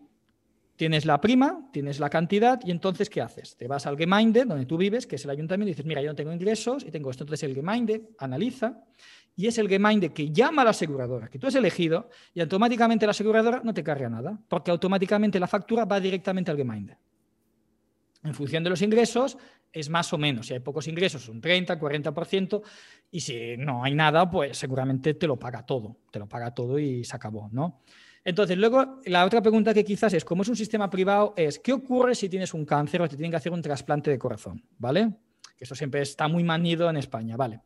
Tienes la prima, tienes la cantidad y entonces ¿qué haces? Te vas al Gemeinde, donde tú vives, que es el ayuntamiento, y dices, mira, yo no tengo ingresos y tengo esto. Entonces el Gemeinde analiza y es el Gemeinde que llama a la aseguradora, que tú has elegido, y automáticamente la aseguradora no te carga nada, porque automáticamente la factura va directamente al Gemeinde. En función de los ingresos, es más o menos. Si hay pocos ingresos, un 30, 40%, y si no hay nada, pues seguramente te lo paga todo, te lo paga todo y se acabó, ¿no? Entonces, luego la otra pregunta que quizás es, como es un sistema privado, es ¿qué ocurre si tienes un cáncer o te tienen que hacer un trasplante de corazón? ¿Vale? Que esto siempre está muy manido en España, ¿vale?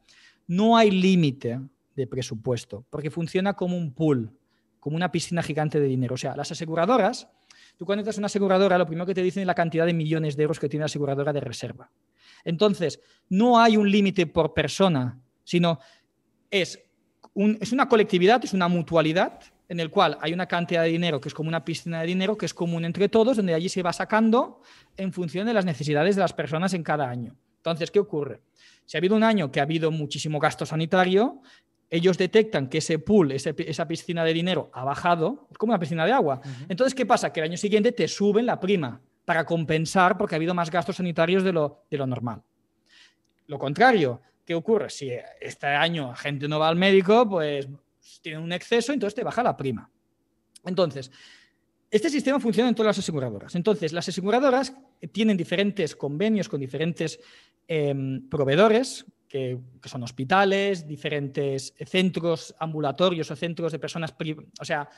No hay límite de presupuesto, porque funciona como un pool, como una piscina gigante de dinero. O sea, las aseguradoras, tú cuando entras a una aseguradora, lo primero que te dicen es la cantidad de millones de euros que tiene la aseguradora de reserva. Entonces, no hay un límite por persona, sino es una colectividad, es una mutualidad en el cual hay una cantidad de dinero que es como una piscina de dinero que es común entre todos, donde allí se va sacando en función de las necesidades de las personas en cada año. Entonces, ¿qué ocurre? Si ha habido un año que ha habido muchísimo gasto sanitario, ellos detectan que ese pool, esa piscina de dinero ha bajado, es como una piscina de agua. Entonces, ¿qué pasa? Que el año siguiente te suben la prima para compensar porque ha habido más gastos sanitarios de lo, de lo normal. Lo contrario, ¿qué ocurre? Si eh, este año la gente no va al médico, pues tienen un exceso, entonces te baja la prima. Entonces, este sistema funciona en todas las aseguradoras. Entonces, las aseguradoras tienen diferentes convenios con diferentes em, proveedores, que, son hospitales, diferentes centros ambulatorios o centros de personas, o sea,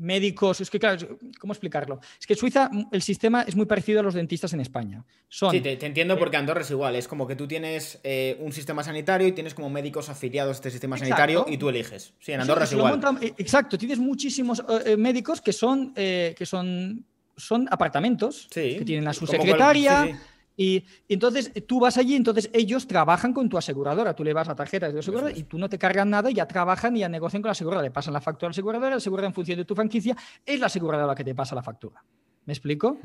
médicos. Es que, claro, ¿cómo explicarlo? Es que en Suiza mm, el sistema es muy parecido a los dentistas en España. Son, sí, te, entiendo porque eh, Andorra es igual. Es como que tú tienes eh, un sistema sanitario y tienes como médicos afiliados a este sistema sanitario y tú eliges. Sí, en Andorra es igual. Eh, exacto, tienes muchísimos médicos que son, que son, son apartamentos, que tienen a su secretaria. Y, entonces tú vas allí, entonces ellos trabajan con tu aseguradora, tú le vas la tarjeta de tu aseguradora y tú no te cargan nada, ya trabajan y ya negocian con la aseguradora, le pasan la factura a la aseguradora, la aseguradora en función de tu franquicia es la aseguradora la que te pasa la factura. ¿Me explico?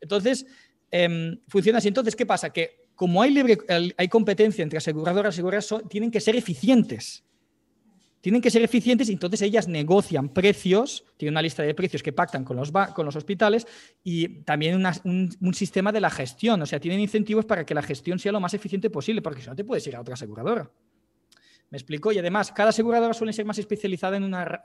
Entonces, em, funciona así. Entonces, ¿qué pasa? Que como hay, libre, hay competencia entre aseguradoras y aseguradoras, tienen que ser eficientes tienen que ser eficientes y entonces ellas negocian precios, tienen una lista de precios que pactan con los, con los hospitales y también un, sistema de la gestión, o sea, tienen incentivos para que la gestión sea lo más eficiente posible, porque si no te puedes ir a otra aseguradora. ¿Me explico? Y además, cada aseguradora suele ser más especializada en una,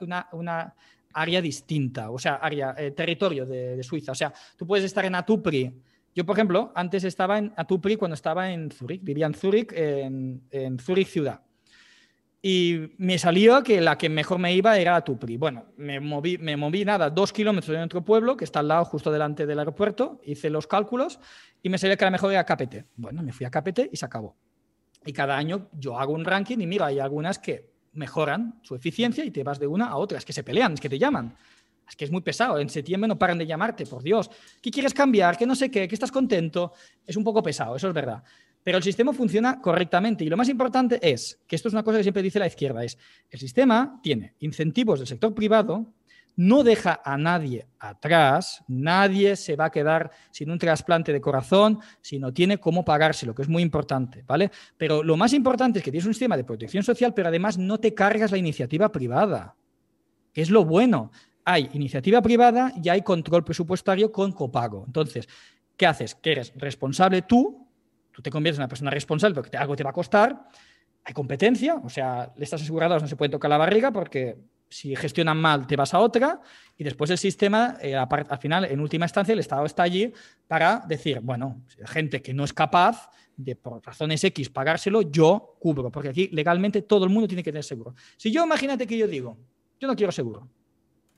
área distinta, o sea, área, eh, territorio de, Suiza. O sea, tú puedes estar en Atupri. Yo, por ejemplo, antes estaba en Atupri cuando estaba en Zurich, vivía en Zurich, en, en Zurich ciudad y me salió que la que mejor me iba era a Tupri. Bueno, me moví, me moví nada, dos kilómetros de otro pueblo que está al lado justo delante del aeropuerto, hice los cálculos y me salió que la mejor era Capete. Bueno, me fui a Capete y se acabó. Y cada año yo hago un ranking y mira, hay algunas que mejoran su eficiencia y te vas de una a otra, es que se pelean, es que te llaman. Es que es muy pesado, en septiembre no paran de llamarte, por Dios. ¿Qué quieres cambiar? ¿Qué no sé qué? ¿Qué estás contento? Es un poco pesado, eso es verdad. Pero el sistema funciona correctamente y lo más importante es, que esto es una cosa que siempre dice la izquierda, es el sistema tiene incentivos del sector privado, no deja a nadie atrás, nadie se va a quedar sin un trasplante de corazón si no tiene cómo pagárselo, que es muy importante, ¿vale? Pero lo más importante es que tienes un sistema de protección social, pero además no te cargas la iniciativa privada, es lo bueno. Hay iniciativa privada y hay control presupuestario con copago. Entonces, ¿qué haces? Que eres responsable tú tú te conviertes en una persona responsable porque algo te va a costar, hay competencia, o sea, estas aseguradoras no se puede tocar la barriga porque si gestionan mal te vas a otra y después el sistema, eh, al final, en última instancia, el Estado está allí para decir, bueno, gente que no es capaz de por razones X pagárselo, yo cubro, porque aquí legalmente todo el mundo tiene que tener seguro. Si yo imagínate que yo digo, yo no quiero seguro,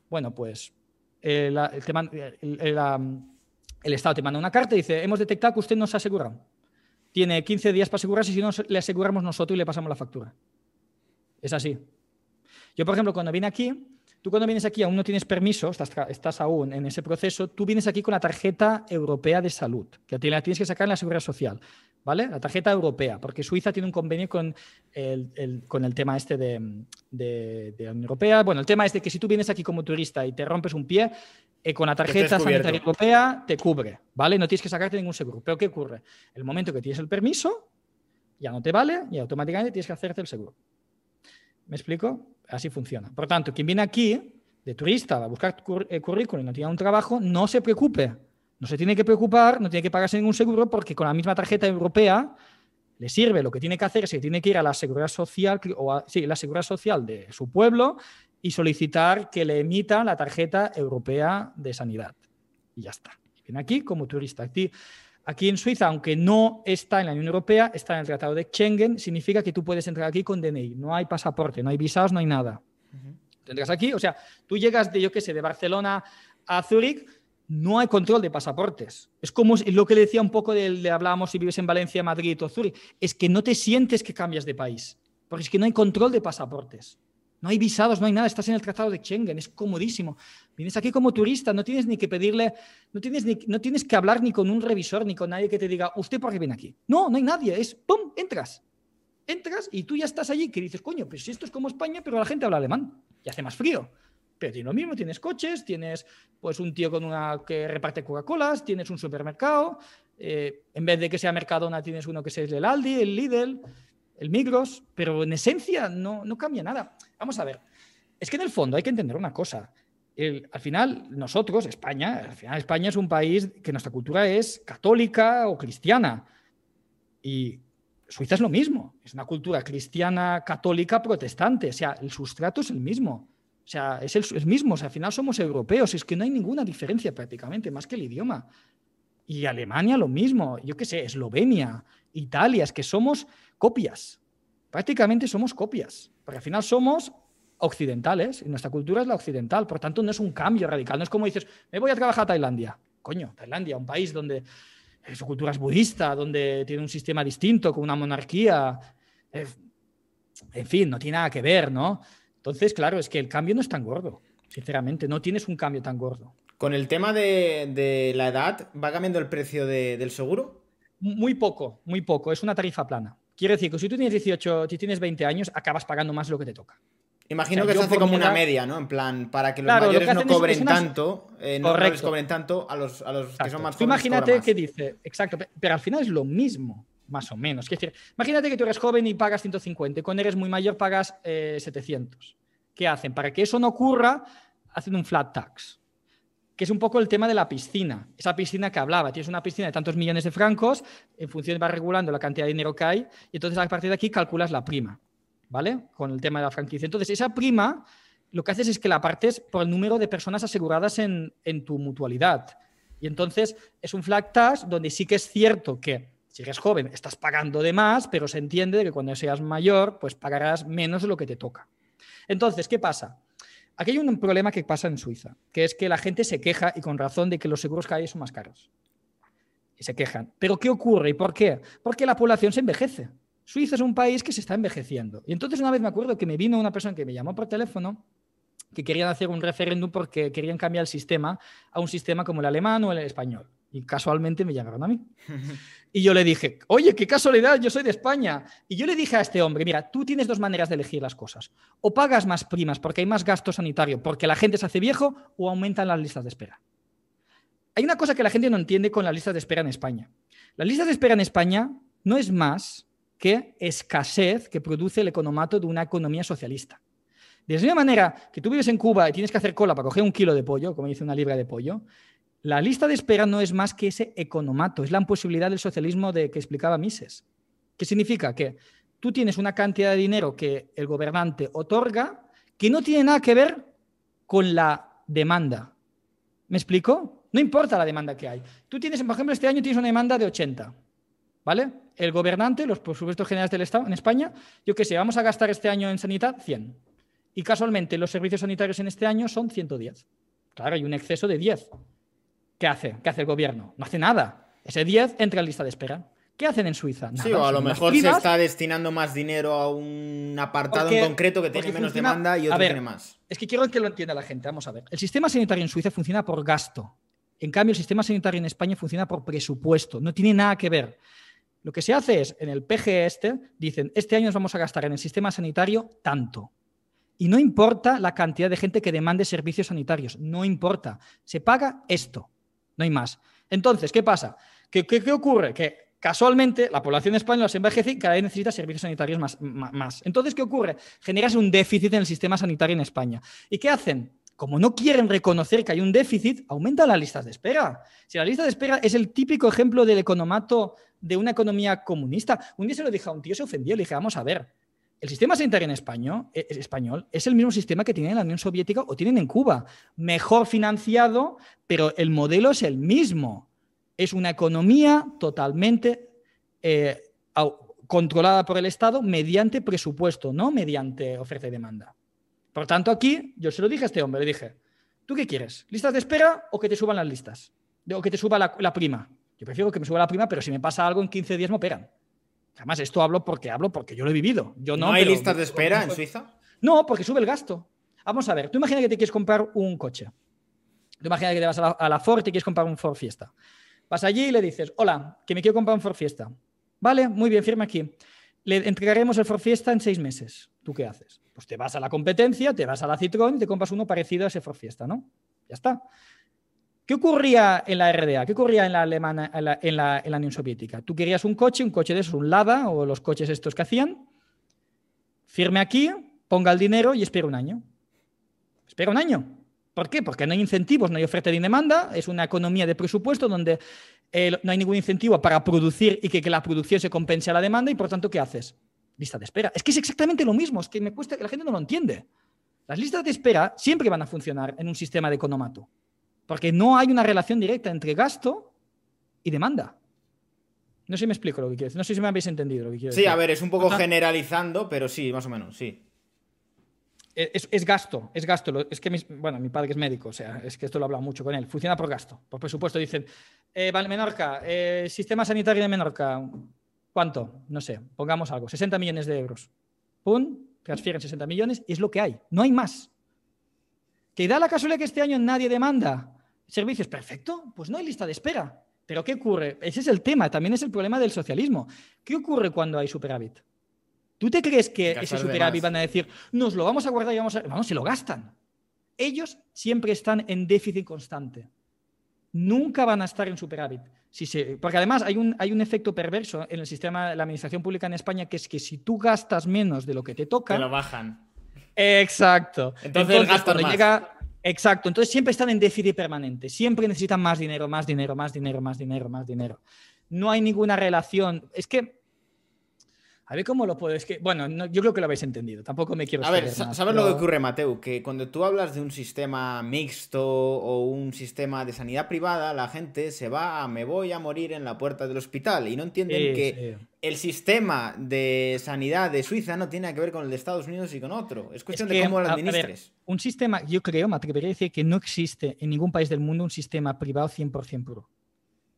bueno, pues eh, el, tema, el, el Estado te manda una carta y dice, hemos detectado que usted no se ha asegurado tiene 15 días para asegurarse, si no le aseguramos nosotros y le pasamos la factura. Es así. Yo, por ejemplo, cuando vine aquí, Tú cuando vienes aquí aún no tienes permiso, estás, aún en ese proceso, tú vienes aquí con la tarjeta europea de salud, que la tienes que sacar en la seguridad social, ¿vale? La tarjeta europea, porque Suiza tiene un convenio con el, con el tema este de, la Unión Europea. Bueno, el tema es de que si tú vienes aquí como turista y te rompes un pie, eh, con la tarjeta sanitaria europea te cubre, ¿vale? No tienes que sacarte ningún seguro. Pero ¿qué ocurre? El momento que tienes el permiso, ya no te vale y automáticamente tienes que hacerte el seguro. ¿Me explico? Así funciona. Por tanto, quien viene aquí de turista a buscar eh, currículum y no tiene un trabajo, no se preocupe. No se tiene que preocupar, no tiene que pagarse ningún seguro porque con la misma tarjeta europea le sirve. Lo que tiene que hacer es que tiene que ir a la seguridad social o la seguridad social de su pueblo y solicitar que le emita la tarjeta europea de sanidad. Y ya está. Viene aquí como turista. Aquí Aquí en Suiza, aunque no está en la Unión Europea, está en el Tratado de Schengen, significa que tú puedes entrar aquí con DNI. No hay pasaporte, no hay visados, no hay nada. Tendrás aquí, o sea, tú llegas de, yo qué sé, de Barcelona a Zúrich, no hay control de pasaportes. Es como lo que le decía un poco le hablábamos si vives en Valencia, Madrid o Zúrich, es que no te sientes que cambias de país, porque es que no hay control de pasaportes. No hay visados, no hay nada, estás en el Tratado de Schengen, es comodísimo. Vienes aquí como turista, no tienes ni que pedirle, no tienes, ni, no tienes que hablar ni con un revisor, ni con nadie que te diga, ¿usted por qué viene aquí? No, no hay nadie, es ¡pum! Entras. Entras y tú ya estás allí, que dices, coño, pues esto es como España, pero la gente habla alemán y hace más frío. Pero tiene lo mismo, tienes coches, tienes pues un tío con una que reparte Coca-Colas, tienes un supermercado, eh, en vez de que sea Mercadona tienes uno que sea el Aldi, el Lidl, el Migros, pero en esencia no, cambia nada. Vamos a ver, es que en el fondo hay que entender una cosa. al final, nosotros, España, al final España es un país que nuestra cultura es católica o cristiana. Y Suiza es lo mismo, es una cultura cristiana, católica, protestante. O sea, el sustrato es el mismo. O sea, es el, mismo. O sea, al final somos europeos. Es que no hay ninguna diferencia prácticamente, más que el idioma. Y Alemania lo mismo. Yo qué sé, Eslovenia, Italia, es que somos copias, prácticamente somos copias, porque al final somos occidentales y nuestra cultura es la occidental, por tanto no es un cambio radical, no es como dices, me voy a trabajar a Tailandia, coño, Tailandia, un país donde su cultura es budista, donde tiene un sistema distinto, con una monarquía, en fin, no tiene nada que ver, ¿no? Entonces, claro, es que el cambio no es tan gordo, sinceramente, no tienes un cambio tan gordo. Con el tema de, la edad, ¿va cambiando el precio del seguro? Muy poco, muy poco. Es una tarifa plana. Quiere decir que si tú tienes 18, si tienes 20 años, acabas pagando más lo que te toca. Imagino que se hace como una media, ¿no? En plan, para que los mayores no cobren tanto, eh, no cobren tanto a los, que son más jóvenes. imagínate que dice, exacto, pero al final es lo mismo, más o menos. decir, imagínate que tú eres joven y pagas 150, y cuando eres muy mayor pagas 700. Eh, ¿Qué hacen? Para que eso no ocurra, hacen un flat tax que es un poco el tema de la piscina. Esa piscina que hablaba, tienes una piscina de tantos millones de francos, en función vas regulando la cantidad de dinero que hay, y entonces a partir de aquí calculas la prima, ¿vale? Con el tema de la franquicia. Entonces, esa prima lo que haces es que la partes por el número de personas aseguradas en, tu mutualidad. Y entonces es un flat tax donde sí que es cierto que si eres joven estás pagando de más, pero se entiende que cuando seas mayor, pues pagarás menos de lo que te toca. Entonces, ¿qué pasa? Aquí hay un problema que pasa en Suiza, que es que la gente se queja y con razón de que los seguros cada día son más caros. Y se quejan. ¿Pero qué ocurre y por qué? Porque la población se envejece. Suiza es un país que se está envejeciendo. Y entonces una vez me acuerdo que me vino una persona que me llamó por teléfono que querían hacer un referéndum porque querían cambiar el sistema a un sistema como el alemán o el español. Y casualmente me llamaron a mí. Y yo le dije, oye, qué casualidad, yo soy de España. Y yo le dije a este hombre, mira, tú tienes dos maneras de elegir las cosas. O pagas más primas porque hay más gasto sanitario, porque la gente se hace viejo, o aumentan las listas de espera. Hay una cosa que la gente no entiende con las listas de espera en España. Las listas de espera en España no es más que escasez que produce el economato de una economía socialista. De la misma manera que tú vives en Cuba y tienes que hacer cola para coger un kilo de pollo, como dice una libra de pollo, la lista de espera no es más que ese economato, es la imposibilidad del socialismo de que explicaba Mises. ¿Qué significa? Que tú tienes una cantidad de dinero que el gobernante otorga que no tiene nada que ver con la demanda. ¿Me explico? No importa la demanda que hay. Tú tienes, por ejemplo, este año tienes una demanda de 80, ¿vale? El gobernante, los presupuestos generales del Estado en España, yo qué sé, vamos a gastar este año en sanidad 100. Y casualmente los servicios sanitarios en este año son 110. Claro, hay un exceso de 10. ¿qué hace? ¿Qué hace el gobierno? No hace nada. Ese 10 entra en lista de espera. ¿Qué hacen en Suiza? sí, o a lo mejor se está destinando más dinero a un apartado en concreto que tiene menos demanda y otro tiene más. Es que quiero que lo entienda la gente. Vamos a ver. El sistema sanitario en Suiza funciona por gasto. En cambio, el sistema sanitario en España funciona por presupuesto. No tiene nada que ver. Lo que se hace es, en el PGE este, dicen, este año nos vamos a gastar en el sistema sanitario tanto. Y no importa la cantidad de gente que demande servicios sanitarios, no importa. Se paga esto no hay más. Entonces, ¿qué pasa? ¿Qué, ocurre? Que casualmente la población española se envejece y cada vez necesita servicios sanitarios más, más. Entonces, ¿qué ocurre? Generas un déficit en el sistema sanitario en España. ¿Y qué hacen? como no quieren reconocer que hay un déficit, aumentan las listas de espera. Si la lista de espera es el típico ejemplo del economato de una economía comunista. Un día se lo dije a un tío, se ofendió, le dije, vamos a ver, el sistema sanitario en español, e, es, español es el mismo sistema que tienen en la Unión Soviética o tienen en Cuba. Mejor financiado, pero el modelo es el mismo. Es una economía totalmente eh, controlada por el Estado mediante presupuesto, no mediante oferta y demanda. Por tanto, aquí yo se lo dije a este hombre, le dije, ¿tú qué quieres? ¿Listas de espera o que te suban las listas? ¿O que te suba la, la prima? Yo prefiero que me suba la prima, pero si me pasa algo en 15 días me operan. Además, esto hablo porque hablo porque yo lo he vivido. Yo ¿No, hay listas de espera en Suiza? No, porque sube el gasto. Vamos a ver, tú imagina que te quieres comprar un coche. Tú imagina que te vas a la, Ford y te quieres comprar un Ford Fiesta. Vas allí y le dices, hola, que me quiero comprar un Ford Fiesta. Vale, muy bien, firma aquí. Le entregaremos el Ford Fiesta en seis meses. ¿Tú qué haces? Pues te vas a la competencia, te vas a la Citroën y te compras uno parecido a ese Ford Fiesta, ¿no? Ya está. ¿Qué ocurría en la RDA? ¿Qué ocurría en la, en la, Unión Soviética? Tú querías un coche, un coche de esos, un Lada o los coches estos que hacían. Firme aquí, ponga el dinero y espera un año. Espera un año. ¿Por qué? Porque no hay incentivos, no hay oferta ni demanda, es una economía de presupuesto donde eh, no hay ningún incentivo para producir y que, la producción se compense a la demanda y por tanto, ¿qué haces? Lista de espera. Es que es exactamente lo mismo, es que me cuesta que la gente no lo entiende. Las listas de espera siempre van a funcionar en un sistema de economato. Porque no hay una relación directa entre gasto y demanda. No sé si me explico lo que quiero No sé si me habéis entendido lo que quiero sí, decir. Sí, a ver, es un poco generalizando, pero sí, más o menos, sí. E, es, gasto, es gasto. Es que, bueno, mi padre es médico, o sea, es que esto lo he hablado mucho con él. Funciona por gasto. Por presupuesto, dicen, eh, Menorca, eh, sistema sanitario de Menorca, ¿cuánto? No sé, pongamos algo, 60 millones de euros. Pum, transfieren 60 millones y es lo que hay, no hay más. ¿Que da la casualidad que este año nadie demanda? servicios, perfecto, pues no hay lista de espera. Pero ¿qué ocurre? Ese es el tema, también es el problema del socialismo. ¿Qué ocurre cuando hay superávit? ¿Tú te crees que ese superávit van a decir, nos lo vamos a guardar y vamos a... Vamos, se lo gastan. Ellos siempre están en déficit constante. Nunca van a estar en superávit. Porque además hay un, hay un efecto perverso en el sistema de la administración pública en España, que es que si tú gastas menos de lo que te toca... Te lo bajan. Exacto. Entonces, el gasto más. llega Exacto, entonces siempre están en déficit permanente, siempre necesitan más dinero, más dinero, más dinero, más dinero, más dinero. No hay ninguna relación. Es que a ver cómo lo puedo. que, bueno, yo creo que lo habéis entendido. Tampoco me quiero. A ver, ¿sabes lo que ocurre, Mateo Que cuando tú hablas de un sistema mixto o un sistema de sanidad privada, la gente se va a me voy a morir en la puerta del hospital y no entienden que el sistema de sanidad de Suiza no tiene que ver con el de Estados Unidos y con otro. Es cuestión de cómo lo administres. un sistema, yo creo, me atrevería a decir que no existe en ningún país del mundo un sistema privado 100% puro.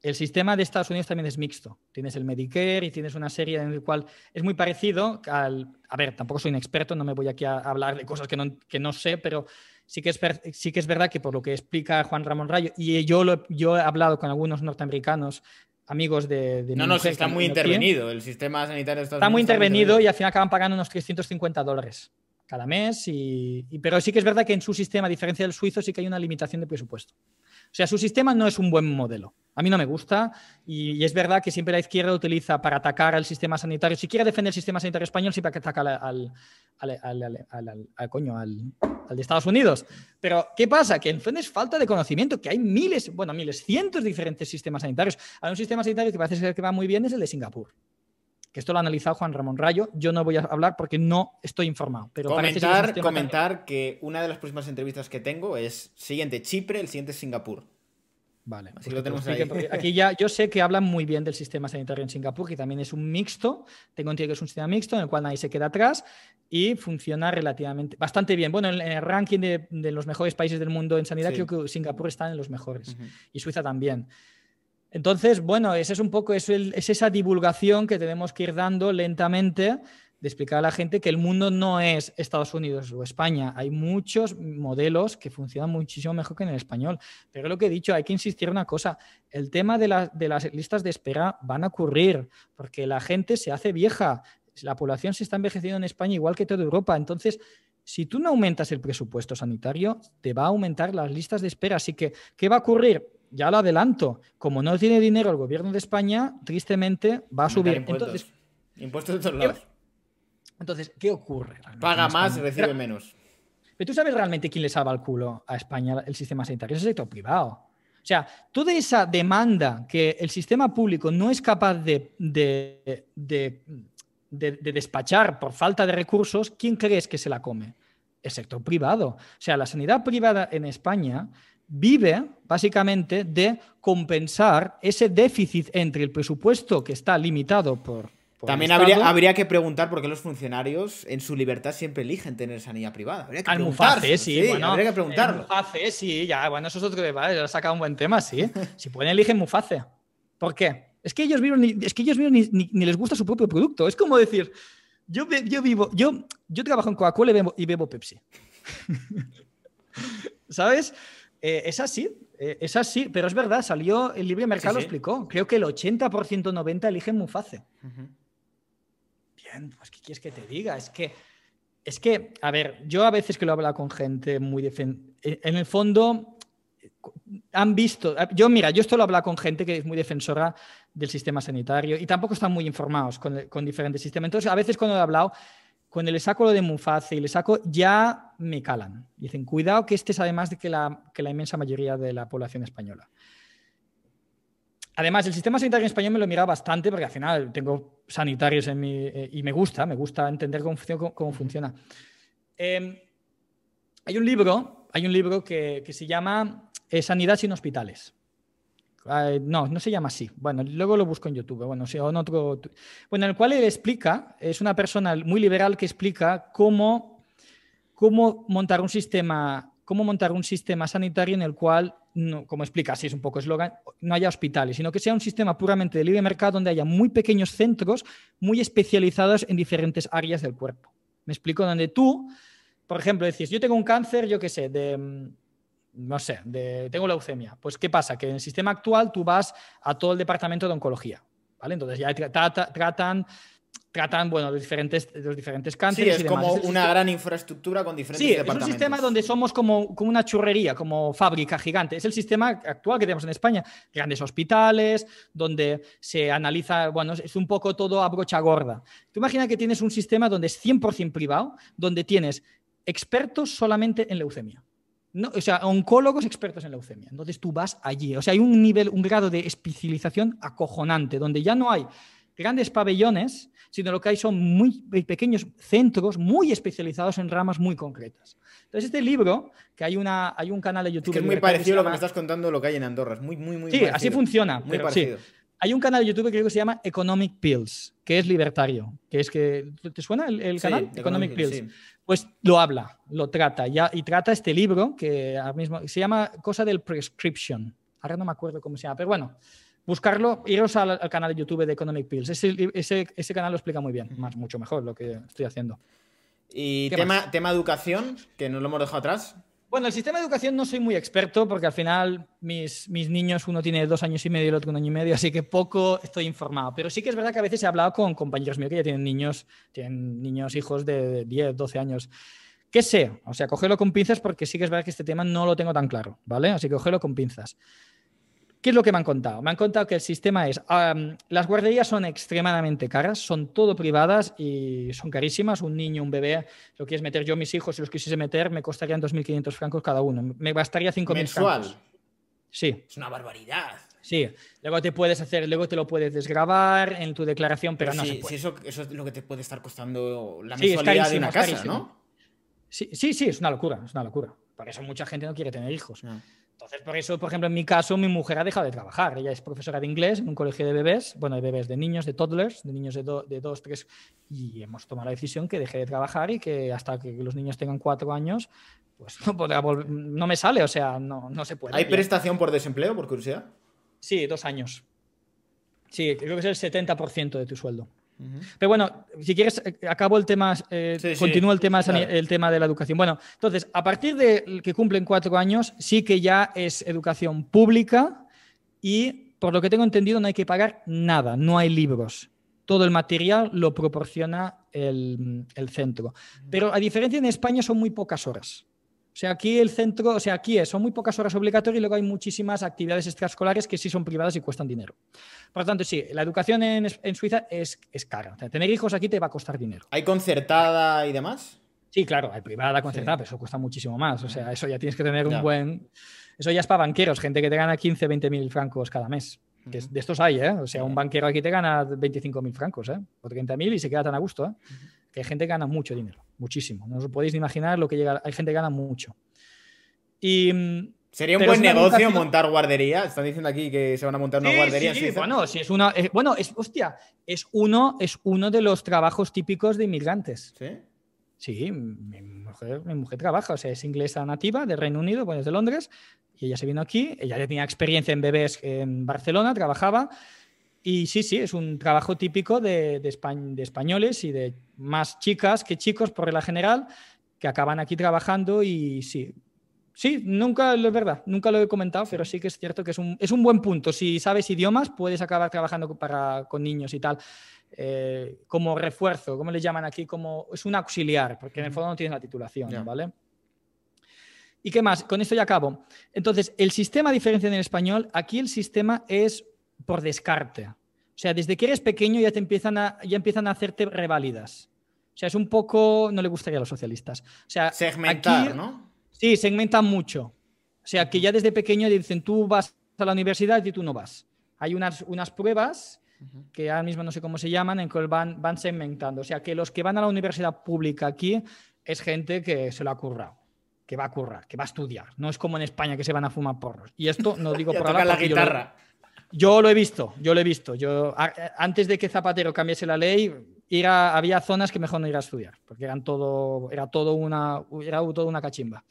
El sistema de Estados Unidos también es mixto. Tienes el Medicare y tienes una serie en la cual es muy parecido al... A ver, tampoco soy un experto, no me voy aquí a hablar de cosas que no, sé, pero sí que, es, sí que es verdad que por lo que explica Juan Ramón Rayo, y yo, he hablado con algunos norteamericanos amigos de... de no, no, está muy intervenido el sistema sanitario de Estados está Unidos. Muy intervenido y al final acaban pagando unos 350 dólares cada mes, pero sí que es verdad que en su sistema, a diferencia del suizo, sí que hay una limitación de presupuesto. O sea, su sistema no es un buen modelo. A mí no me gusta y, es verdad que siempre la izquierda utiliza para atacar al sistema sanitario. Si quiere defender el sistema sanitario español, siempre ataca al, al, al, al coño, al, de Estados Unidos. Pero, ¿qué pasa? Que en fin es falta de conocimiento, que hay miles, bueno, miles, cientos de diferentes sistemas sanitarios. Hay un sistema sanitario que parece ser que va muy bien, es el de Singapur que esto lo ha analizado Juan Ramón Rayo. Yo no voy a hablar porque no estoy informado. Pero comentar, que comentar que una de las próximas entrevistas que tengo es siguiente Chipre, el siguiente Singapur. Vale. Así pues lo tenemos ahí. Aquí ya yo sé que hablan muy bien del sistema sanitario en Singapur, que también es un mixto. Tengo entendido que es un sistema mixto en el cual nadie se queda atrás y funciona relativamente bastante bien. Bueno, en el ranking de, los mejores países del mundo en sanidad, creo que Singapur está en los mejores y Suiza también. Entonces, bueno, ese es un poco esa divulgación que tenemos que ir dando lentamente de explicar a la gente que el mundo no es Estados Unidos o España. Hay muchos modelos que funcionan muchísimo mejor que en el español. Pero lo que he dicho, hay que insistir en una cosa. El tema de, las listas de espera van a ocurrir porque la gente se hace vieja. La población se está envejeciendo en España igual que toda Europa. Entonces, si tú no aumentas el presupuesto sanitario, te va a aumentar las listas de espera. Así que, ¿qué va a ocurrir? ya lo adelanto, como no tiene dinero el gobierno de España, tristemente va a subir. Impuestos. Entonces, impuestos de todos lados. Entonces, ¿qué ocurre? Ah, Paga más, recibe menos. Pero tú sabes realmente quién le salva el culo a España el sistema sanitario, es el sector privado. O sea, toda esa demanda que el sistema público no es capaz de, de, de, despachar por falta de recursos, ¿quién crees que se la come? El sector privado. O sea, la sanidad privada en España vive básicamente de compensar ese déficit entre el presupuesto que está limitado por... También habría, habría, que preguntar por qué los funcionarios en su libertad siempre eligen tener sanidad privada. Habría que, al ah, sí, habría que preguntarlo. sí, ya, bueno, eso es otro debate, vale, ha sacado un buen tema, sí. si pueden, eligen Muface. ¿Por qué? Es que ellos viven es que ellos ni, les gusta su propio producto. Es como decir, yo, yo, vivo, yo, yo trabajo en Coca-Cola y bebo, Pepsi. ¿Sabes? Eh, es así, eh, es así, pero es verdad, salió el libre mercado, lo explicó. Creo que el 80%, 90% eligen muy fácil. Bien, pues ¿qué quieres que te diga? Es que, es que, a ver, yo a veces que lo he hablado con gente muy defensiva, eh, en el fondo han visto, yo mira, yo esto lo he con gente que es muy defensora del sistema sanitario y tampoco están muy informados con, con diferentes sistemas. Entonces, a veces cuando he hablado, cuando le saco lo de Muface y le saco, ya me calan. Dicen, cuidado que este es además de que la, inmensa mayoría de la población española. Además, el sistema sanitario en español me lo mira bastante porque al final tengo sanitarios en mi, eh, y me gusta, me gusta entender cómo, funciona. Em, hay un libro, hay un libro que, se llama eh, Sanidad sin hospitales no, no se llama así. Bueno, luego lo busco en YouTube. Bueno, en otro. Bueno, el cual él explica, es una persona muy liberal que explica cómo, cómo montar un sistema, cómo montar un sistema sanitario en el cual, como explica, así es un poco eslogan, no haya hospitales, sino que sea un sistema puramente de libre mercado donde haya muy pequeños centros muy especializados en diferentes áreas del cuerpo. Me explico, donde tú, por ejemplo, decís, yo tengo un cáncer, yo qué sé, de no sé, tengo leucemia. Pues, ¿qué pasa? Que en el sistema actual tú vas a todo el departamento de oncología, ¿vale? Entonces ya tratan tratan bueno, los, diferentes, los diferentes cánceres. Sí, es como una gran infraestructura con diferentes sí, Es un sistema donde somos como, como, una churrería, como fábrica gigante. Es el sistema actual que tenemos en España. Grandes hospitales, donde se analiza, bueno, es un poco todo a brocha gorda. Tú imagina que tienes un sistema donde es 100% privado, donde tienes expertos solamente en leucemia o sea, oncólogos expertos en leucemia. Entonces tú vas allí. O sea, hay un nivel, un grado de especialización acojonante, donde ya no hay grandes pabellones, sino lo que hay son muy pequeños centros muy especializados en ramas muy concretas. Entonces, este libro, que hay, una, hay un canal de YouTube... que es muy parecido a lo que me estás contando lo que hay en Andorra, muy, muy, muy... Sí, así funciona. Muy parecido. Hay un canal de YouTube que creo que se llama Economic Pills, que es libertario, que es que, ¿te suena el, canal? Economic, Pills. Pues lo habla, lo trata, ya, y trata este libro que ahora mismo se llama Cosa del Prescription. Ahora no me acuerdo cómo se llama, pero bueno, buscarlo, iros al, canal de YouTube de Economic Pills. Ese, canal lo explica muy bien, más, mucho mejor lo que estoy haciendo. Y tema, tema educación, que no lo hemos dejado atrás. Bueno, el sistema de educación no soy muy experto porque al final mis, mis, niños, uno tiene dos años y medio y el otro un año y medio, así que poco estoy informado. Pero sí que es verdad que a veces he hablado con compañeros míos que ya tienen niños, tienen niños, hijos de 10, 12 años. ¿Qué sé? O sea, cogerlo con pinzas porque sí que es verdad que este tema no lo tengo tan claro, ¿vale? Así que cogerlo con pinzas. ¿Qué es lo que me han contado? Me han contado que el sistema es, las guarderías son extremadamente caras, son todo privadas y son carísimas. Un niño, un bebé, lo quieres meter yo, mis hijos, si los quisiese meter, me costarían 2.500 francos cada uno. Me bastaría 5.000 ¿Mensual? Francos. Sí. Es una barbaridad. Sí, luego te puedes hacer, luego te lo puedes desgrabar en tu declaración, pero, no se puede. Sí, eso, es lo que te puede estar costando la mensualidad de una casa, ¿no? Sí, sí, es una locura, es una locura. Por eso mucha gente no quiere tener hijos por eso, por ejemplo, en mi caso, mi mujer ha dejado de trabajar. Ella es profesora de inglés en un colegio de bebés, bueno, de bebés, de niños, de toddlers, de niños de, de dos, tres, y hemos tomado la decisión que deje de trabajar y que hasta que los niños tengan cuatro años, pues no podrá no me sale, o sea, no, no se puede. ¿Hay prestación por desempleo, por curiosidad? Sí, dos años. Sí, creo que es el 70% de tu sueldo. Pero bueno, si quieres, eh, acabo el tema, eh, continúo el, tema, el tema de la educación. Bueno, entonces, a partir de que cumplen cuatro años, sí que ya es educación pública y, por lo que tengo entendido, no hay que pagar nada, no hay libros. Todo el material lo proporciona el, el centro. Pero a diferencia en España son muy pocas horas. O sea, aquí el centro, o sea, aquí son muy pocas horas obligatorias y luego hay muchísimas actividades extraescolares que sí son privadas y cuestan dinero. Por lo tanto, sí, la educación en, Suiza es, cara. O sea, tener hijos aquí te va a costar dinero. ¿Hay concertada y demás? Sí, claro, hay privada, concertada, pero eso cuesta muchísimo más. O sea, eso ya tienes que tener un buen. Eso ya es para banqueros, gente que te gana 15, 20 mil francos cada mes. de estos hay, ¿eh? O sea, un banquero aquí te gana 25 mil francos, ¿eh? O 30 mil y se queda tan a gusto, ¿eh? que hay gente que gana mucho dinero, muchísimo. No os podéis imaginar lo que llega. Hay gente que gana mucho. Y. Mm, Sería un buen negocio montar guarderías. Están diciendo aquí que se van a montar una guarderías bueno, si es una. Eh, bueno, es, hostia, es uno, es uno de los trabajos típicos de inmigrantes. Sí. mi mujer, mi mujer trabaja, o sea, es inglesa nativa de Reino Unido, bueno, es de Londres, y ella se vino aquí, ella ya tenía experiencia en bebés en Barcelona, trabajaba, y sí, sí, es un trabajo típico de, españoles y de más chicas que chicos, por la general, que acaban aquí trabajando y sí. Sí, nunca lo es verdad, nunca lo he comentado, pero sí que es cierto que es un, es un buen punto. Si sabes idiomas, puedes acabar trabajando para, con niños y tal. Eh, como refuerzo, como le llaman aquí? Como, es un auxiliar, porque en el fondo no tienes la titulación, ¿vale? ¿Y qué más? Con esto ya acabo. Entonces, el sistema, de diferencia del español, aquí el sistema es por descarte. O sea, desde que eres pequeño ya te empiezan a, ya empiezan a hacerte reválidas. O sea, es un poco. No le gustaría a los socialistas. O sea, segmentar, ¿no? Sí, segmentan mucho. O sea, que ya desde pequeño dicen tú vas a la universidad y tú no vas. Hay unas, unas pruebas que ahora mismo no sé cómo se llaman, en que van, van segmentando. O sea, que los que van a la universidad pública aquí es gente que se lo ha currado, que va a currar, que va a estudiar. No es como en España que se van a fumar porros. Y esto no digo por ahora. la guitarra. Yo lo he visto, yo lo he visto. Yo, antes de que Zapatero cambiase la ley, había zonas que mejor no ir a estudiar, porque eran todo, era, todo una, era todo una cachimba.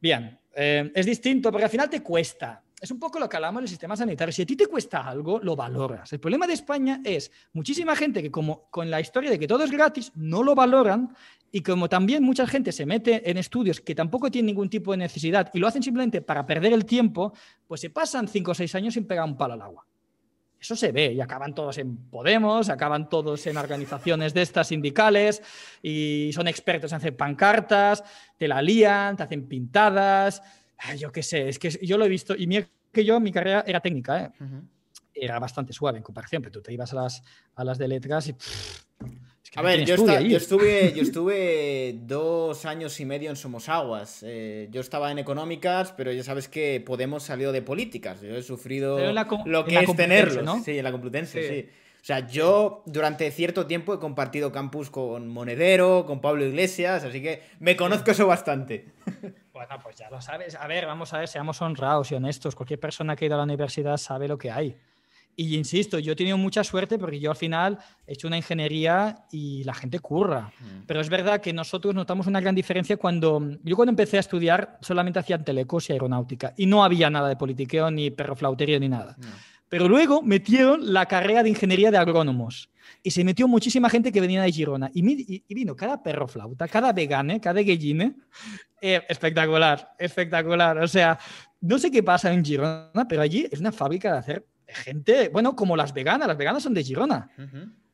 Bien, eh, es distinto, porque al final te cuesta es un poco lo que hablamos del sistema sanitario. Si a ti te cuesta algo, lo valoras. El problema de España es muchísima gente que como con la historia de que todo es gratis, no lo valoran y como también mucha gente se mete en estudios que tampoco tienen ningún tipo de necesidad y lo hacen simplemente para perder el tiempo, pues se pasan cinco o seis años sin pegar un palo al agua. Eso se ve y acaban todos en Podemos, acaban todos en organizaciones de estas sindicales y son expertos en hacer pancartas, te la lían, te hacen pintadas, Ah, yo qué sé, es que yo lo he visto, y que yo, mi carrera era técnica, ¿eh? era bastante suave en comparación, pero tú te ibas a las, a las de letras y... a ver, yo, estuve, yo estuve dos años y medio en Somosaguas. Eh, yo estaba en económicas, pero ya sabes que Podemos salió de políticas. Yo he sufrido lo que es tenerlos. ¿no? Sí, en la Complutense, sí. O sea, yo durante cierto tiempo he compartido campus con Monedero, con Pablo Iglesias, así que me conozco eso bastante. bueno, pues ya lo sabes. A ver, vamos a ver, seamos honrados y honestos. Cualquier persona que ha ido a la universidad sabe lo que hay. Y insisto, yo he tenido mucha suerte porque yo al final he hecho una ingeniería y la gente curra. Mm. Pero es verdad que nosotros notamos una gran diferencia cuando yo cuando empecé a estudiar solamente hacían telecos y aeronáutica y no había nada de politiqueo ni perroflauterio ni nada. Mm. Pero luego metieron la carrera de ingeniería de agrónomos y se metió muchísima gente que venía de Girona. Y, vino cada perro flauta, cada vegane, cada guelline, eh, espectacular, espectacular. O sea, no sé qué pasa en Girona, pero allí es una fábrica de hacer gente, bueno, como las veganas, las veganas son de Girona.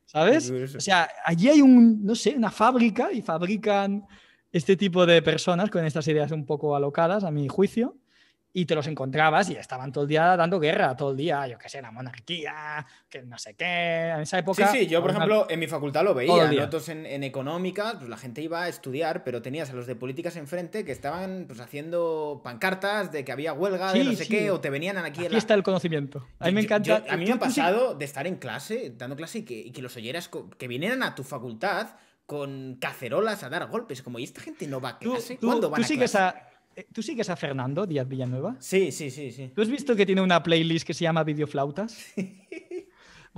¿Sabes? O sea, allí hay un, no sé, una fábrica y fabrican este tipo de personas con estas ideas un poco alocadas, a mi juicio y te los encontrabas y estaban todo el día dando guerra, todo el día, yo qué sé, la monarquía, que no sé qué, en esa época... Sí, sí, yo por ejemplo en mi facultad lo veía, nosotros en, en, económica, pues la gente iba a estudiar, pero tenías a los de políticas enfrente que estaban pues haciendo pancartas de que había huelga, de no sé qué, o te venían aquí... Aquí en la... está el conocimiento, a mí me encanta... a mí me ha pasado de estar en clase, dando clase y que, los oyeras, que vinieran a tu facultad con cacerolas a dar golpes, como, ¿y esta gente no va a clase? ¿Cuándo van a eh, ¿Tú sigues a Fernando Díaz Villanueva? Sí, sí, sí, sí. ¿Tú has visto que tiene una playlist que se llama Videoflautas? Sí.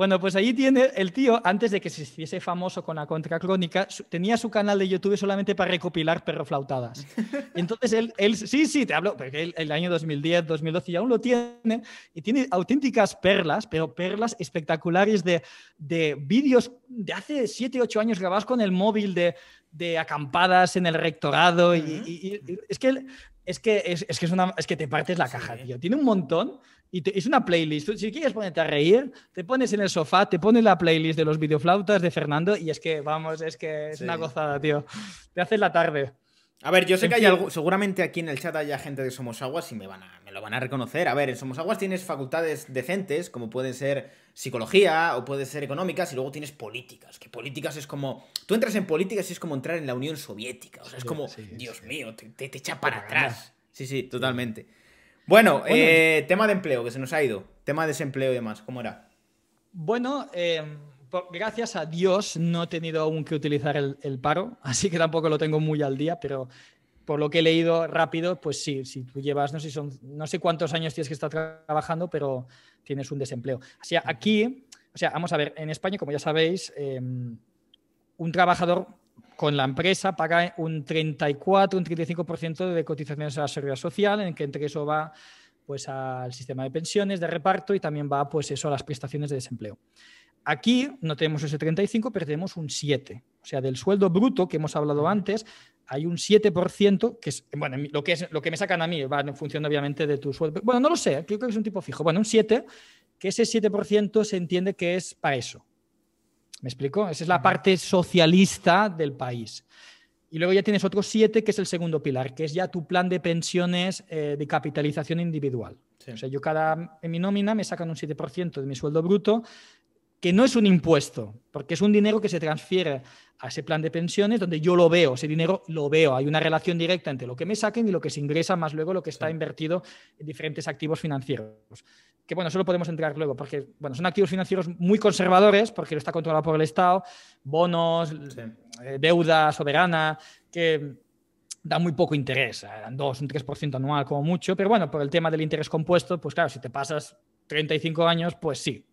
Bueno, pues allí tiene el tío, antes de que se hiciese famoso con la contracrónica, tenía su canal de YouTube solamente para recopilar perroflautadas. Y entonces él, sí, sí, te hablo, porque el año 2010, 2012 y aún lo tiene, y tiene auténticas perlas, pero perlas espectaculares de, de vídeos de hace 7, 8 años grabados con el móvil de, de acampadas en el rectorado. y, es que, es que, es, que, es una, es que te partes la caja, tío. Tiene un montón y es una playlist. Si quieres ponerte a reír, te pones en el sofá, te pones la playlist de los videoflautas de Fernando y es que, vamos, es que es una gozada, tío. Te haces la tarde. A ver, yo sé que hay algo, seguramente aquí en el chat haya gente de Somos Aguas y me, van a, me lo van a reconocer. A ver, en Somos Aguas tienes facultades decentes, como pueden ser psicología o pueden ser económicas, y luego tienes políticas, que políticas es como... Tú entras en políticas y es como entrar en la Unión Soviética, o sea, es como, Dios mío, te, te, te echa para atrás. Sí, sí, totalmente. Bueno, eh, tema de empleo, que se nos ha ido. Tema de desempleo y demás, ¿cómo era? Bueno, em, gracias a Dios no he tenido aún que utilizar el, paro, así que tampoco lo tengo muy al día, pero por lo que he leído rápido, pues sí, si tú llevas, no sé, son, no sé cuántos años tienes que estar trabajando, pero tienes un desempleo. O sea, aquí, o sea, vamos a ver, en España, como ya sabéis, em, un trabajador con la empresa paga un 34, un 35% de cotizaciones a la seguridad social, en que entre eso va pues al sistema de pensiones de reparto y también va pues eso a las prestaciones de desempleo. Aquí no tenemos ese 35, pero tenemos un 7. O sea, del sueldo bruto que hemos hablado antes, hay un 7% que es, bueno, lo que, es, lo que me sacan a mí va en función obviamente de tu sueldo. Bueno, no lo sé, creo que es un tipo fijo. Bueno, un 7, que ese 7% se entiende que es para eso, ¿Me explico? Esa es la parte socialista del país. Y luego ya tienes otros siete, que es el segundo pilar, que es ya tu plan de pensiones eh, de capitalización individual. yo cada, en mi nómina me sacan un 7% de mi sueldo bruto que no es un impuesto, porque es un dinero que se transfiere a ese plan de pensiones donde yo lo veo, ese dinero lo veo, hay una relación directa entre lo que me saquen y lo que se ingresa, más luego lo que está invertido en diferentes activos financieros. Que bueno, solo podemos entrar luego, porque bueno, son activos financieros muy conservadores, porque lo está controlado por el Estado, bonos, eh, deuda soberana, que da muy poco interés, eh, dan 2, un 3% anual como mucho, pero bueno, por el tema del interés compuesto, pues claro, si te pasas 35 años, pues sí,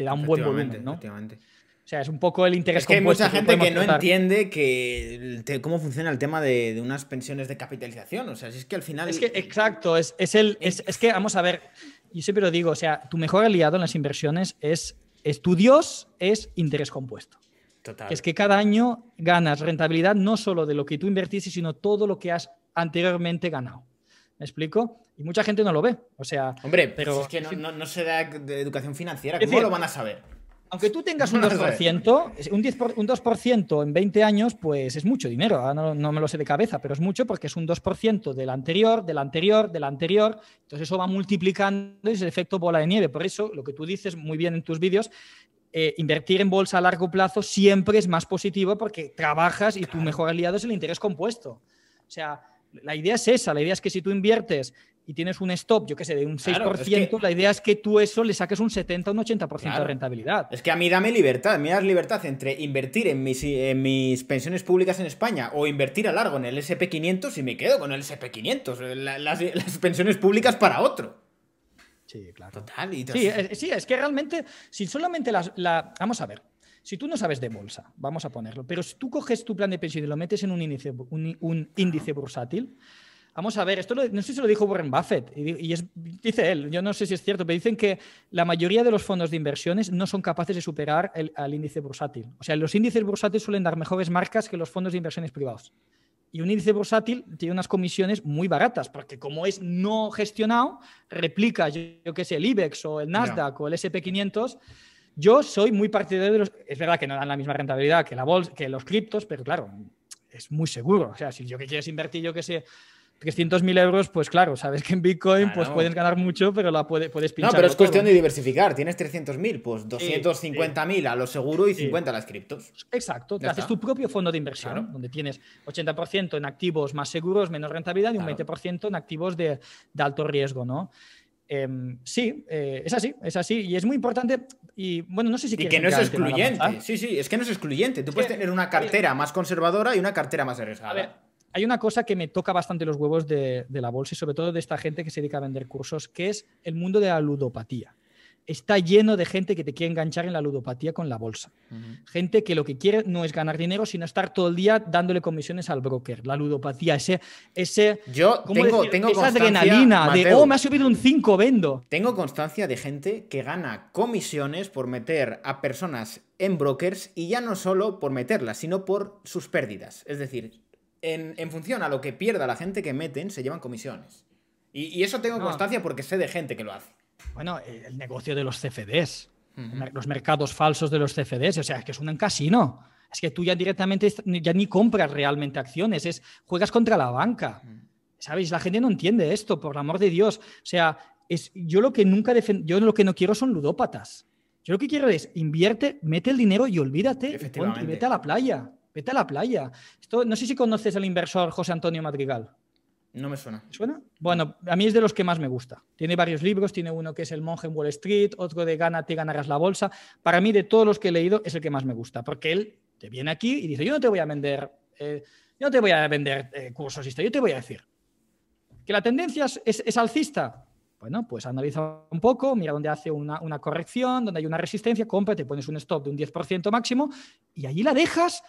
te da un buen volumen, ¿no? O sea, es un poco el interés. Es que hay mucha gente que, no entiende que cómo funciona el tema de, unas pensiones de capitalización. O sea, si es que al final. Es que, exacto, es, el, es, que, vamos a ver, yo siempre lo digo, o sea, tu mejor aliado en las inversiones es estudios, es interés compuesto. Total. es que cada año ganas rentabilidad no solo de lo que tú invertiste, sino todo lo que has anteriormente ganado. ¿Me explico? Y mucha gente no lo ve. O sea. Hombre, pues pero. no, se da de educación financiera. ¿Cómo lo van a saber? Aunque tú tengas un 2%, un, 10 2% en 20 años, pues es mucho dinero. no, me lo sé de cabeza, pero es mucho porque es un 2% del anterior, del anterior, del anterior. Entonces eso va multiplicando y es el efecto bola de nieve. Por eso, lo que tú dices muy bien en tus vídeos, eh, invertir en bolsa a largo plazo siempre es más positivo porque trabajas y tu mejor aliado es el interés compuesto. O sea, la idea es esa, la idea es que si tú inviertes y tienes un stop, yo qué sé, de un 6%, la idea es que tú eso le saques un 70 o un 80% de rentabilidad. Es que a mí dame libertad, me das libertad entre invertir en mis, en mis pensiones públicas en España o invertir a largo en el SP500 y me quedo con el SP500, las, pensiones públicas para otro. Sí, claro. Total. sí, es, que realmente, si solamente las, la. Vamos a ver. Si tú no sabes de bolsa, vamos a ponerlo, pero si tú coges tu plan de pensión y lo metes en un índice bursátil, Vamos a ver, esto no sé si lo dijo Warren Buffett, y, dice él, yo no sé si es cierto, pero dicen que la mayoría de los fondos de inversiones no son capaces de superar el, al índice bursátil. O sea, los índices bursátiles suelen dar mejores marcas que los fondos de inversiones privados. Y un índice bursátil tiene unas comisiones muy baratas, porque como es no gestionado, replica, yo, qué sé, el IBEX o el Nasdaq o el SP500. Yo soy muy partidario de los... Es verdad que no dan la misma rentabilidad que, la que los criptos, pero claro, es muy seguro. O sea, si yo que quieres invertir, yo qué sé, 300.000 euros, pues claro, sabes que en Bitcoin pues puedes ganar mucho, pero la puede, puedes pinchar. No, pero es cuestión de diversificar. Tienes 300.000, pues 250.000 a lo seguro y 50 a las criptos. Exacto, te haces tu propio fondo de inversión, donde tienes 80% en activos más seguros, menos rentabilidad y un 20% en activos de, alto riesgo, ¿no? Em, sí, eh, es así, es así. Y es muy importante. Y bueno, no sé si. Y que no es excluyente. Sí, sí, es que no es excluyente. Tú puedes tener una cartera más conservadora y una cartera más arriesgada hay una cosa que me toca bastante los huevos de, la bolsa y sobre todo de esta gente que se dedica a vender cursos, que es el mundo de la ludopatía. Está lleno de gente que te quiere enganchar en la ludopatía con la bolsa. Gente que lo que quiere no es ganar dinero, sino estar todo el día dándole comisiones al broker. La ludopatía, ese. ese Yo tengo, tengo esa adrenalina de, oh, me ha subido un 5, vendo. Tengo constancia de gente que gana comisiones por meter a personas en brokers y ya no solo por meterlas, sino por sus pérdidas. Es decir, en, función a lo que pierda la gente que meten, se llevan comisiones. Y, eso tengo constancia porque sé de gente que lo hace. Bueno, el negocio de los CFDs, los mercados falsos de los CFDs, o sea, es que es un casino. Es que tú ya directamente ya ni compras realmente acciones, es juegas contra la banca. ¿Sabéis? La gente no entiende esto, por el amor de Dios. O sea, es, yo lo que nunca yo lo que no quiero son ludópatas. Yo lo que quiero es invierte, mete el dinero y olvídate, y vete a la playa. Vete a la playa. Esto, no sé si conoces al inversor José Antonio Madrigal. No me suena. suena? Bueno, a mí es de los que más me gusta. Tiene varios libros, tiene uno que es El monje en Wall Street, otro de Gana, te ganarás la bolsa. Para mí, de todos los que he leído, es el que más me gusta, porque él te viene aquí y dice, yo no te voy a vender, eh, yo no te voy a vender eh, cursos, yo te voy a decir que la tendencia es, alcista. Bueno, pues analiza un poco, mira dónde hace una, una corrección, dónde hay una resistencia, compra, te pones un stop de un 10% máximo y allí la dejas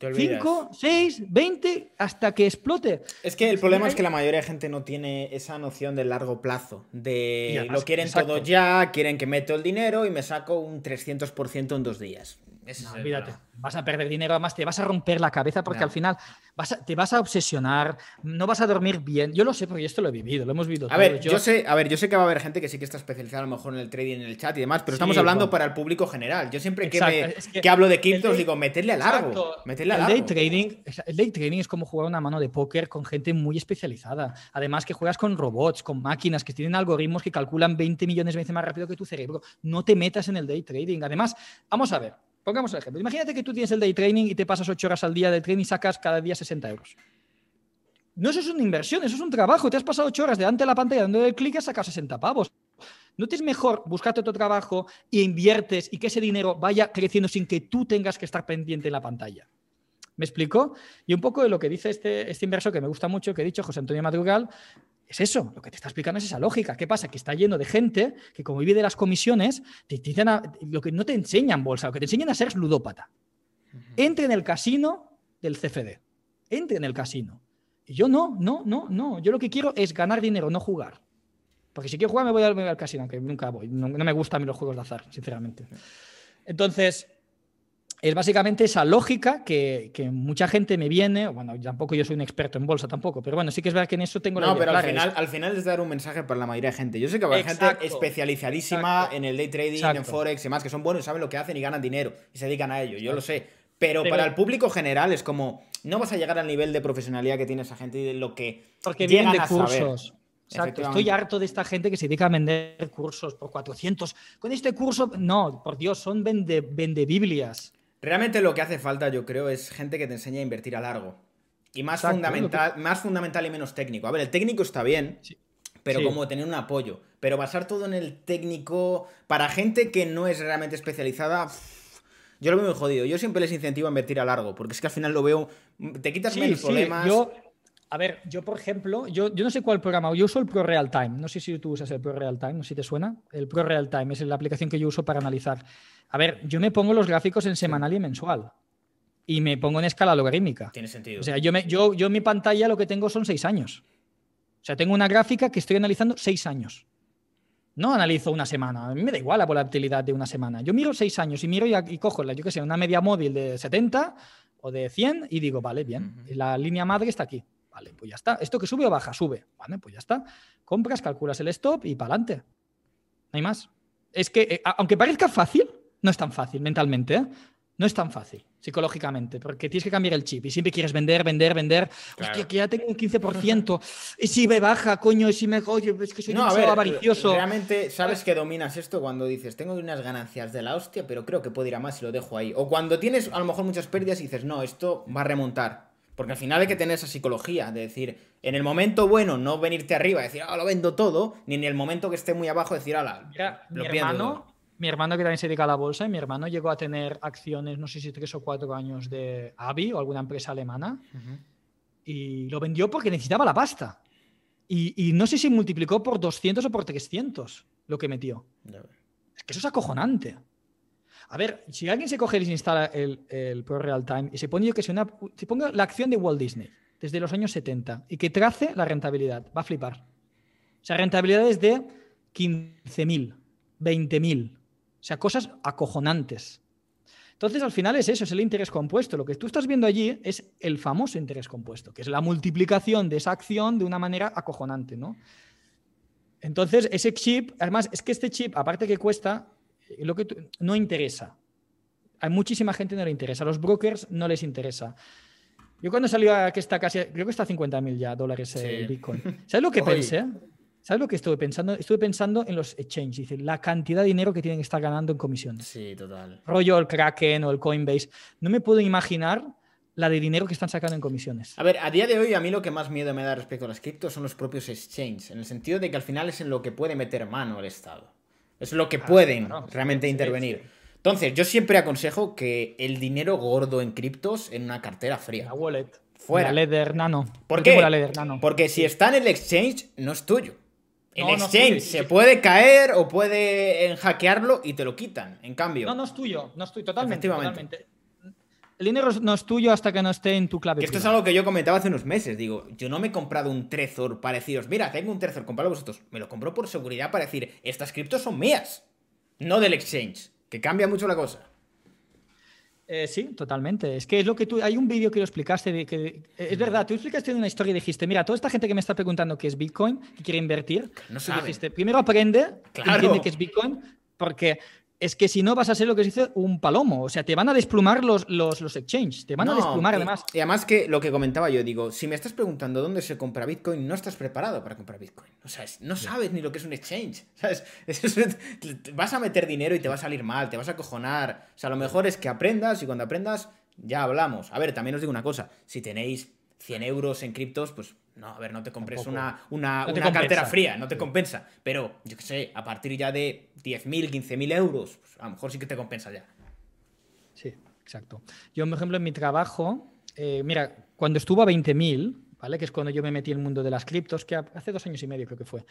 5, 6, 20, hasta que explote. Es que el problema es que la mayoría de gente no tiene esa noción del largo plazo, de lo quieren todo ya, quieren que meto el dinero y me saco un 300% en dos días. Vas a perder dinero, además te vas a romper la cabeza porque al final te vas a obsesionar, no vas a dormir bien. Yo lo sé porque esto lo he vivido, lo hemos vivido. A ver, yo, sé, a ver, yo sé que va a haber gente que sí que está especializada a lo mejor en el trading, en el chat y demás, pero estamos hablando para el público general. Yo siempre que, hablo de criptos digo, meterle a largo. Meterle a largo. El day trading, el day trading es como jugar una mano de póker con gente muy especializada. Además que juegas con robots, con máquinas que tienen algoritmos que calculan 20 millones de veces más rápido que tu cerebro. No te metas en el day trading. Además, vamos a ver. Pongamos el ejemplo. Imagínate que tú tienes el day training y te pasas ocho horas al día de training y sacas cada día 60 euros. No, eso es una inversión, eso es un trabajo. Te has pasado ocho horas delante de la pantalla dando el clic y has sacado 60 pavos. ¿No te es mejor buscarte otro trabajo e inviertes y que ese dinero vaya creciendo sin que tú tengas que estar pendiente en la pantalla? ¿Me explico? Y un poco de lo que dice este, este inversor que me gusta mucho, que he dicho José Antonio Madrugal, es eso, lo que te está explicando es esa lógica. ¿Qué pasa? Que está lleno de gente que como vive de las comisiones, te, lo que no te enseñan bolsa, lo que te enseñan a ser ludópata. Entre en el casino del CFD. Entre en el casino. Y yo no, no, no, no. Yo lo que quiero es ganar dinero, no jugar. Porque si quiero jugar me voy al, al casino, que nunca voy. No, me gustan a mí los juegos de azar, sinceramente. Entonces, es básicamente esa lógica que, que, mucha gente me viene, bueno, tampoco yo soy un experto en bolsa tampoco, pero bueno, sí que es verdad que en eso tengo la la... No, pero al final, al final es dar un mensaje para la mayoría de gente. Yo sé que hay gente especializadísima en el day trading, en forex y más, que son buenos, y saben lo que hacen y ganan dinero y se dedican a ello, yo lo sé. Pero, para el público general es como, no vas a llegar al nivel de profesionalidad que tiene esa gente y de lo que... Porque vienen de cursos. Exacto. Estoy harto de esta gente que se dedica a vender cursos por 400. Con este curso, no, por Dios, son vende, vendebiblias. Realmente lo que hace falta, yo creo, es gente que te enseñe a invertir a largo. Y más, fundamental, más fundamental y menos técnico. A ver, el técnico está bien, pero como tener un apoyo. Pero basar todo en el técnico para gente que no es realmente especializada, yo lo veo muy jodido. Yo siempre les incentivo a invertir a largo, porque es que al final lo veo. Te quitas menos problemas. A ver, yo por ejemplo, yo, no sé cuál programa, yo uso el Pro Real no sé si tú usas el Pro Real Time, no sé si te suena. El Pro Real Time es la aplicación que yo uso para analizar. A ver, yo me pongo los gráficos en semanal y mensual y me pongo en escala logarítmica. Tiene sentido. O sea, yo, me, yo, yo en mi pantalla lo que tengo son seis años. O sea, tengo una gráfica que estoy analizando seis años. No analizo una semana. A mí me da igual la volatilidad de una semana. Yo miro seis años y miro y, cojo, la, yo que sé, una media móvil de 70 o de 100 y digo, vale, bien, la línea madre está aquí. Vale, pues ya está. ¿Esto que sube o baja? Sube. Vale, pues ya está. Compras, calculas el stop y para adelante. No hay más. Es que, eh, aunque parezca fácil, no es tan fácil mentalmente, ¿eh? No es tan fácil psicológicamente, porque tienes que cambiar el chip y siempre quieres vender, vender, vender. que ya tengo un 15%. Y si me baja, coño, y si me. Oye, es que soy no, un ver, avaricioso. Realmente sabes que dominas esto cuando dices, tengo unas ganancias de la hostia, pero creo que puedo ir a más si lo dejo ahí. O cuando tienes a lo mejor muchas pérdidas y dices, no, esto va a remontar. Porque al final hay que tener esa psicología, de decir, en el momento bueno no venirte arriba, decir, ah, lo vendo todo, ni en el momento que esté muy abajo decir, ala, lo mi Hermano, mi hermano que también se dedica a la bolsa, y mi hermano llegó a tener acciones, no sé si tres o cuatro años de AVI o alguna empresa alemana, y lo vendió porque necesitaba la pasta. Y, no sé si multiplicó por 200 o por 300 lo que metió. Es que eso es acojonante. A ver, si alguien se coge y se instala el, Pro Real Time y se pone yo que sea una, se ponga la acción de Walt Disney desde los años 70 y que trace la rentabilidad, va a flipar. O sea, es de 15.000, 20.000. O sea, cosas acojonantes. Entonces, al final es eso, es el interés compuesto. Lo que tú estás viendo allí es el famoso interés compuesto, que es la multiplicación de esa acción de una manera acojonante, ¿no? Entonces, ese chip, además, es que este chip, aparte que cuesta, lo que no interesa. Hay muchísima gente no le interesa. A los brokers no les interesa. Yo cuando salió a que está casi, creo que está a 50 mil ya dólares el eh, Bitcoin. ¿Sabes lo que pensé? ¿Sabes lo que estuve pensando? Estuve pensando en los exchanges, la cantidad de dinero que tienen que estar ganando en comisiones. Sí, total. Rollo el Kraken o el Coinbase. No me puedo imaginar la de dinero que están sacando en comisiones. A ver, a día de hoy a mí lo que más miedo me da respecto a las criptos son los propios exchanges, en el sentido de que al final es en lo que puede meter mano el Estado. Es lo que ah, pueden realmente intervenir. Entonces, yo siempre aconsejo que el dinero gordo en criptos en una cartera fría. La wallet. Fuera. La Leder Nano. ¿Por qué? Porque si está en el exchange, no es tuyo. El exchange se puede caer o puede hackearlo y te lo quitan. En cambio. No, no es tuyo. No es tuyo. Totalmente. totalmente. El dinero no es tuyo hasta que no esté en tu clave. esto es algo que yo comentaba hace unos meses. Digo, yo no me he comprado un Trezor parecido. mira, tengo un Trezor, compralo vosotros. Me lo compro por seguridad para decir, estas criptos son mías, no del exchange, que cambia mucho la cosa. Eh, sí, totalmente. Es que es lo que tú. Hay un vídeo que lo explicaste. De, que, eh, es verdad, tú explicaste una historia y dijiste: Mira, toda esta gente que me está preguntando qué es Bitcoin, que quiere invertir, no ah, dijiste, primero aprende, entiende qué es Bitcoin, porque es que si no vas a ser lo que se dice un palomo. O sea, te van a desplumar los, los, exchanges, te van a desplumar además. Y además que lo que comentaba yo, digo, si me estás preguntando dónde se compra Bitcoin, no estás preparado para comprar Bitcoin. O sea, no sabes ni lo que es un exchange. ¿sabes? vas a meter dinero y te va a salir mal, te vas a cojonar. O sea, lo mejor es que aprendas y cuando aprendas ya hablamos. A ver, también os digo una cosa, si tenéis 100 euros en criptos, pues no, a ver, no te compres una, una, una cartera fría, no te compensa. Pero, yo qué sé, a partir ya de 10.000, 15.000 euros, pues a lo mejor sí que te compensa ya. Sí, exacto. Yo, por ejemplo, en mi trabajo, eh, mira, cuando estuvo a 20.000, ¿vale? Que es cuando yo me metí en el mundo de las criptos, que hace dos años y medio creo que fue.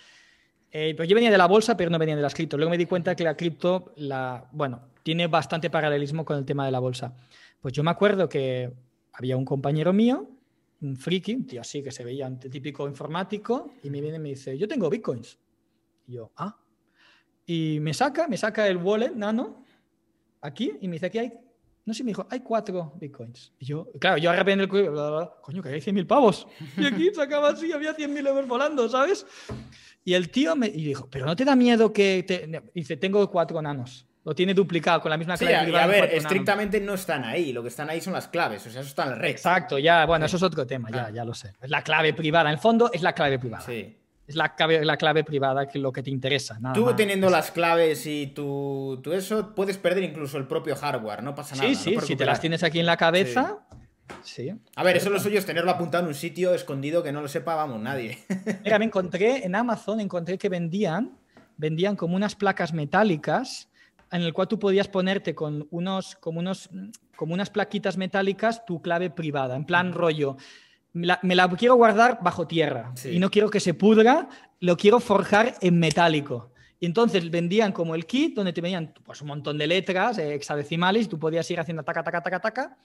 Eh, pues yo venía de la bolsa, pero no venía de las criptos. Luego me di cuenta que la cripto, la, bueno, tiene bastante paralelismo con el tema de la bolsa. Pues yo me acuerdo que había un compañero mío un friki, tío así que se veía típico informático, y me viene y me dice, yo tengo bitcoins. Y yo, ah. Y me saca, me saca el wallet nano, aquí, y me dice, aquí hay, no sé, me dijo, hay cuatro bitcoins. Y yo, claro, yo agarré el coño, que hay 100 mil pavos. Y aquí sacaba así, había 100 mil euros volando, ¿sabes? Y el tío me dijo, pero no te da miedo que te... Dice, tengo cuatro nanos. Lo tiene duplicado con la misma clave. privada a ver, estrictamente no están ahí. Lo que están ahí son las claves. O sea, eso está en la red. Exacto, ya. Bueno, eso es otro tema. Ya, ya lo sé. Es la clave privada. En fondo es la clave privada. Sí. Es la clave, la clave privada que lo que te interesa. tú teniendo las claves y tú eso, puedes perder incluso el propio hardware. No pasa nada. Sí, sí. si te las tienes aquí en la cabeza. Sí. A ver, eso lo suyo es tenerlo apuntado en un sitio escondido que no lo sepa, vamos, nadie. Mira, me encontré en Amazon, encontré que vendían, vendían como unas placas metálicas en el cual tú podías ponerte con unos, como, unos, como unas plaquitas metálicas tu clave privada, en plan rollo. Me la, quiero guardar bajo tierra y no quiero que se pudra, lo quiero forjar en metálico. Y entonces vendían como el kit, donde te venían pues, un montón de letras eh, hexadecimales, y tú podías ir haciendo taca, taca, taca, taca,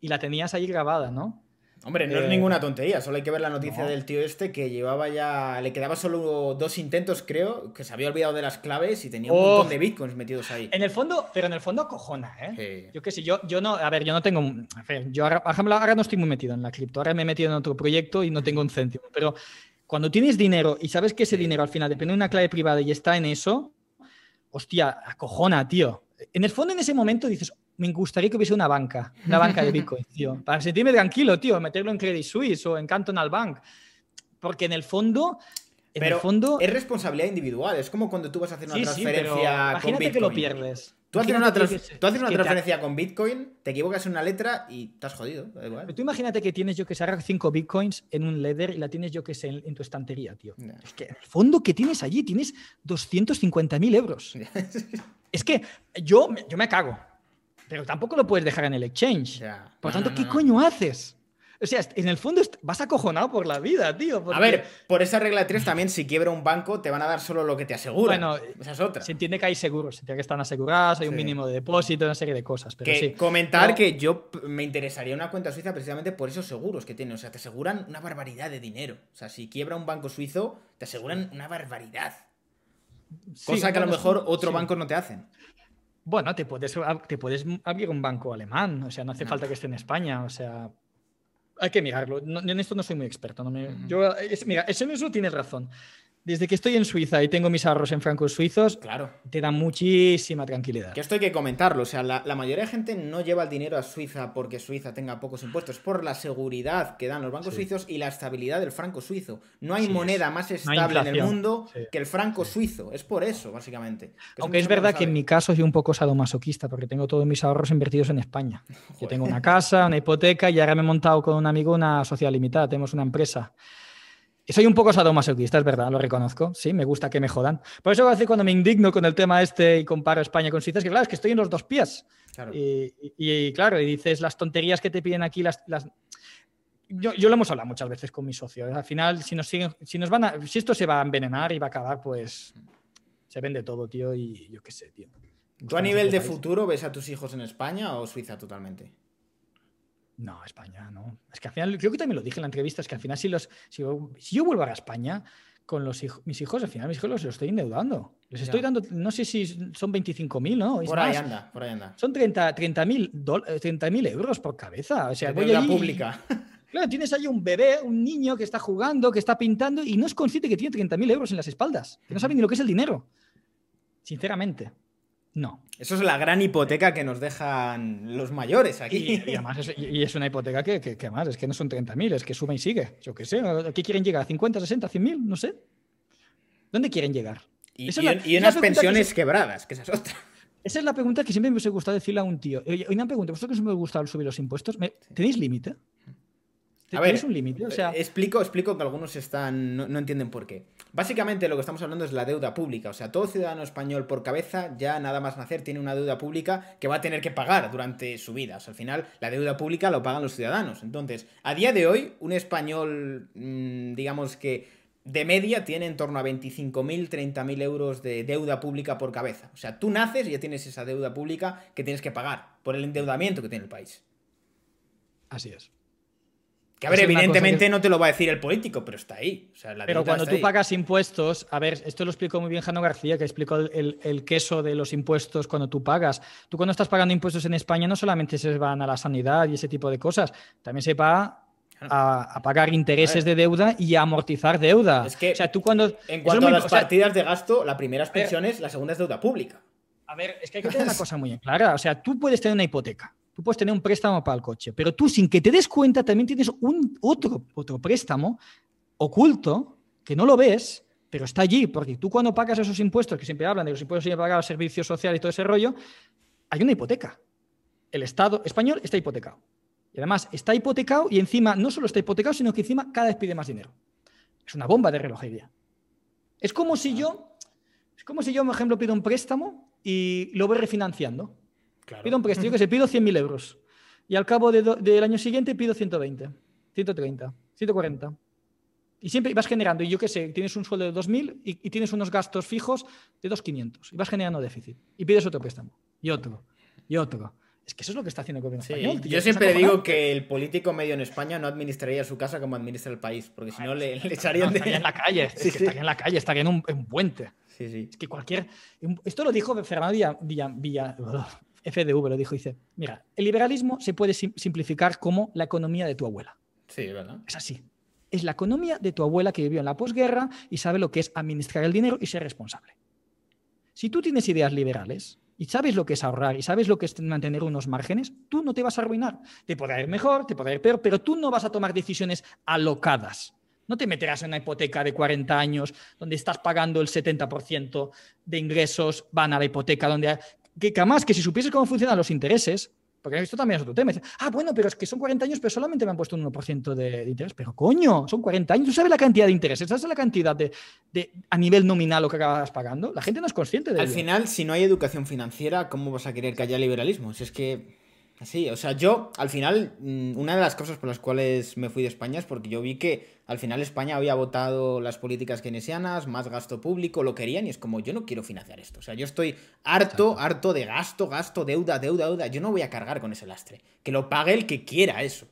y la tenías ahí grabada, ¿no? Hombre, no es eh, ninguna tontería, solo hay que ver la noticia del tío este que llevaba ya. Le quedaba solo dos intentos, creo, que se había olvidado de las claves y tenía un montón de bitcoins metidos ahí. En el fondo, pero en el fondo cojona, ¿eh? Yo qué sé, yo, yo no. A ver, yo no tengo. A ver, yo ahora, ahora no estoy muy metido en la cripto, ahora me he metido en otro proyecto y no tengo un céntimo, pero cuando tienes dinero y sabes que ese dinero al final depende de una clave privada y está en eso, hostia, acojona, tío. En el fondo, en ese momento dices, me gustaría que hubiese una banca, una banca de Bitcoin, tío, para sentirme tranquilo, tío, meterlo en Credit Suisse o en Cantonal Bank. Porque en el fondo, en el fondo. Es responsabilidad individual, es como cuando tú vas a hacer una transferencia con Bitcoin. que lo pierdes. Tú haces una, transferencia con Bitcoin, te equivocas en una letra y estás jodido. Pero tú imagínate que tienes yo que sacar 5 Bitcoins en un Ledger y la tienes yo que sé en, tu estantería, tío. Es que el fondo que tienes allí tienes 250.000 euros. es que yo, yo me cago pero tampoco lo puedes dejar en el exchange. Por tanto, ¿qué coño haces? O sea, en el fondo vas acojonado por la vida, tío. A ver, por esa regla tres también, si quiebra un banco, te van a dar solo lo que te aseguran. Bueno, es Se entiende que hay seguros, se entiende que están asegurados, hay un mínimo de depósito, una serie de cosas. Pero que Comentar que yo me interesaría una cuenta suiza precisamente por esos seguros que tienen. O sea, te aseguran una barbaridad de dinero. O sea, si quiebra un banco suizo, te aseguran una barbaridad. Cosa que a lo mejor otro banco no te hacen. Bueno, te puedes, te puedes abrir un banco alemán, o sea, no hace mm. falta que esté en España, o sea, hay que mirarlo. en esto no soy muy experto. No yo, mira, eso eso tienes razón desde que estoy en Suiza y tengo mis ahorros en francos suizos, claro. te da muchísima tranquilidad. Que esto hay que comentarlo. O sea, la, mayoría de gente no lleva el dinero a Suiza porque Suiza tenga pocos impuestos, por la seguridad que dan los bancos suizos y la estabilidad del franco suizo. No hay moneda más estable en el mundo que el franco suizo. Es por eso, básicamente. Aunque es verdad que en mi caso soy un poco sadomasoquista porque tengo todos mis ahorros invertidos en España. Yo tengo una casa, una hipoteca y ahora me he montado con un amigo una sociedad limitada. Tenemos una empresa. Soy un poco sadomasoquista, es verdad, lo reconozco. Sí, me gusta que me jodan. Por eso a cuando me indigno con el tema este y comparo España con Suiza, es que claro, es que estoy en los dos pies. Claro. Y, claro, y dices las tonterías que te piden aquí, las... Yo, lo hemos hablado muchas veces con mis socios. Al final, si nos siguen, si nos van si esto se va a envenenar y va a acabar, pues se vende todo, tío, y yo qué sé, tío. ¿Tú a nivel este de futuro ves a tus hijos en España o Suiza totalmente? No, España no. Es que al final, creo que también lo dije en la entrevista, es que al final si, los, si, yo, vuelvo a España con los mis hijos, al final mis hijos los estoy endeudando. Les estoy dando, no sé si son 25.000, ¿no? por ahí anda, por ahí anda. Son 30.000 30, eh, euros por cabeza. O sea, voy allí, pública. Claro, tienes ahí un bebé, un niño que está jugando, que está pintando y no es consciente que tiene 30.000 euros en las espaldas, que no sabe ni lo que es el dinero, sinceramente. No. Eso es la gran hipoteca que nos dejan los mayores aquí. Y, además es, y es una hipoteca que, que, además es que no son 30.000, es que sube y sigue. Yo qué sé, ¿a qué quieren llegar? ¿A 50, 60, 100.000? No sé. ¿Dónde quieren llegar? Y, unas pensiones quebradas, que esas es Esa es la pregunta que siempre me hubiese gustado decirle a un tío. Oye, una pregunta, ¿vosotros que os me gusta subir los impuestos? ¿Tenéis límite? A ver, un límite? explico, explico que algunos están, no, entienden por qué. Básicamente lo que estamos hablando es la deuda pública. O sea, todo ciudadano español por cabeza ya nada más nacer tiene una deuda pública que va a tener que pagar durante su vida. O sea, al final la deuda pública lo pagan los ciudadanos. Entonces, a día de hoy, un español, mm, digamos que de media tiene en torno a 25.000, 30.000 euros de deuda pública por cabeza. O sea, tú naces y ya tienes esa deuda pública que tienes que pagar por el endeudamiento que tiene el país. Así es. Que a ver, evidentemente no te lo va a decir el político, pero está ahí. pero cuando tú pagas impuestos, a ver, esto lo explicó muy bien Jano García, que explicó el, queso de los impuestos cuando tú pagas. Tú cuando estás pagando impuestos en España no solamente se van a la sanidad y ese tipo de cosas, también se va a, pagar intereses de deuda y a amortizar deuda. que, sea, tú cuando... En cuanto a las partidas de gasto, la primera es pensiones, la segunda es deuda pública. A ver, es que hay que tener una cosa muy clara. O sea, tú puedes tener una hipoteca tú puedes tener un préstamo para el coche, pero tú sin que te des cuenta también tienes un otro, otro préstamo oculto que no lo ves, pero está allí, porque tú cuando pagas esos impuestos, que siempre hablan de los impuestos que pagar servicios sociales y todo ese rollo, hay una hipoteca. El Estado español está hipotecado. Y además está hipotecado y encima no solo está hipotecado, sino que encima cada vez pide más dinero. Es una bomba de relojería. Es como si yo, es como si yo, por ejemplo, pido un préstamo y lo voy refinanciando. Pido un préstamo, yo que sé, pido 100.000 euros. Y al cabo del año siguiente pido 120, 130, 140. Y siempre vas generando, y yo qué sé, tienes un sueldo de 2.000 y, tienes unos gastos fijos de 2.500. Y vas generando déficit. Y pides otro préstamo, y otro, y otro. Es que eso es lo que está haciendo el gobierno Yo siempre digo que el político medio en España no administraría su casa como administra el país, porque si no le, echarían en la calle, estaría en la calle, estaría en un, puente. Es que cualquier... Esto lo dijo Fernando Villa, Villa, FDV lo dijo, y dice, mira, el liberalismo se puede simplificar como la economía de tu abuela. Sí, ¿verdad? Es así. Es la economía de tu abuela que vivió en la posguerra y sabe lo que es administrar el dinero y ser responsable. Si tú tienes ideas liberales y sabes lo que es ahorrar y sabes lo que es mantener unos márgenes, tú no te vas a arruinar. Te podrá ir mejor, te podrá ir peor, pero tú no vas a tomar decisiones alocadas. No te meterás en una hipoteca de 40 años donde estás pagando el 70% de ingresos, van a la hipoteca donde que, jamás que si supieses cómo funcionan los intereses, porque esto también es otro tema, ah, bueno, pero es que son 40 años, pero solamente me han puesto un 1% de, interés, pero coño, son 40 años, tú sabes la cantidad de intereses, sabes la cantidad de, a nivel nominal lo que acabas pagando, la gente no es consciente de Al final, si no hay educación financiera, ¿cómo vas a querer que haya liberalismo? Si es que... Sí, o sea, yo al final, mm, una de las cosas por las cuales me fui de España es porque yo vi que al final España había votado las políticas keynesianas, más gasto público, lo querían y es como, yo no quiero financiar esto. O sea, yo estoy harto, harto de gasto, gasto, deuda, deuda, deuda. Yo no voy a cargar con ese lastre. Que lo pague el que quiera eso.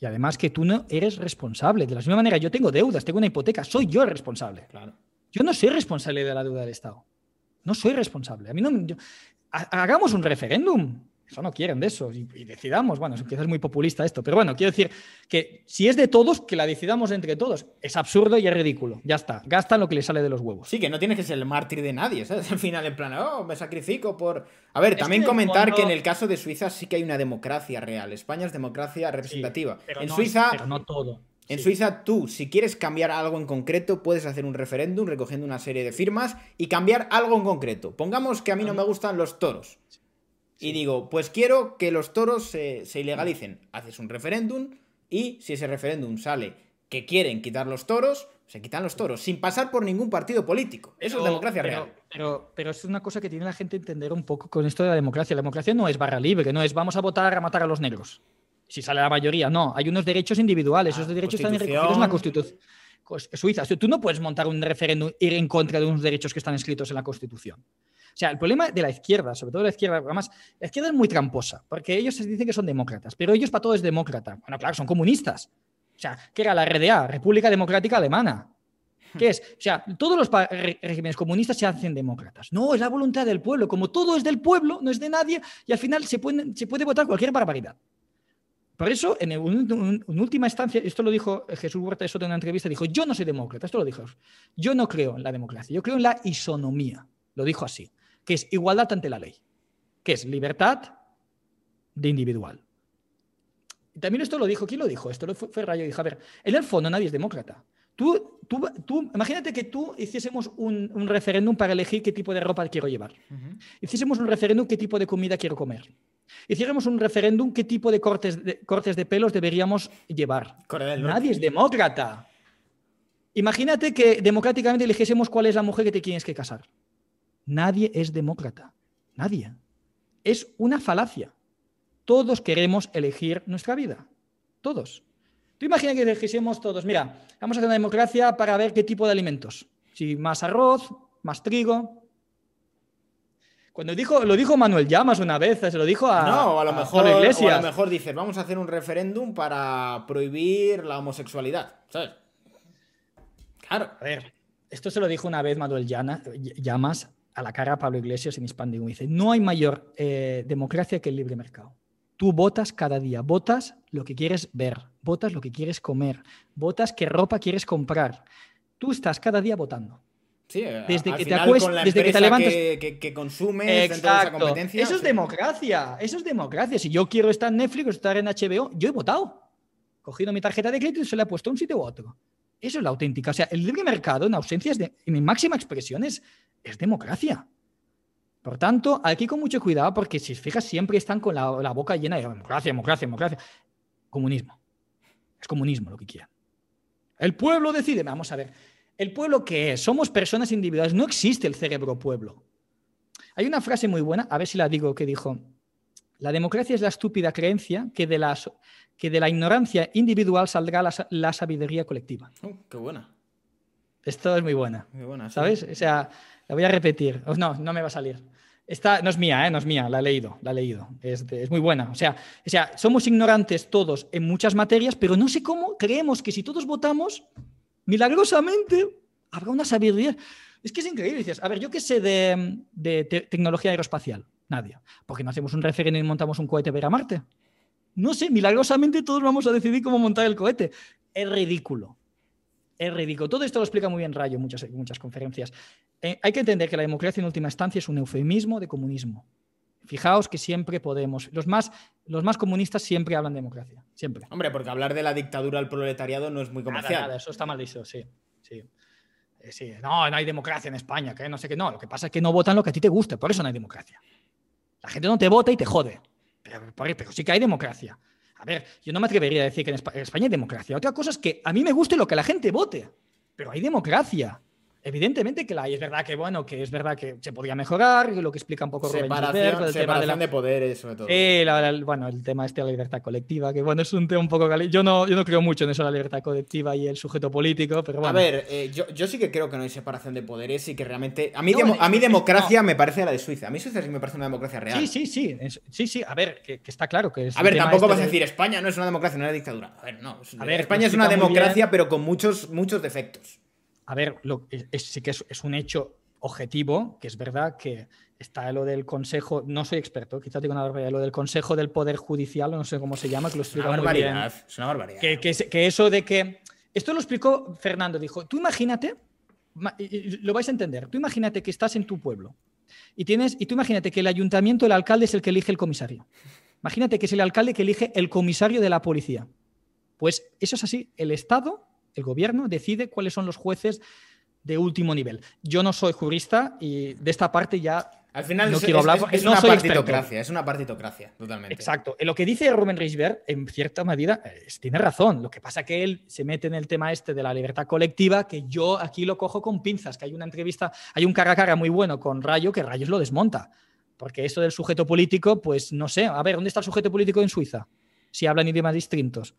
Y además que tú no eres responsable. De la misma manera, yo tengo deudas, tengo una hipoteca, soy yo el responsable. Claro. Yo no soy responsable de la deuda del Estado. No soy responsable. A mí no. hagamos un referéndum eso no quieren de eso y, decidamos, bueno, quizás es muy populista esto, pero bueno, quiero decir que si es de todos, que la decidamos entre todos. Es absurdo y es ridículo, ya está, gastan lo que les sale de los huevos. Sí, que no tienes que ser el mártir de nadie, ¿sabes? Al final, en plan, oh, me sacrifico por... A ver, también comentar que en el caso de Suiza sí que hay una democracia real, España es democracia representativa. pero en Suiza... no todo. En Suiza tú, si quieres cambiar algo en concreto, puedes hacer un referéndum recogiendo una serie de firmas y cambiar algo en concreto. Pongamos que a mí no me gustan los toros y digo, pues quiero que los toros se, ilegalicen. Haces un referéndum y si ese referéndum sale que quieren quitar los toros, se quitan los toros, sin pasar por ningún partido político. Eso es democracia pero, real. Pero, es una cosa que tiene la gente entender un poco con esto de la democracia. La democracia no es barra libre, no es vamos a votar a matar a los negros. Si sale la mayoría, no. Hay unos derechos individuales, esos ah, derechos están recogidos en la Constitución. Pues, Suiza, tú no puedes montar un referéndum ir en contra de unos derechos que están escritos en la Constitución. O sea, el problema de la izquierda, sobre todo la izquierda, además, la izquierda es muy tramposa, porque ellos se dicen que son demócratas, pero ellos para todos es demócrata. Bueno, claro, son comunistas. O sea, ¿qué era la RDA? República Democrática Alemana. Hmm. ¿Qué es? O sea, todos los regímenes comunistas se hacen demócratas. No, es la voluntad del pueblo. Como todo es del pueblo, no es de nadie, y al final se puede, se puede votar cualquier barbaridad. Por eso, en, última instancia, esto lo dijo Jesús Huerta eso en una entrevista, dijo, yo no soy demócrata, esto lo dijo, yo no creo en la democracia, yo creo en la isonomía, lo dijo así que es igualdad ante la ley, que es libertad de individual. Y también esto lo dijo, ¿quién lo dijo? Esto lo fue, Rayo, dijo, a ver, en el fondo nadie es demócrata. Tú, tú, imagínate que tú hiciésemos un, referéndum para elegir qué tipo de ropa quiero llevar. Hiciésemos un referéndum qué tipo de comida quiero comer. Hiciéramos un referéndum qué tipo de cortes de, cortes de pelos deberíamos llevar. Nadie es demócrata. Imagínate que democráticamente eligiésemos cuál es la mujer que te tienes que casar. Nadie es demócrata. Nadie. Es una falacia. Todos queremos elegir nuestra vida. Todos. Tú imaginas que elegimos todos. Mira, vamos a hacer una democracia para ver qué tipo de alimentos. Si más arroz, más trigo. Cuando dijo, lo dijo Manuel Llamas una vez, se lo dijo a, no, a, lo mejor, a lo mejor dices, vamos a hacer un referéndum para prohibir la homosexualidad, ¿sabes? Claro. A ver, esto se lo dijo una vez Manuel Llamas a la cara a Pablo Iglesias en Hispandium. Dice, no hay mayor eh, democracia que el libre mercado. Tú votas cada día, votas lo que quieres ver, votas lo que quieres comer, votas qué ropa quieres comprar. Tú estás cada día votando. Sí, desde, que, te acuestas, desde que te levantas. Que, que, consumes Exacto. dentro esa competencia. Eso es democracia. Eso es democracia. Si yo quiero estar en Netflix o estar en HBO, yo he votado. He cogido mi tarjeta de crédito y se la he puesto a un sitio u otro. Eso es la auténtica. O sea, el libre mercado en ausencia de, en máxima expresión es, es democracia. Por tanto, aquí con mucho cuidado, porque si fijas, siempre están con la, boca llena de democracia, democracia, democracia. Comunismo. Es comunismo lo que quieran. El pueblo decide, vamos a ver, ¿el pueblo qué es? Somos personas individuales, no existe el cerebro pueblo. Hay una frase muy buena, a ver si la digo, que dijo, la democracia es la estúpida creencia que de la, que de la ignorancia individual saldrá la, sabiduría colectiva. Oh, ¡Qué buena! Esto es muy buena. ¿Sabes? O sea, la voy a repetir. Oh, no, no me va a salir. Esta no es mía, ¿eh? no es mía, la he leído, la he leído. Es, muy buena. O sea, o sea, somos ignorantes todos en muchas materias, pero no sé cómo creemos que si todos votamos, milagrosamente habrá una sabiduría. Es que es increíble. Dices, a ver, yo qué sé de, tecnología aeroespacial. Nadie. Porque no hacemos un referéndum y montamos un cohete para Marte. No sé, milagrosamente todos vamos a decidir cómo montar el cohete. Es ridículo. Es ridículo. Todo esto lo explica muy bien Rayo en muchas, muchas conferencias. Eh, hay que entender que la democracia en última instancia es un eufemismo de comunismo. Fijaos que siempre podemos. Los más, los más comunistas siempre hablan de democracia. Siempre. Hombre, porque hablar de la dictadura al proletariado no es muy comercial. eso está mal dicho, sí. Eh, sí. no, no hay democracia en España, que no sé qué. No, lo que pasa es que no votan lo que a ti te guste, por eso no hay democracia. La gente no te vota y te jode. Pero, sí que hay democracia. A ver, yo no me atrevería a decir que en España, en España hay democracia. Otra cosa es que a mí me guste lo que la gente vote, pero hay democracia. Evidentemente que la Es verdad que, bueno, que es verdad que se podía mejorar, lo que explica un poco separación, de, la... de poderes, sobre todo. bueno, el tema este de la libertad colectiva, que bueno, es un tema un poco... Yo no, yo no creo mucho en eso, la libertad colectiva y el sujeto político, pero bueno. A ver, eh, yo, yo, sí que creo que no hay separación de poderes y que realmente... A mí, a mí democracia me parece la de Suiza. A mí Suiza sí me parece una democracia real. Sí, sí, sí. sí, sí. A ver, que, está claro que es... A ver, tampoco este vas a decir España no es una democracia, no es una dictadura. A ver, no. A ver, España pues es una democracia, pero con muchos, muchos defectos a ver, lo, sí que es, un hecho objetivo, que es verdad que está lo del Consejo, no soy experto, quizá digo una barbaridad, lo del Consejo del Poder Judicial, no sé cómo se llama, que lo explico una barbaridad, Es una barbaridad. Que, eso de que... Esto lo explicó Fernando, dijo, tú imagínate, lo vais a entender, tú imagínate que estás en tu pueblo y tienes, y tú imagínate que el ayuntamiento, el alcalde es el que elige el comisario. Imagínate que es el alcalde que elige el comisario de la policía. Pues eso es así, el Estado el gobierno decide cuáles son los jueces de último nivel. Yo no soy jurista y de esta parte ya al final no es, quiero hablar, es, una partitocracia, es una partitocracia, totalmente. Exacto. lo que dice Rubén Reisberg, en cierta medida, tiene razón. Lo que pasa que él se mete en el tema este de la libertad colectiva, que yo aquí lo cojo con pinzas, que hay una entrevista, hay un cara a cara muy bueno con Rayo, que Rayos lo desmonta. Porque eso del sujeto político, pues no sé. A ver, ¿dónde está el sujeto político en Suiza? Si hablan idiomas distintos.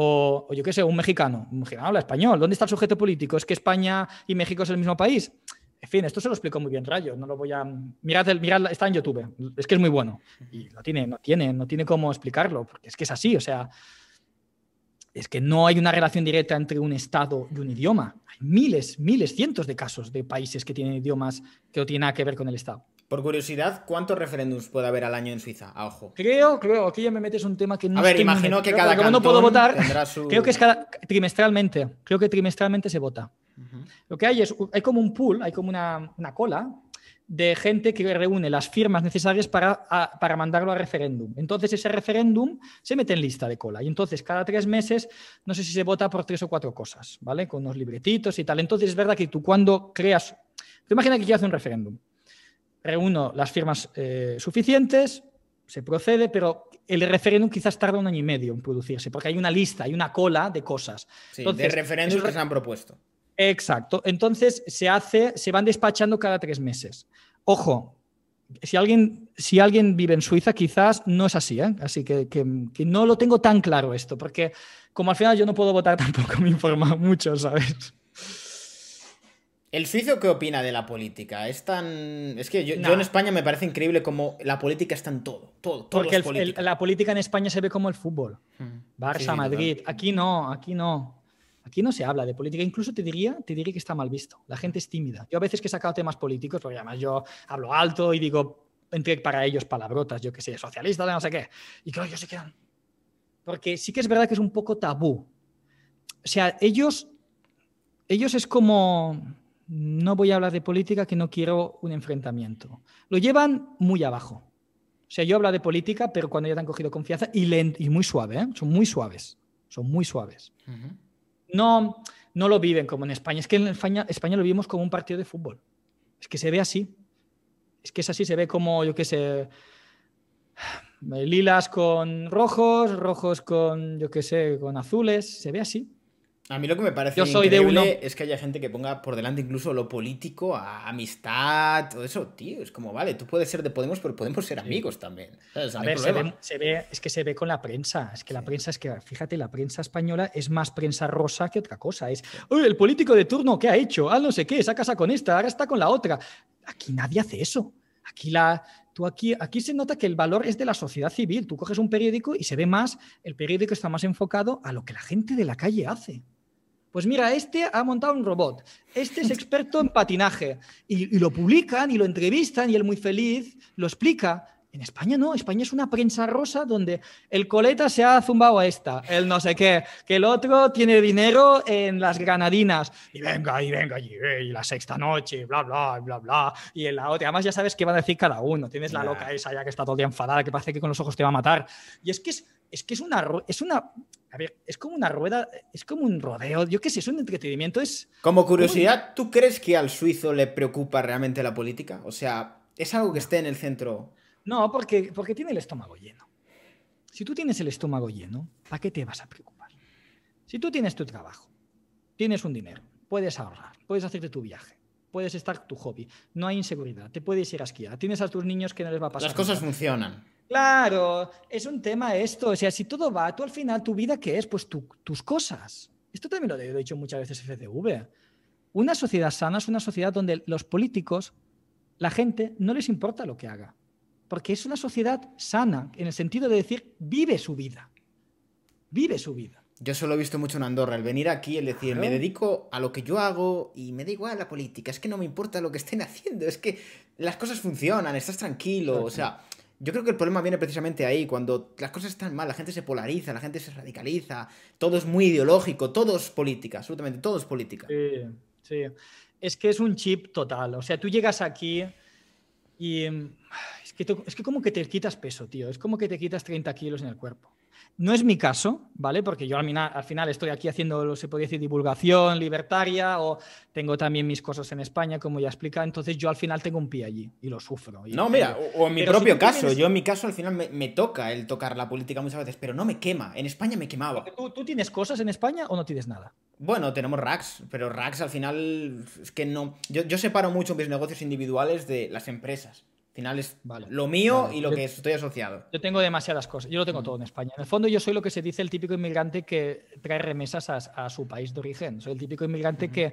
O, yo qué sé, un mexicano. Un mexicano habla español. ¿Dónde está el sujeto político? ¿Es que España y México es el mismo país? En fin, esto se lo explico muy bien Rayo, no lo voy a... Mirad, el, mirad, está en YouTube, es que es muy bueno. Y no tiene, no tiene, no tiene cómo explicarlo, porque es que es así, o sea, es que no hay una relación directa entre un Estado y un idioma. Hay miles, miles, cientos de casos de países que tienen idiomas que no tienen nada que ver con el Estado. Por curiosidad, ¿cuántos referéndums puede haber al año en Suiza? A ah, ojo. Creo, creo, aquí ya me metes un tema que no. A ver, imagino que cada cantón no puedo votar. Creo que es cada, trimestralmente. Creo que trimestralmente se vota. Lo que hay es, hay como un pool, hay como una, cola de gente que reúne las firmas necesarias para, mandarlo a referéndum. Entonces ese referéndum se mete en lista de cola y entonces cada tres meses no sé si se vota por tres o cuatro cosas, ¿vale? Con unos libretitos y tal. Entonces es verdad que tú cuando creas, Te imagina que quieres hace un referéndum reúno las firmas eh, suficientes, se procede, pero el referéndum quizás tarda un año y medio en producirse, porque hay una lista, hay una cola de cosas. de referéndums que se han propuesto. Exacto. Entonces se hace, se van despachando cada tres meses. Ojo, si alguien, si alguien vive en Suiza, quizás no es así, ¿eh? así que, no lo tengo tan claro esto, porque como al final yo no puedo votar tampoco me informa mucho, ¿sabes? ¿El suizo qué opina de la política? Es tan. Es que yo, en España me parece increíble como la política está en todo. todo Porque la política en España se ve como el fútbol. Mm. Barça, Madrid. Aquí no, aquí no. Aquí no se habla de política. Incluso te diría, te diría que está mal visto. La gente es tímida. Yo a veces que he sacado temas políticos, porque además yo hablo alto y digo para ellos palabrotas, yo que sé, socialista, no sé qué. Y que ellos se quedan. Porque sí que es verdad que es un poco tabú. O sea, ellos. Ellos es como no voy a hablar de política, que no quiero un enfrentamiento. Lo llevan muy abajo. O sea, yo hablo de política, pero cuando ya te han cogido confianza y, y muy suave, ¿eh? son muy suaves, son muy suaves. No, no lo viven como en España. Es que en España, lo vivimos como un partido de fútbol. Es que se ve así. Es que es así, se ve como, yo qué sé, lilas con rojos, rojos con, yo que sé, con azules. Se ve así. A mí lo que me parece increíble es que haya gente que ponga por delante incluso lo político, amistad, todo eso, tío. Es como, vale, tú puedes ser de Podemos, pero podemos ser amigos también. A ver, se ve, es que se ve con la prensa. Es que la prensa, es que, fíjate, la prensa española es más prensa rosa que otra cosa. Es, Uy, el político de turno, ¿qué ha hecho? Ah, no sé qué, se casa con esta, ahora está con la otra. Aquí nadie hace eso. Aquí la, Aquí, aquí, se nota que el valor es de la sociedad civil. Tú coges un periódico y se ve más, el periódico está más enfocado a lo que la gente de la calle hace. Pues mira, este ha montado un robot, este es experto en patinaje y, lo publican y lo entrevistan y él muy feliz lo explica. En España no, España es una prensa rosa donde el coleta se ha zumbado a esta, el no sé qué, que el otro tiene dinero en las granadinas, y venga, y venga, y, eh, la sexta noche, bla, bla, bla, bla, y en la otra. Además, ya sabes qué va a decir cada uno, tienes la loca esa ya que está todo el día enfadada, que parece que con los ojos te va a matar. Y es que es es que es una, es una, a ver, es como una rueda, es como un rodeo, yo qué sé, es un entretenimiento, es... Como curiosidad, ¿tú crees que al suizo le preocupa realmente la política? O sea, ¿es algo que esté en el centro? No, porque, porque tiene el estómago lleno. Si tú tienes el estómago lleno, ¿para qué te vas a preocupar? Si tú tienes tu trabajo, tienes un dinero, puedes ahorrar, puedes hacerte tu viaje, puedes estar tu hobby, no hay inseguridad, te puedes ir a esquiar, tienes a tus niños que no les va a pasar. Las cosas funcionan. Claro, es un tema esto. O sea, si todo va, tú al final, tu vida, ¿qué es? Pues tus cosas. Esto también lo he dicho muchas veces FCV. Una sociedad sana es una sociedad donde los políticos, la gente, no les importa lo que haga. Porque es una sociedad sana, en el sentido de decir, vive su vida. Vive su vida. Yo solo he visto mucho en Andorra, el venir aquí, el decir, me dedico a lo que yo hago y me da igual la política, es que no me importa lo que estén haciendo, es que las cosas funcionan, estás tranquilo, o sea, yo creo que el problema viene precisamente ahí, cuando las cosas están mal, la gente se polariza, la gente se radicaliza, todo es muy ideológico, todo es política, absolutamente todo es política. Sí, sí. Es que es un chip total. O sea, tú llegas aquí y es que, es como que te quitas peso, tío. Es como que te quitas 30 kilos en el cuerpo. No es mi caso, ¿vale? Porque yo al, final estoy aquí haciendo, se podría decir, divulgación libertaria o tengo también mis cosas en España, como ya explica, entonces yo al final tengo un pie allí y lo sufro. no, mira, o, en mi propio caso, yo en mi caso al final me, toca el tocar la política muchas veces, pero no me quema, en España me quemaba. ¿Tú, tienes cosas en España o no tienes nada? Bueno, tenemos racks, pero racks al final es que no. Yo, yo separo mucho mis negocios individuales de las empresas final es vale, lo mío y lo que estoy asociado. Yo tengo demasiadas cosas, yo lo tengo todo en España. En el fondo yo soy lo que se dice el típico inmigrante que trae remesas a, su país de origen. Soy el típico inmigrante que,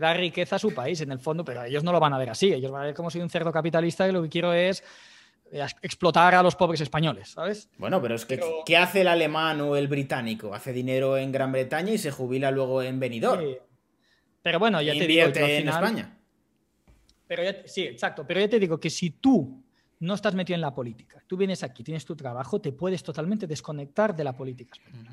da riqueza a su país en el fondo, pero ellos no lo van a ver así. Ellos van a ver como soy un cerdo capitalista y lo que quiero es eh, explotar a los pobres españoles, ¿sabes? Bueno, pero es que ¿qué hace el alemán o el británico? Hace dinero en Gran Bretaña y se jubila luego en Benidorm. Pero bueno, ya e te digo, en España pero sí, exacto. Pero ya te digo que si tú no estás metido en la política, tú vienes aquí, tienes tu trabajo, te puedes totalmente desconectar de la política española.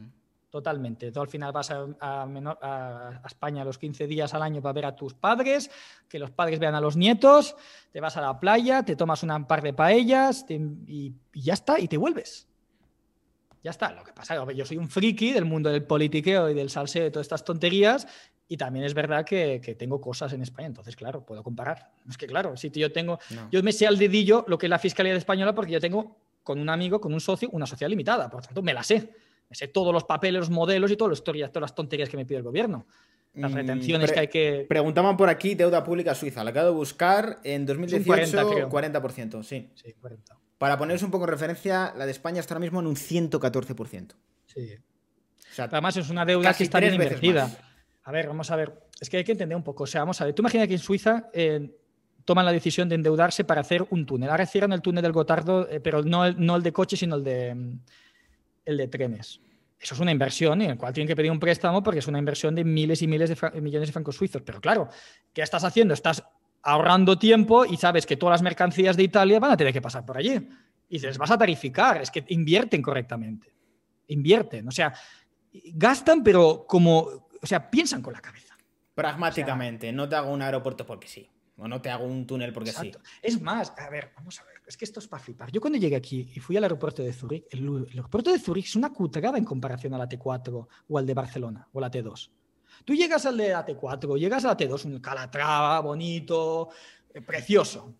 Totalmente. Tú al final vas a, a, España los 15 días al año para ver a tus padres, que los padres vean a los nietos, te vas a la playa, te tomas un par de paellas y, y, ya está, y te vuelves. Ya está. Lo que pasa es que yo soy un friki del mundo del politiqueo y del salseo y de todas estas tonterías y también es verdad que, tengo cosas en España, entonces, claro, puedo comparar. Es que, claro, si yo tengo, yo me sé al dedillo lo que es la Fiscalía Española porque yo tengo con un amigo, con un socio, una sociedad limitada, por lo tanto, me la sé. Me sé todos los papeles, los modelos y todas las tonterías que me pide el gobierno. Las mm, retenciones que hay que. Preguntaban por aquí, deuda pública suiza. La acabo de buscar en 2018, 40, sí. Para poneros un poco en referencia, la de España está ahora mismo en un 114%. Sí. Además, es una deuda que está bien invertida. A ver, vamos a ver. Es que hay que entender un poco. O sea, vamos a ver. Tú imagina que en Suiza eh, toman la decisión de endeudarse para hacer un túnel. Ahora cierran el túnel del Gotardo, eh, pero no el, de coches, sino el de, mm, el de trenes. Eso es una inversión en el cual tienen que pedir un préstamo porque es una inversión de miles y miles de eh, millones de francos suizos. Pero claro, ¿qué estás haciendo? Estás ahorrando tiempo y sabes que todas las mercancías de Italia van a tener que pasar por allí. Y les vas a tarificar, es que invierten correctamente. Invierten, o sea, gastan, pero como, o sea, piensan con la cabeza. Pragmáticamente, no te hago un aeropuerto porque sí. O no te hago un túnel porque sí. Es más, a ver, vamos a ver. Es que esto es para flipar. Yo cuando llegué aquí y fui al aeropuerto de Zurich, el, aeropuerto de Zurich es una cutrada en comparación a la T4 o al de Barcelona o la T2. Tú llegas al de la T4, llegas a la T2, un Calatrava bonito, eh, precioso.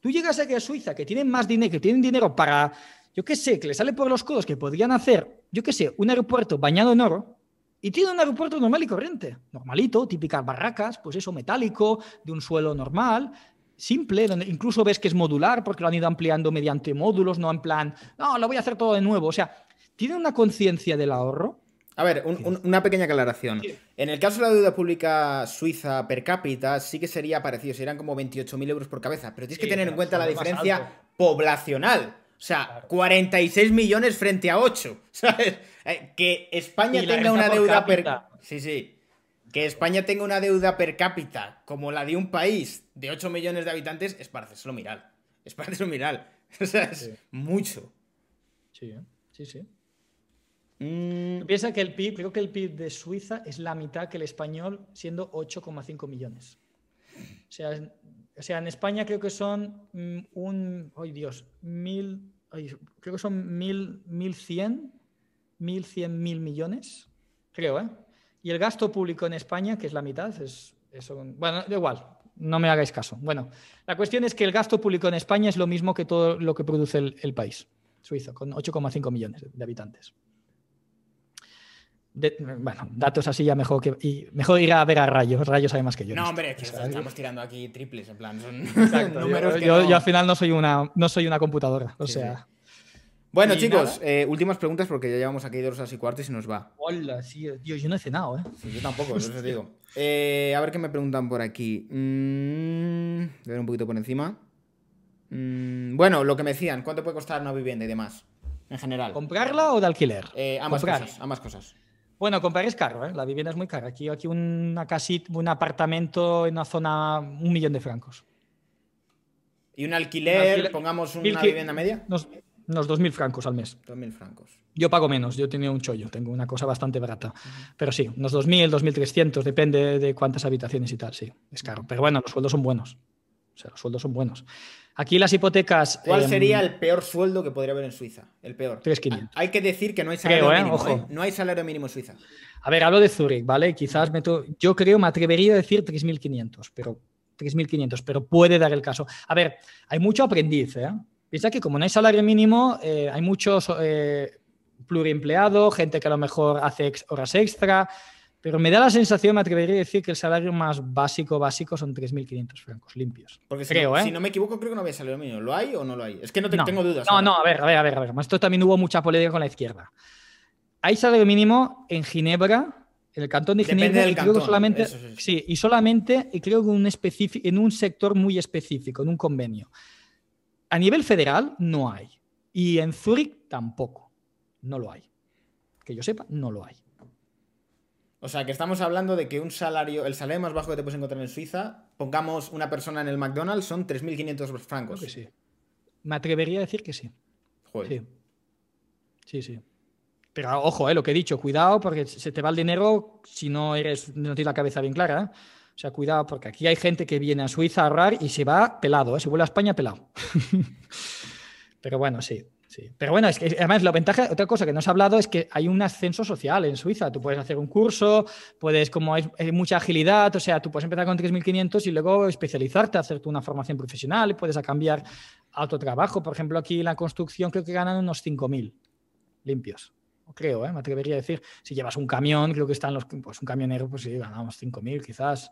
Tú llegas aquí a Suiza, que tienen más dinero, que tienen dinero para, yo qué sé, que le sale por los codos, que podrían hacer, yo qué sé, un aeropuerto bañado en oro, y tiene un aeropuerto normal y corriente, normalito, típicas barracas, pues eso, metálico, de un suelo normal, simple, donde incluso ves que es modular porque lo han ido ampliando mediante módulos, no en plan, no, lo voy a hacer todo de nuevo. O sea, tiene una conciencia del ahorro. A ver, una pequeña aclaración. En el caso de la deuda pública suiza per cápita, sí que sería parecido, serían como 28.000 euros por cabeza, pero tienes que tener en cuenta la diferencia poblacional. O sea, 46 millones frente a 8, ¿sabes? Eh, que España tenga una deuda per, Sí, sí. Que España tenga una deuda per cápita como la de un país de 8 millones de habitantes es para miral mirar. Es para mirar. O sea, es mucho. Sí, ¿eh? sí, sí. Mm. Piensa que el PIB, creo que el PIB de Suiza es la mitad que el español, siendo 8,5 millones. O sea, sea, en España creo que son mm, un, ay Dios, creo que son mil, 1.100.000 mil millones, creo, ¿eh? Y el gasto público en España, que es la mitad, es, bueno, da igual, no me hagáis caso. Bueno, la cuestión es que el gasto público en España es lo mismo que todo lo que produce el, país suizo, con 8,5 millones de habitantes. bueno, datos así ya mejor que mejor ir a ver a rayos rayos sabe más que yo. No, hombre, estamos tirando aquí triples, en plan, son números yo, al final no soy una, no soy una computadora, o sea. Bueno, chicos, eh, últimas preguntas porque ya llevamos aquí dos horas y cuartos y nos va. Hola, sí, Dios, yo no he cenado, ¿eh? yo tampoco, eso te digo. Eh, a ver qué me preguntan por aquí. Mm, voy a ver un poquito por encima. Mm, bueno, lo que me decían, ¿cuánto puede costar una vivienda y demás? En general. ¿Comprarla o de alquiler? Eh, ambas cosas, ambas cosas. Bueno, comprar es caro, ¿eh? la vivienda es muy cara. Aquí, aquí una casita, un apartamento en una zona, un millón de francos. ¿Y un alquiler, pongamos una vivienda media? unos 2.000 francos al mes. 2.000 francos. Yo pago menos, yo tenía un chollo, tengo una cosa bastante barata. Pero sí, unos 2.000, 2.300, depende de cuántas habitaciones y tal, sí, es caro. Pero bueno, los sueldos son buenos. O sea, los sueldos son buenos. Aquí las hipotecas. ¿Cuál em, sería el peor sueldo que podría haber en Suiza? El peor. 3.500. Hay que decir que no hay salario ¿eh? mínimo. ¿eh? No hay salario mínimo en Suiza. A ver, hablo de Zurich, ¿vale? Quizás me yo creo, me atrevería a decir 3.500, pero 3.500, pero puede dar el caso. A ver, hay mucho aprendiz, ¿eh? Piensa que como no hay salario mínimo, eh, hay muchos eh, pluriempleados, gente que a lo mejor hace horas extra, pero me da la sensación, me atrevería a decir que el salario más básico, básico son 3.500 francos limpios. Porque si creo, ¿eh? no, me equivoco, creo que no había salario mínimo. ¿Lo hay o no lo hay? Es que no, tengo dudas. No, no, a ver, a ver, a ver, a Esto también hubo mucha polémica con la izquierda. Hay salario mínimo en Ginebra, en el cantón de Ginebra, y solamente, sí, y solamente, y creo que en un sector muy específico, en un convenio. A nivel federal no hay. Y en Zurich tampoco. No lo hay. Que yo sepa, no lo hay. O sea, que estamos hablando de que un salario, el salario más bajo que te puedes encontrar en Suiza, pongamos una persona en el McDonald's, son 3.500 francos. Creo que sí. Me atrevería a decir que sí. Sí. Sí, sí. Pero ojo, eh, lo que he dicho, cuidado porque se te va el dinero si no eres no tienes la cabeza bien clara. ¿eh? sea, cuidado, porque aquí hay gente que viene a Suiza a ahorrar y se va pelado, ¿eh? se vuelve a España pelado. Pero bueno, sí, sí. Pero bueno, es que además la ventaja, otra cosa que no ha hablado es que hay un ascenso social en Suiza. Tú puedes hacer un curso, puedes, como hay, mucha agilidad, o sea, tú puedes empezar con 3.500 y luego especializarte, hacerte una formación profesional, y puedes cambiar a otro trabajo. Por ejemplo, aquí en la construcción creo que ganan unos 5.000 limpios creo, ¿eh? me atrevería a decir. Si llevas un camión, creo que están los, pues un camionero, pues sí, ganamos 5.000 quizás.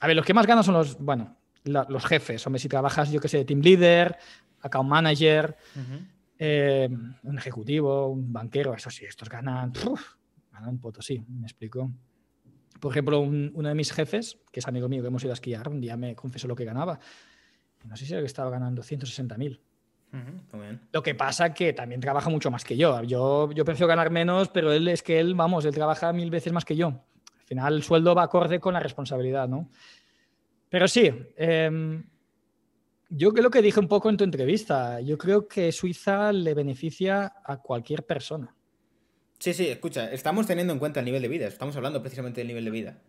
A ver, los que más ganan son los, bueno, los jefes. Hombre, si trabajas, yo que sé, team leader, account manager, eh, un ejecutivo, un banquero, eso sí, estos ganan, ganan un sí, me explico. Por ejemplo, uno de mis jefes, que es amigo mío, que hemos ido a esquiar, un día me confesó lo que ganaba. No sé si era que estaba ganando 160.000 lo que pasa que también trabaja mucho más que yo. yo. Yo prefiero ganar menos, pero él es que él, vamos, él trabaja mil veces más que yo. Al final el sueldo va acorde con la responsabilidad, ¿no? Pero sí, em, yo creo que dije un poco en tu entrevista. Yo creo que Suiza le beneficia a cualquier persona. Sí, sí, escucha, estamos teniendo en cuenta el nivel de vida, estamos hablando precisamente del nivel de vida.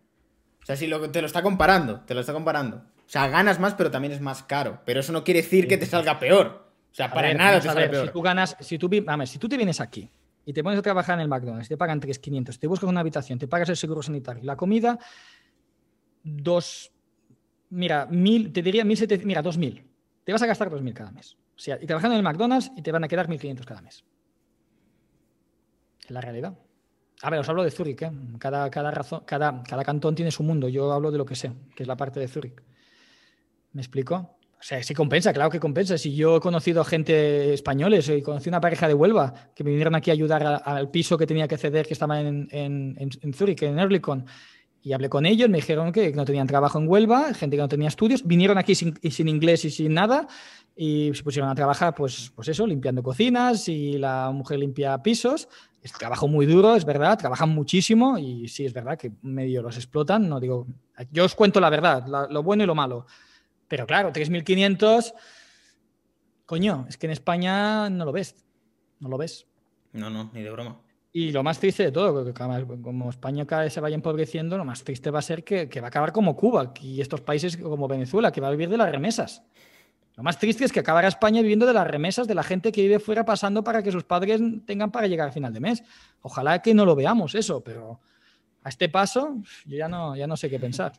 O sea, si te lo está comparando, te lo está comparando. O sea, ganas más, pero también es más caro. Pero eso no quiere decir que te salga peor para nada Si tú ganas, si tú, si tú te vienes aquí y te pones a trabajar en el McDonald's, te pagan 3.500, te buscas una habitación, te pagas el seguro sanitario, la comida, dos, mira, mil, te diría 1.700, mira, 2.000. Te vas a gastar 2.000 cada mes. O sea, y trabajando en el McDonald's y te van a quedar 1.500 cada mes. Es la realidad. A ver, os hablo de Zurich, ¿eh? cada, cada, razón, cada, cada cantón tiene su mundo. Yo hablo de lo que sé, que es la parte de Zurich. ¿Me explico? O sea, sí compensa, claro que compensa. Si yo he conocido a gente españoles eh, y conocí una pareja de Huelva que vinieron aquí a ayudar al piso que tenía que ceder, que estaba en, en, en, Zúrich, en Erlikon. Y hablé con ellos, me dijeron que no tenían trabajo en Huelva, gente que no tenía estudios, vinieron aquí sin, sin inglés y sin nada y se pusieron a trabajar, pues, pues eso, limpiando cocinas y la mujer limpia pisos. Es trabajo muy duro, es verdad, trabajan muchísimo y sí, es verdad que medio los explotan. No digo, yo os cuento la verdad, lo bueno y lo malo. Pero claro, 3.500, coño, es que en España no lo ves. No lo ves. No, no, ni de broma. Y lo más triste de todo, como España cada se vaya empobreciendo, lo más triste va a ser que, va a acabar como Cuba y estos países como Venezuela, que va a vivir de las remesas. Lo más triste es que acabará España viviendo de las remesas de la gente que vive fuera pasando para que sus padres tengan para llegar a final de mes. Ojalá que no lo veamos eso, pero a este paso yo ya no sé qué pensar.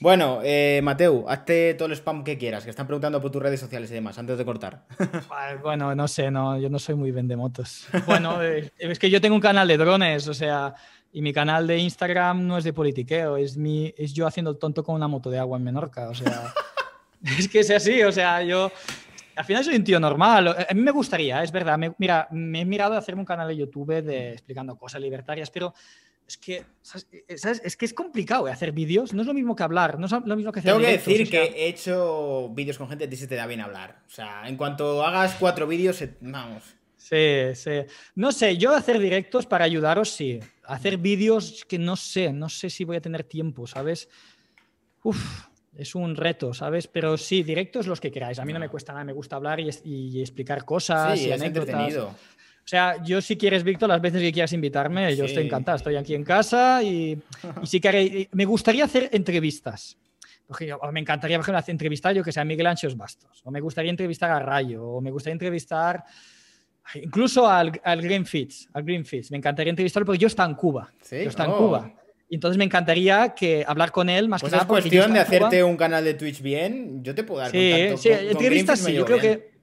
Bueno, mateo eh, Mateu, hazte todo el spam que quieras, que están preguntando por tus redes sociales y demás, antes de cortar. Bueno, no sé, no, yo no soy muy vendemotos. Bueno, eh, es que yo tengo un canal de drones, o sea, y mi canal de Instagram no es de politiqueo, es, mi, es yo haciendo el tonto con una moto de agua en Menorca, o sea, es que es así, o sea, yo... Al final soy un tío normal. A mí me gustaría, es verdad. mira, me he mirado a hacerme un canal de YouTube de, explicando cosas libertarias, pero es que, eh, eh, es que es complicado eh, hacer vídeos, no es lo mismo que hablar, no es lo mismo que hacer Tengo que decir que he hecho vídeos con gente dice se te da bien hablar. O sea, en cuanto hagas cuatro vídeos, vamos. Sí, sí. No sé, yo hacer directos para ayudaros, sí. Hacer vídeos que no sé, no sé si voy a tener tiempo, ¿sabes? Uf, es un reto, ¿sabes? Pero sí, directos los que queráis. A mí no, me cuesta nada, me gusta hablar y, explicar cosas y Entretenido. O sea, yo si quieres, Víctor, las veces que quieras invitarme, yo estoy encantado, Estoy aquí en casa y, sí que me gustaría hacer entrevistas. me encantaría, por ejemplo, entrevistar yo que sea Miguel Anchos Bastos, o me gustaría entrevistar a Rayo, o me gustaría entrevistar incluso al, al Green al Green Me encantaría entrevistarlo porque yo estoy en Cuba. Yo estoy en oh. Cuba. Entonces me encantaría que hablar con él más pues es cuestión de hacerte un canal de Twitch bien. Yo te puedo dar sí, contacto Sí, entrevistas sí. Yo creo que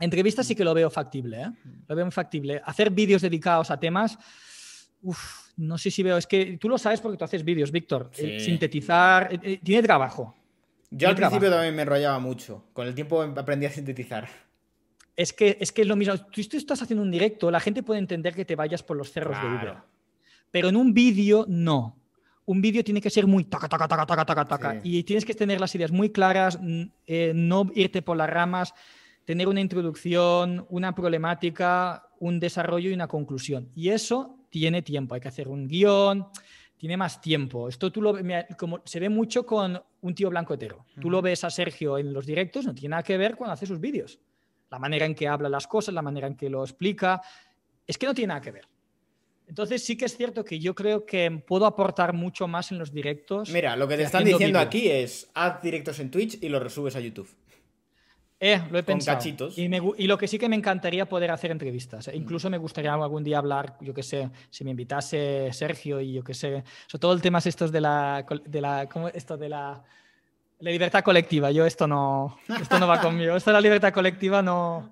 Entrevistas sí que lo veo factible, ¿eh? lo veo factible. Hacer vídeos dedicados a temas, no sé si veo, es que tú lo sabes porque tú haces vídeos, Víctor. Eh, sintetizar, eh, tiene trabajo. Yo al principio también me enrollaba mucho, con el tiempo em, aprendí a sintetizar. Es que, es que lo mismo, tú, estás haciendo un directo, la gente puede entender que te vayas por los cerros de Uber, pero en un vídeo no. Un vídeo tiene que ser muy taca, taca, taca, taca, taca, Y tienes que tener las ideas muy claras, no irte por las ramas tener una introducción, una problemática, un desarrollo y una conclusión. Y eso tiene tiempo, hay que hacer un guión, tiene más tiempo. Esto tú lo como se ve mucho con un tío blanco hetero. Tú lo ves a Sergio en los directos, no tiene nada que ver cuando hace sus vídeos. La manera en que habla las cosas, la manera en que lo explica, es que no tiene nada que ver. Entonces sí que es cierto que yo creo que puedo aportar mucho más en los directos. Mira, lo que te están diciendo aquí es haz directos en Twitch y los resubes a YouTube. Eh, lo he pensado. Y, lo que sí que me encantaría poder hacer entrevistas. Eh, incluso me gustaría algún día hablar, yo qué sé, si me invitase Sergio y yo qué sé. Sobre todo el tema estos de la, de la ¿cómo, esto de la, la, libertad colectiva. Yo esto no, esto no va conmigo. Esto de la libertad colectiva no,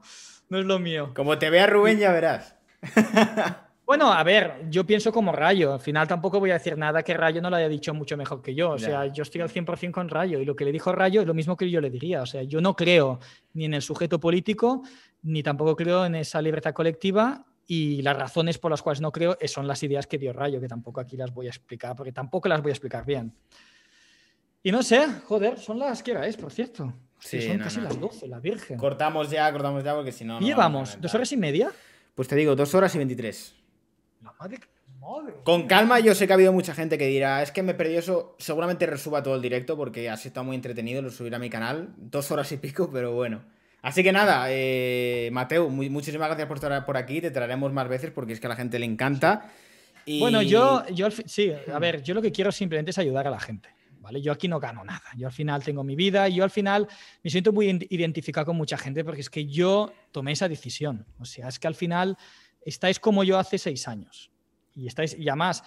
no es lo mío. Como te vea Rubén ya verás. Bueno, a ver, yo pienso como Rayo. Al final tampoco voy a decir nada que Rayo no lo haya dicho mucho mejor que yo. O sea, yo estoy al 100% con Rayo y lo que le dijo Rayo es lo mismo que yo le diría. O sea, yo no creo ni en el sujeto político, ni tampoco creo en esa libertad colectiva y las razones por las cuales no creo son las ideas que dio Rayo, que tampoco aquí las voy a explicar, porque tampoco las voy a explicar bien. Y no sé, joder, son las que es, por cierto. Sí, son casi las 12, la Virgen. Cortamos ya, cortamos ya, porque si no. ¿Y llevamos? ¿Dos horas y media? Pues te digo, dos horas y 23. La madre Con calma, yo sé que ha habido mucha gente que dirá, es que me perdí eso. Seguramente resuba todo el directo porque así está muy entretenido, lo subirá a mi canal. Dos horas y pico, pero bueno. Así que nada, eh, Mateo, muchísimas gracias por estar por aquí. Te traeremos más veces porque es que a la gente le encanta. Y... Bueno, yo, yo, sí, a ver, yo lo que quiero simplemente es ayudar a la gente. ¿Vale? Yo aquí no gano nada. Yo al final tengo mi vida yo al final me siento muy identificado con mucha gente porque es que yo tomé esa decisión. O sea, es que al final estáis como yo hace seis años. Y estáis, y además,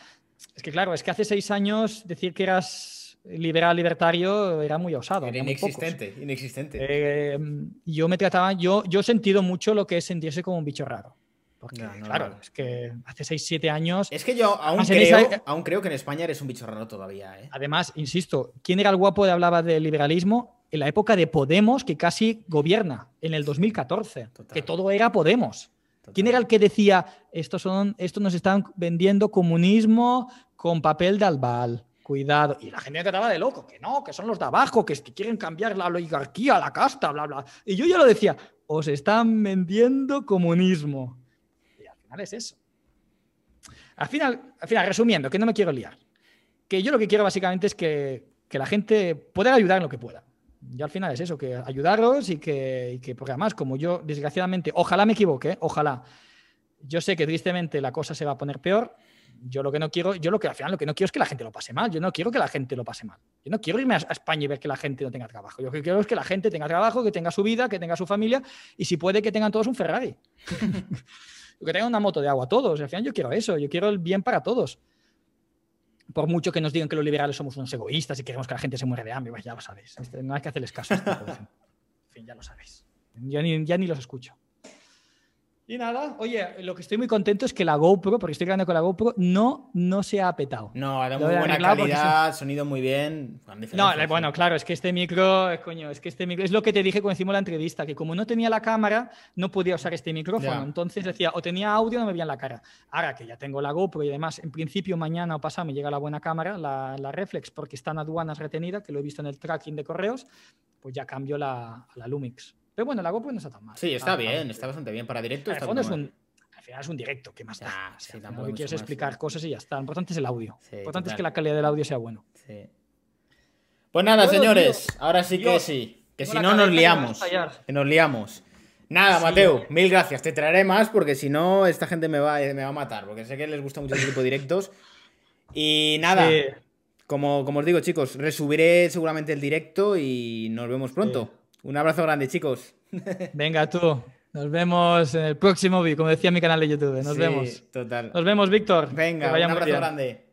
es que claro, es que hace seis años decir que eras liberal libertario era muy osado. Era inexistente, inexistente. Eh, yo me trataba, yo, yo he sentido mucho lo que es sentirse como un bicho raro. Porque, claro, es que hace seis, siete años. Es que yo aún creo, aún creo que en España eres un bicho raro todavía. ¿eh? Además, insisto, ¿quién era el guapo que hablaba de liberalismo? En la época de Podemos, que casi gobierna, en el 2014, que todo era Podemos. ¿Quién era el que decía, esto son, nos están vendiendo comunismo con papel de albal? Cuidado. Y la gente trataba de loco, que no, que son los de abajo, que quieren cambiar la oligarquía, la casta, bla, bla. Y yo ya lo decía, os están vendiendo comunismo. Y al final es eso. Al final, al final resumiendo, que no me quiero liar, que yo lo que quiero básicamente es que, que la gente pueda ayudar en lo que pueda yo al final es eso, que ayudaros y que, que, porque además, como yo, desgraciadamente, ojalá me equivoque, ¿eh? ojalá. Yo sé que tristemente la cosa se va a poner peor. Yo lo que no quiero, yo lo que al final lo que no quiero es que la gente lo pase mal. Yo no quiero que la gente lo pase mal. Yo no quiero irme a, España y ver que la gente no tenga trabajo. Yo lo que quiero es que la gente tenga trabajo, que tenga su vida, que tenga su familia y si puede que tengan todos un Ferrari. que tengan una moto de agua todos. Al final yo quiero eso, yo quiero el bien para todos por mucho que nos digan que los liberales somos unos egoístas y queremos que la gente se muera de hambre, pues ya lo sabéis. Este, no hay que hacerles caso. Este en fin, ya lo sabéis. Yo ni, ya ni los escucho. Y nada, oye, lo que estoy muy contento es que la GoPro, porque estoy grabando con la GoPro, no, no se ha petado. No, era muy buena calidad, sonido muy bien. No, bueno, claro, es que este micro, eh, coño, es que este micro, es lo que te dije cuando hicimos la entrevista, que como no tenía la cámara, no podía usar este micrófono. Entonces decía, o tenía audio no me en la cara. Ahora que ya tengo la GoPro y además, en principio, mañana o pasado me llega la buena cámara, la, reflex, porque está en aduanas retenida, que lo he visto en el tracking de correos, pues ya cambio la, la Lumix bueno, la GoPro no está tan mal. Sí, está bien, está bastante bien. Para directo Al final es un directo, ¿qué más da? sí, que quieres explicar cosas y ya está. Lo importante es el audio. lo importante es que la calidad del audio sea bueno. Pues nada, señores, ahora sí que sí. Que si no nos liamos. Que nos liamos. Nada, Mateo, mil gracias. Te traeré más porque si no, esta gente me va, me va a matar. Porque sé que les gusta mucho este tipo de directos. Y nada, como, como os digo, chicos, resubiré seguramente el directo y nos vemos pronto. Un abrazo grande, chicos. Venga, tú. Nos vemos en el próximo vídeo, como decía mi canal de YouTube. Nos vemos. Total. Nos vemos, Víctor. Venga, un abrazo grande.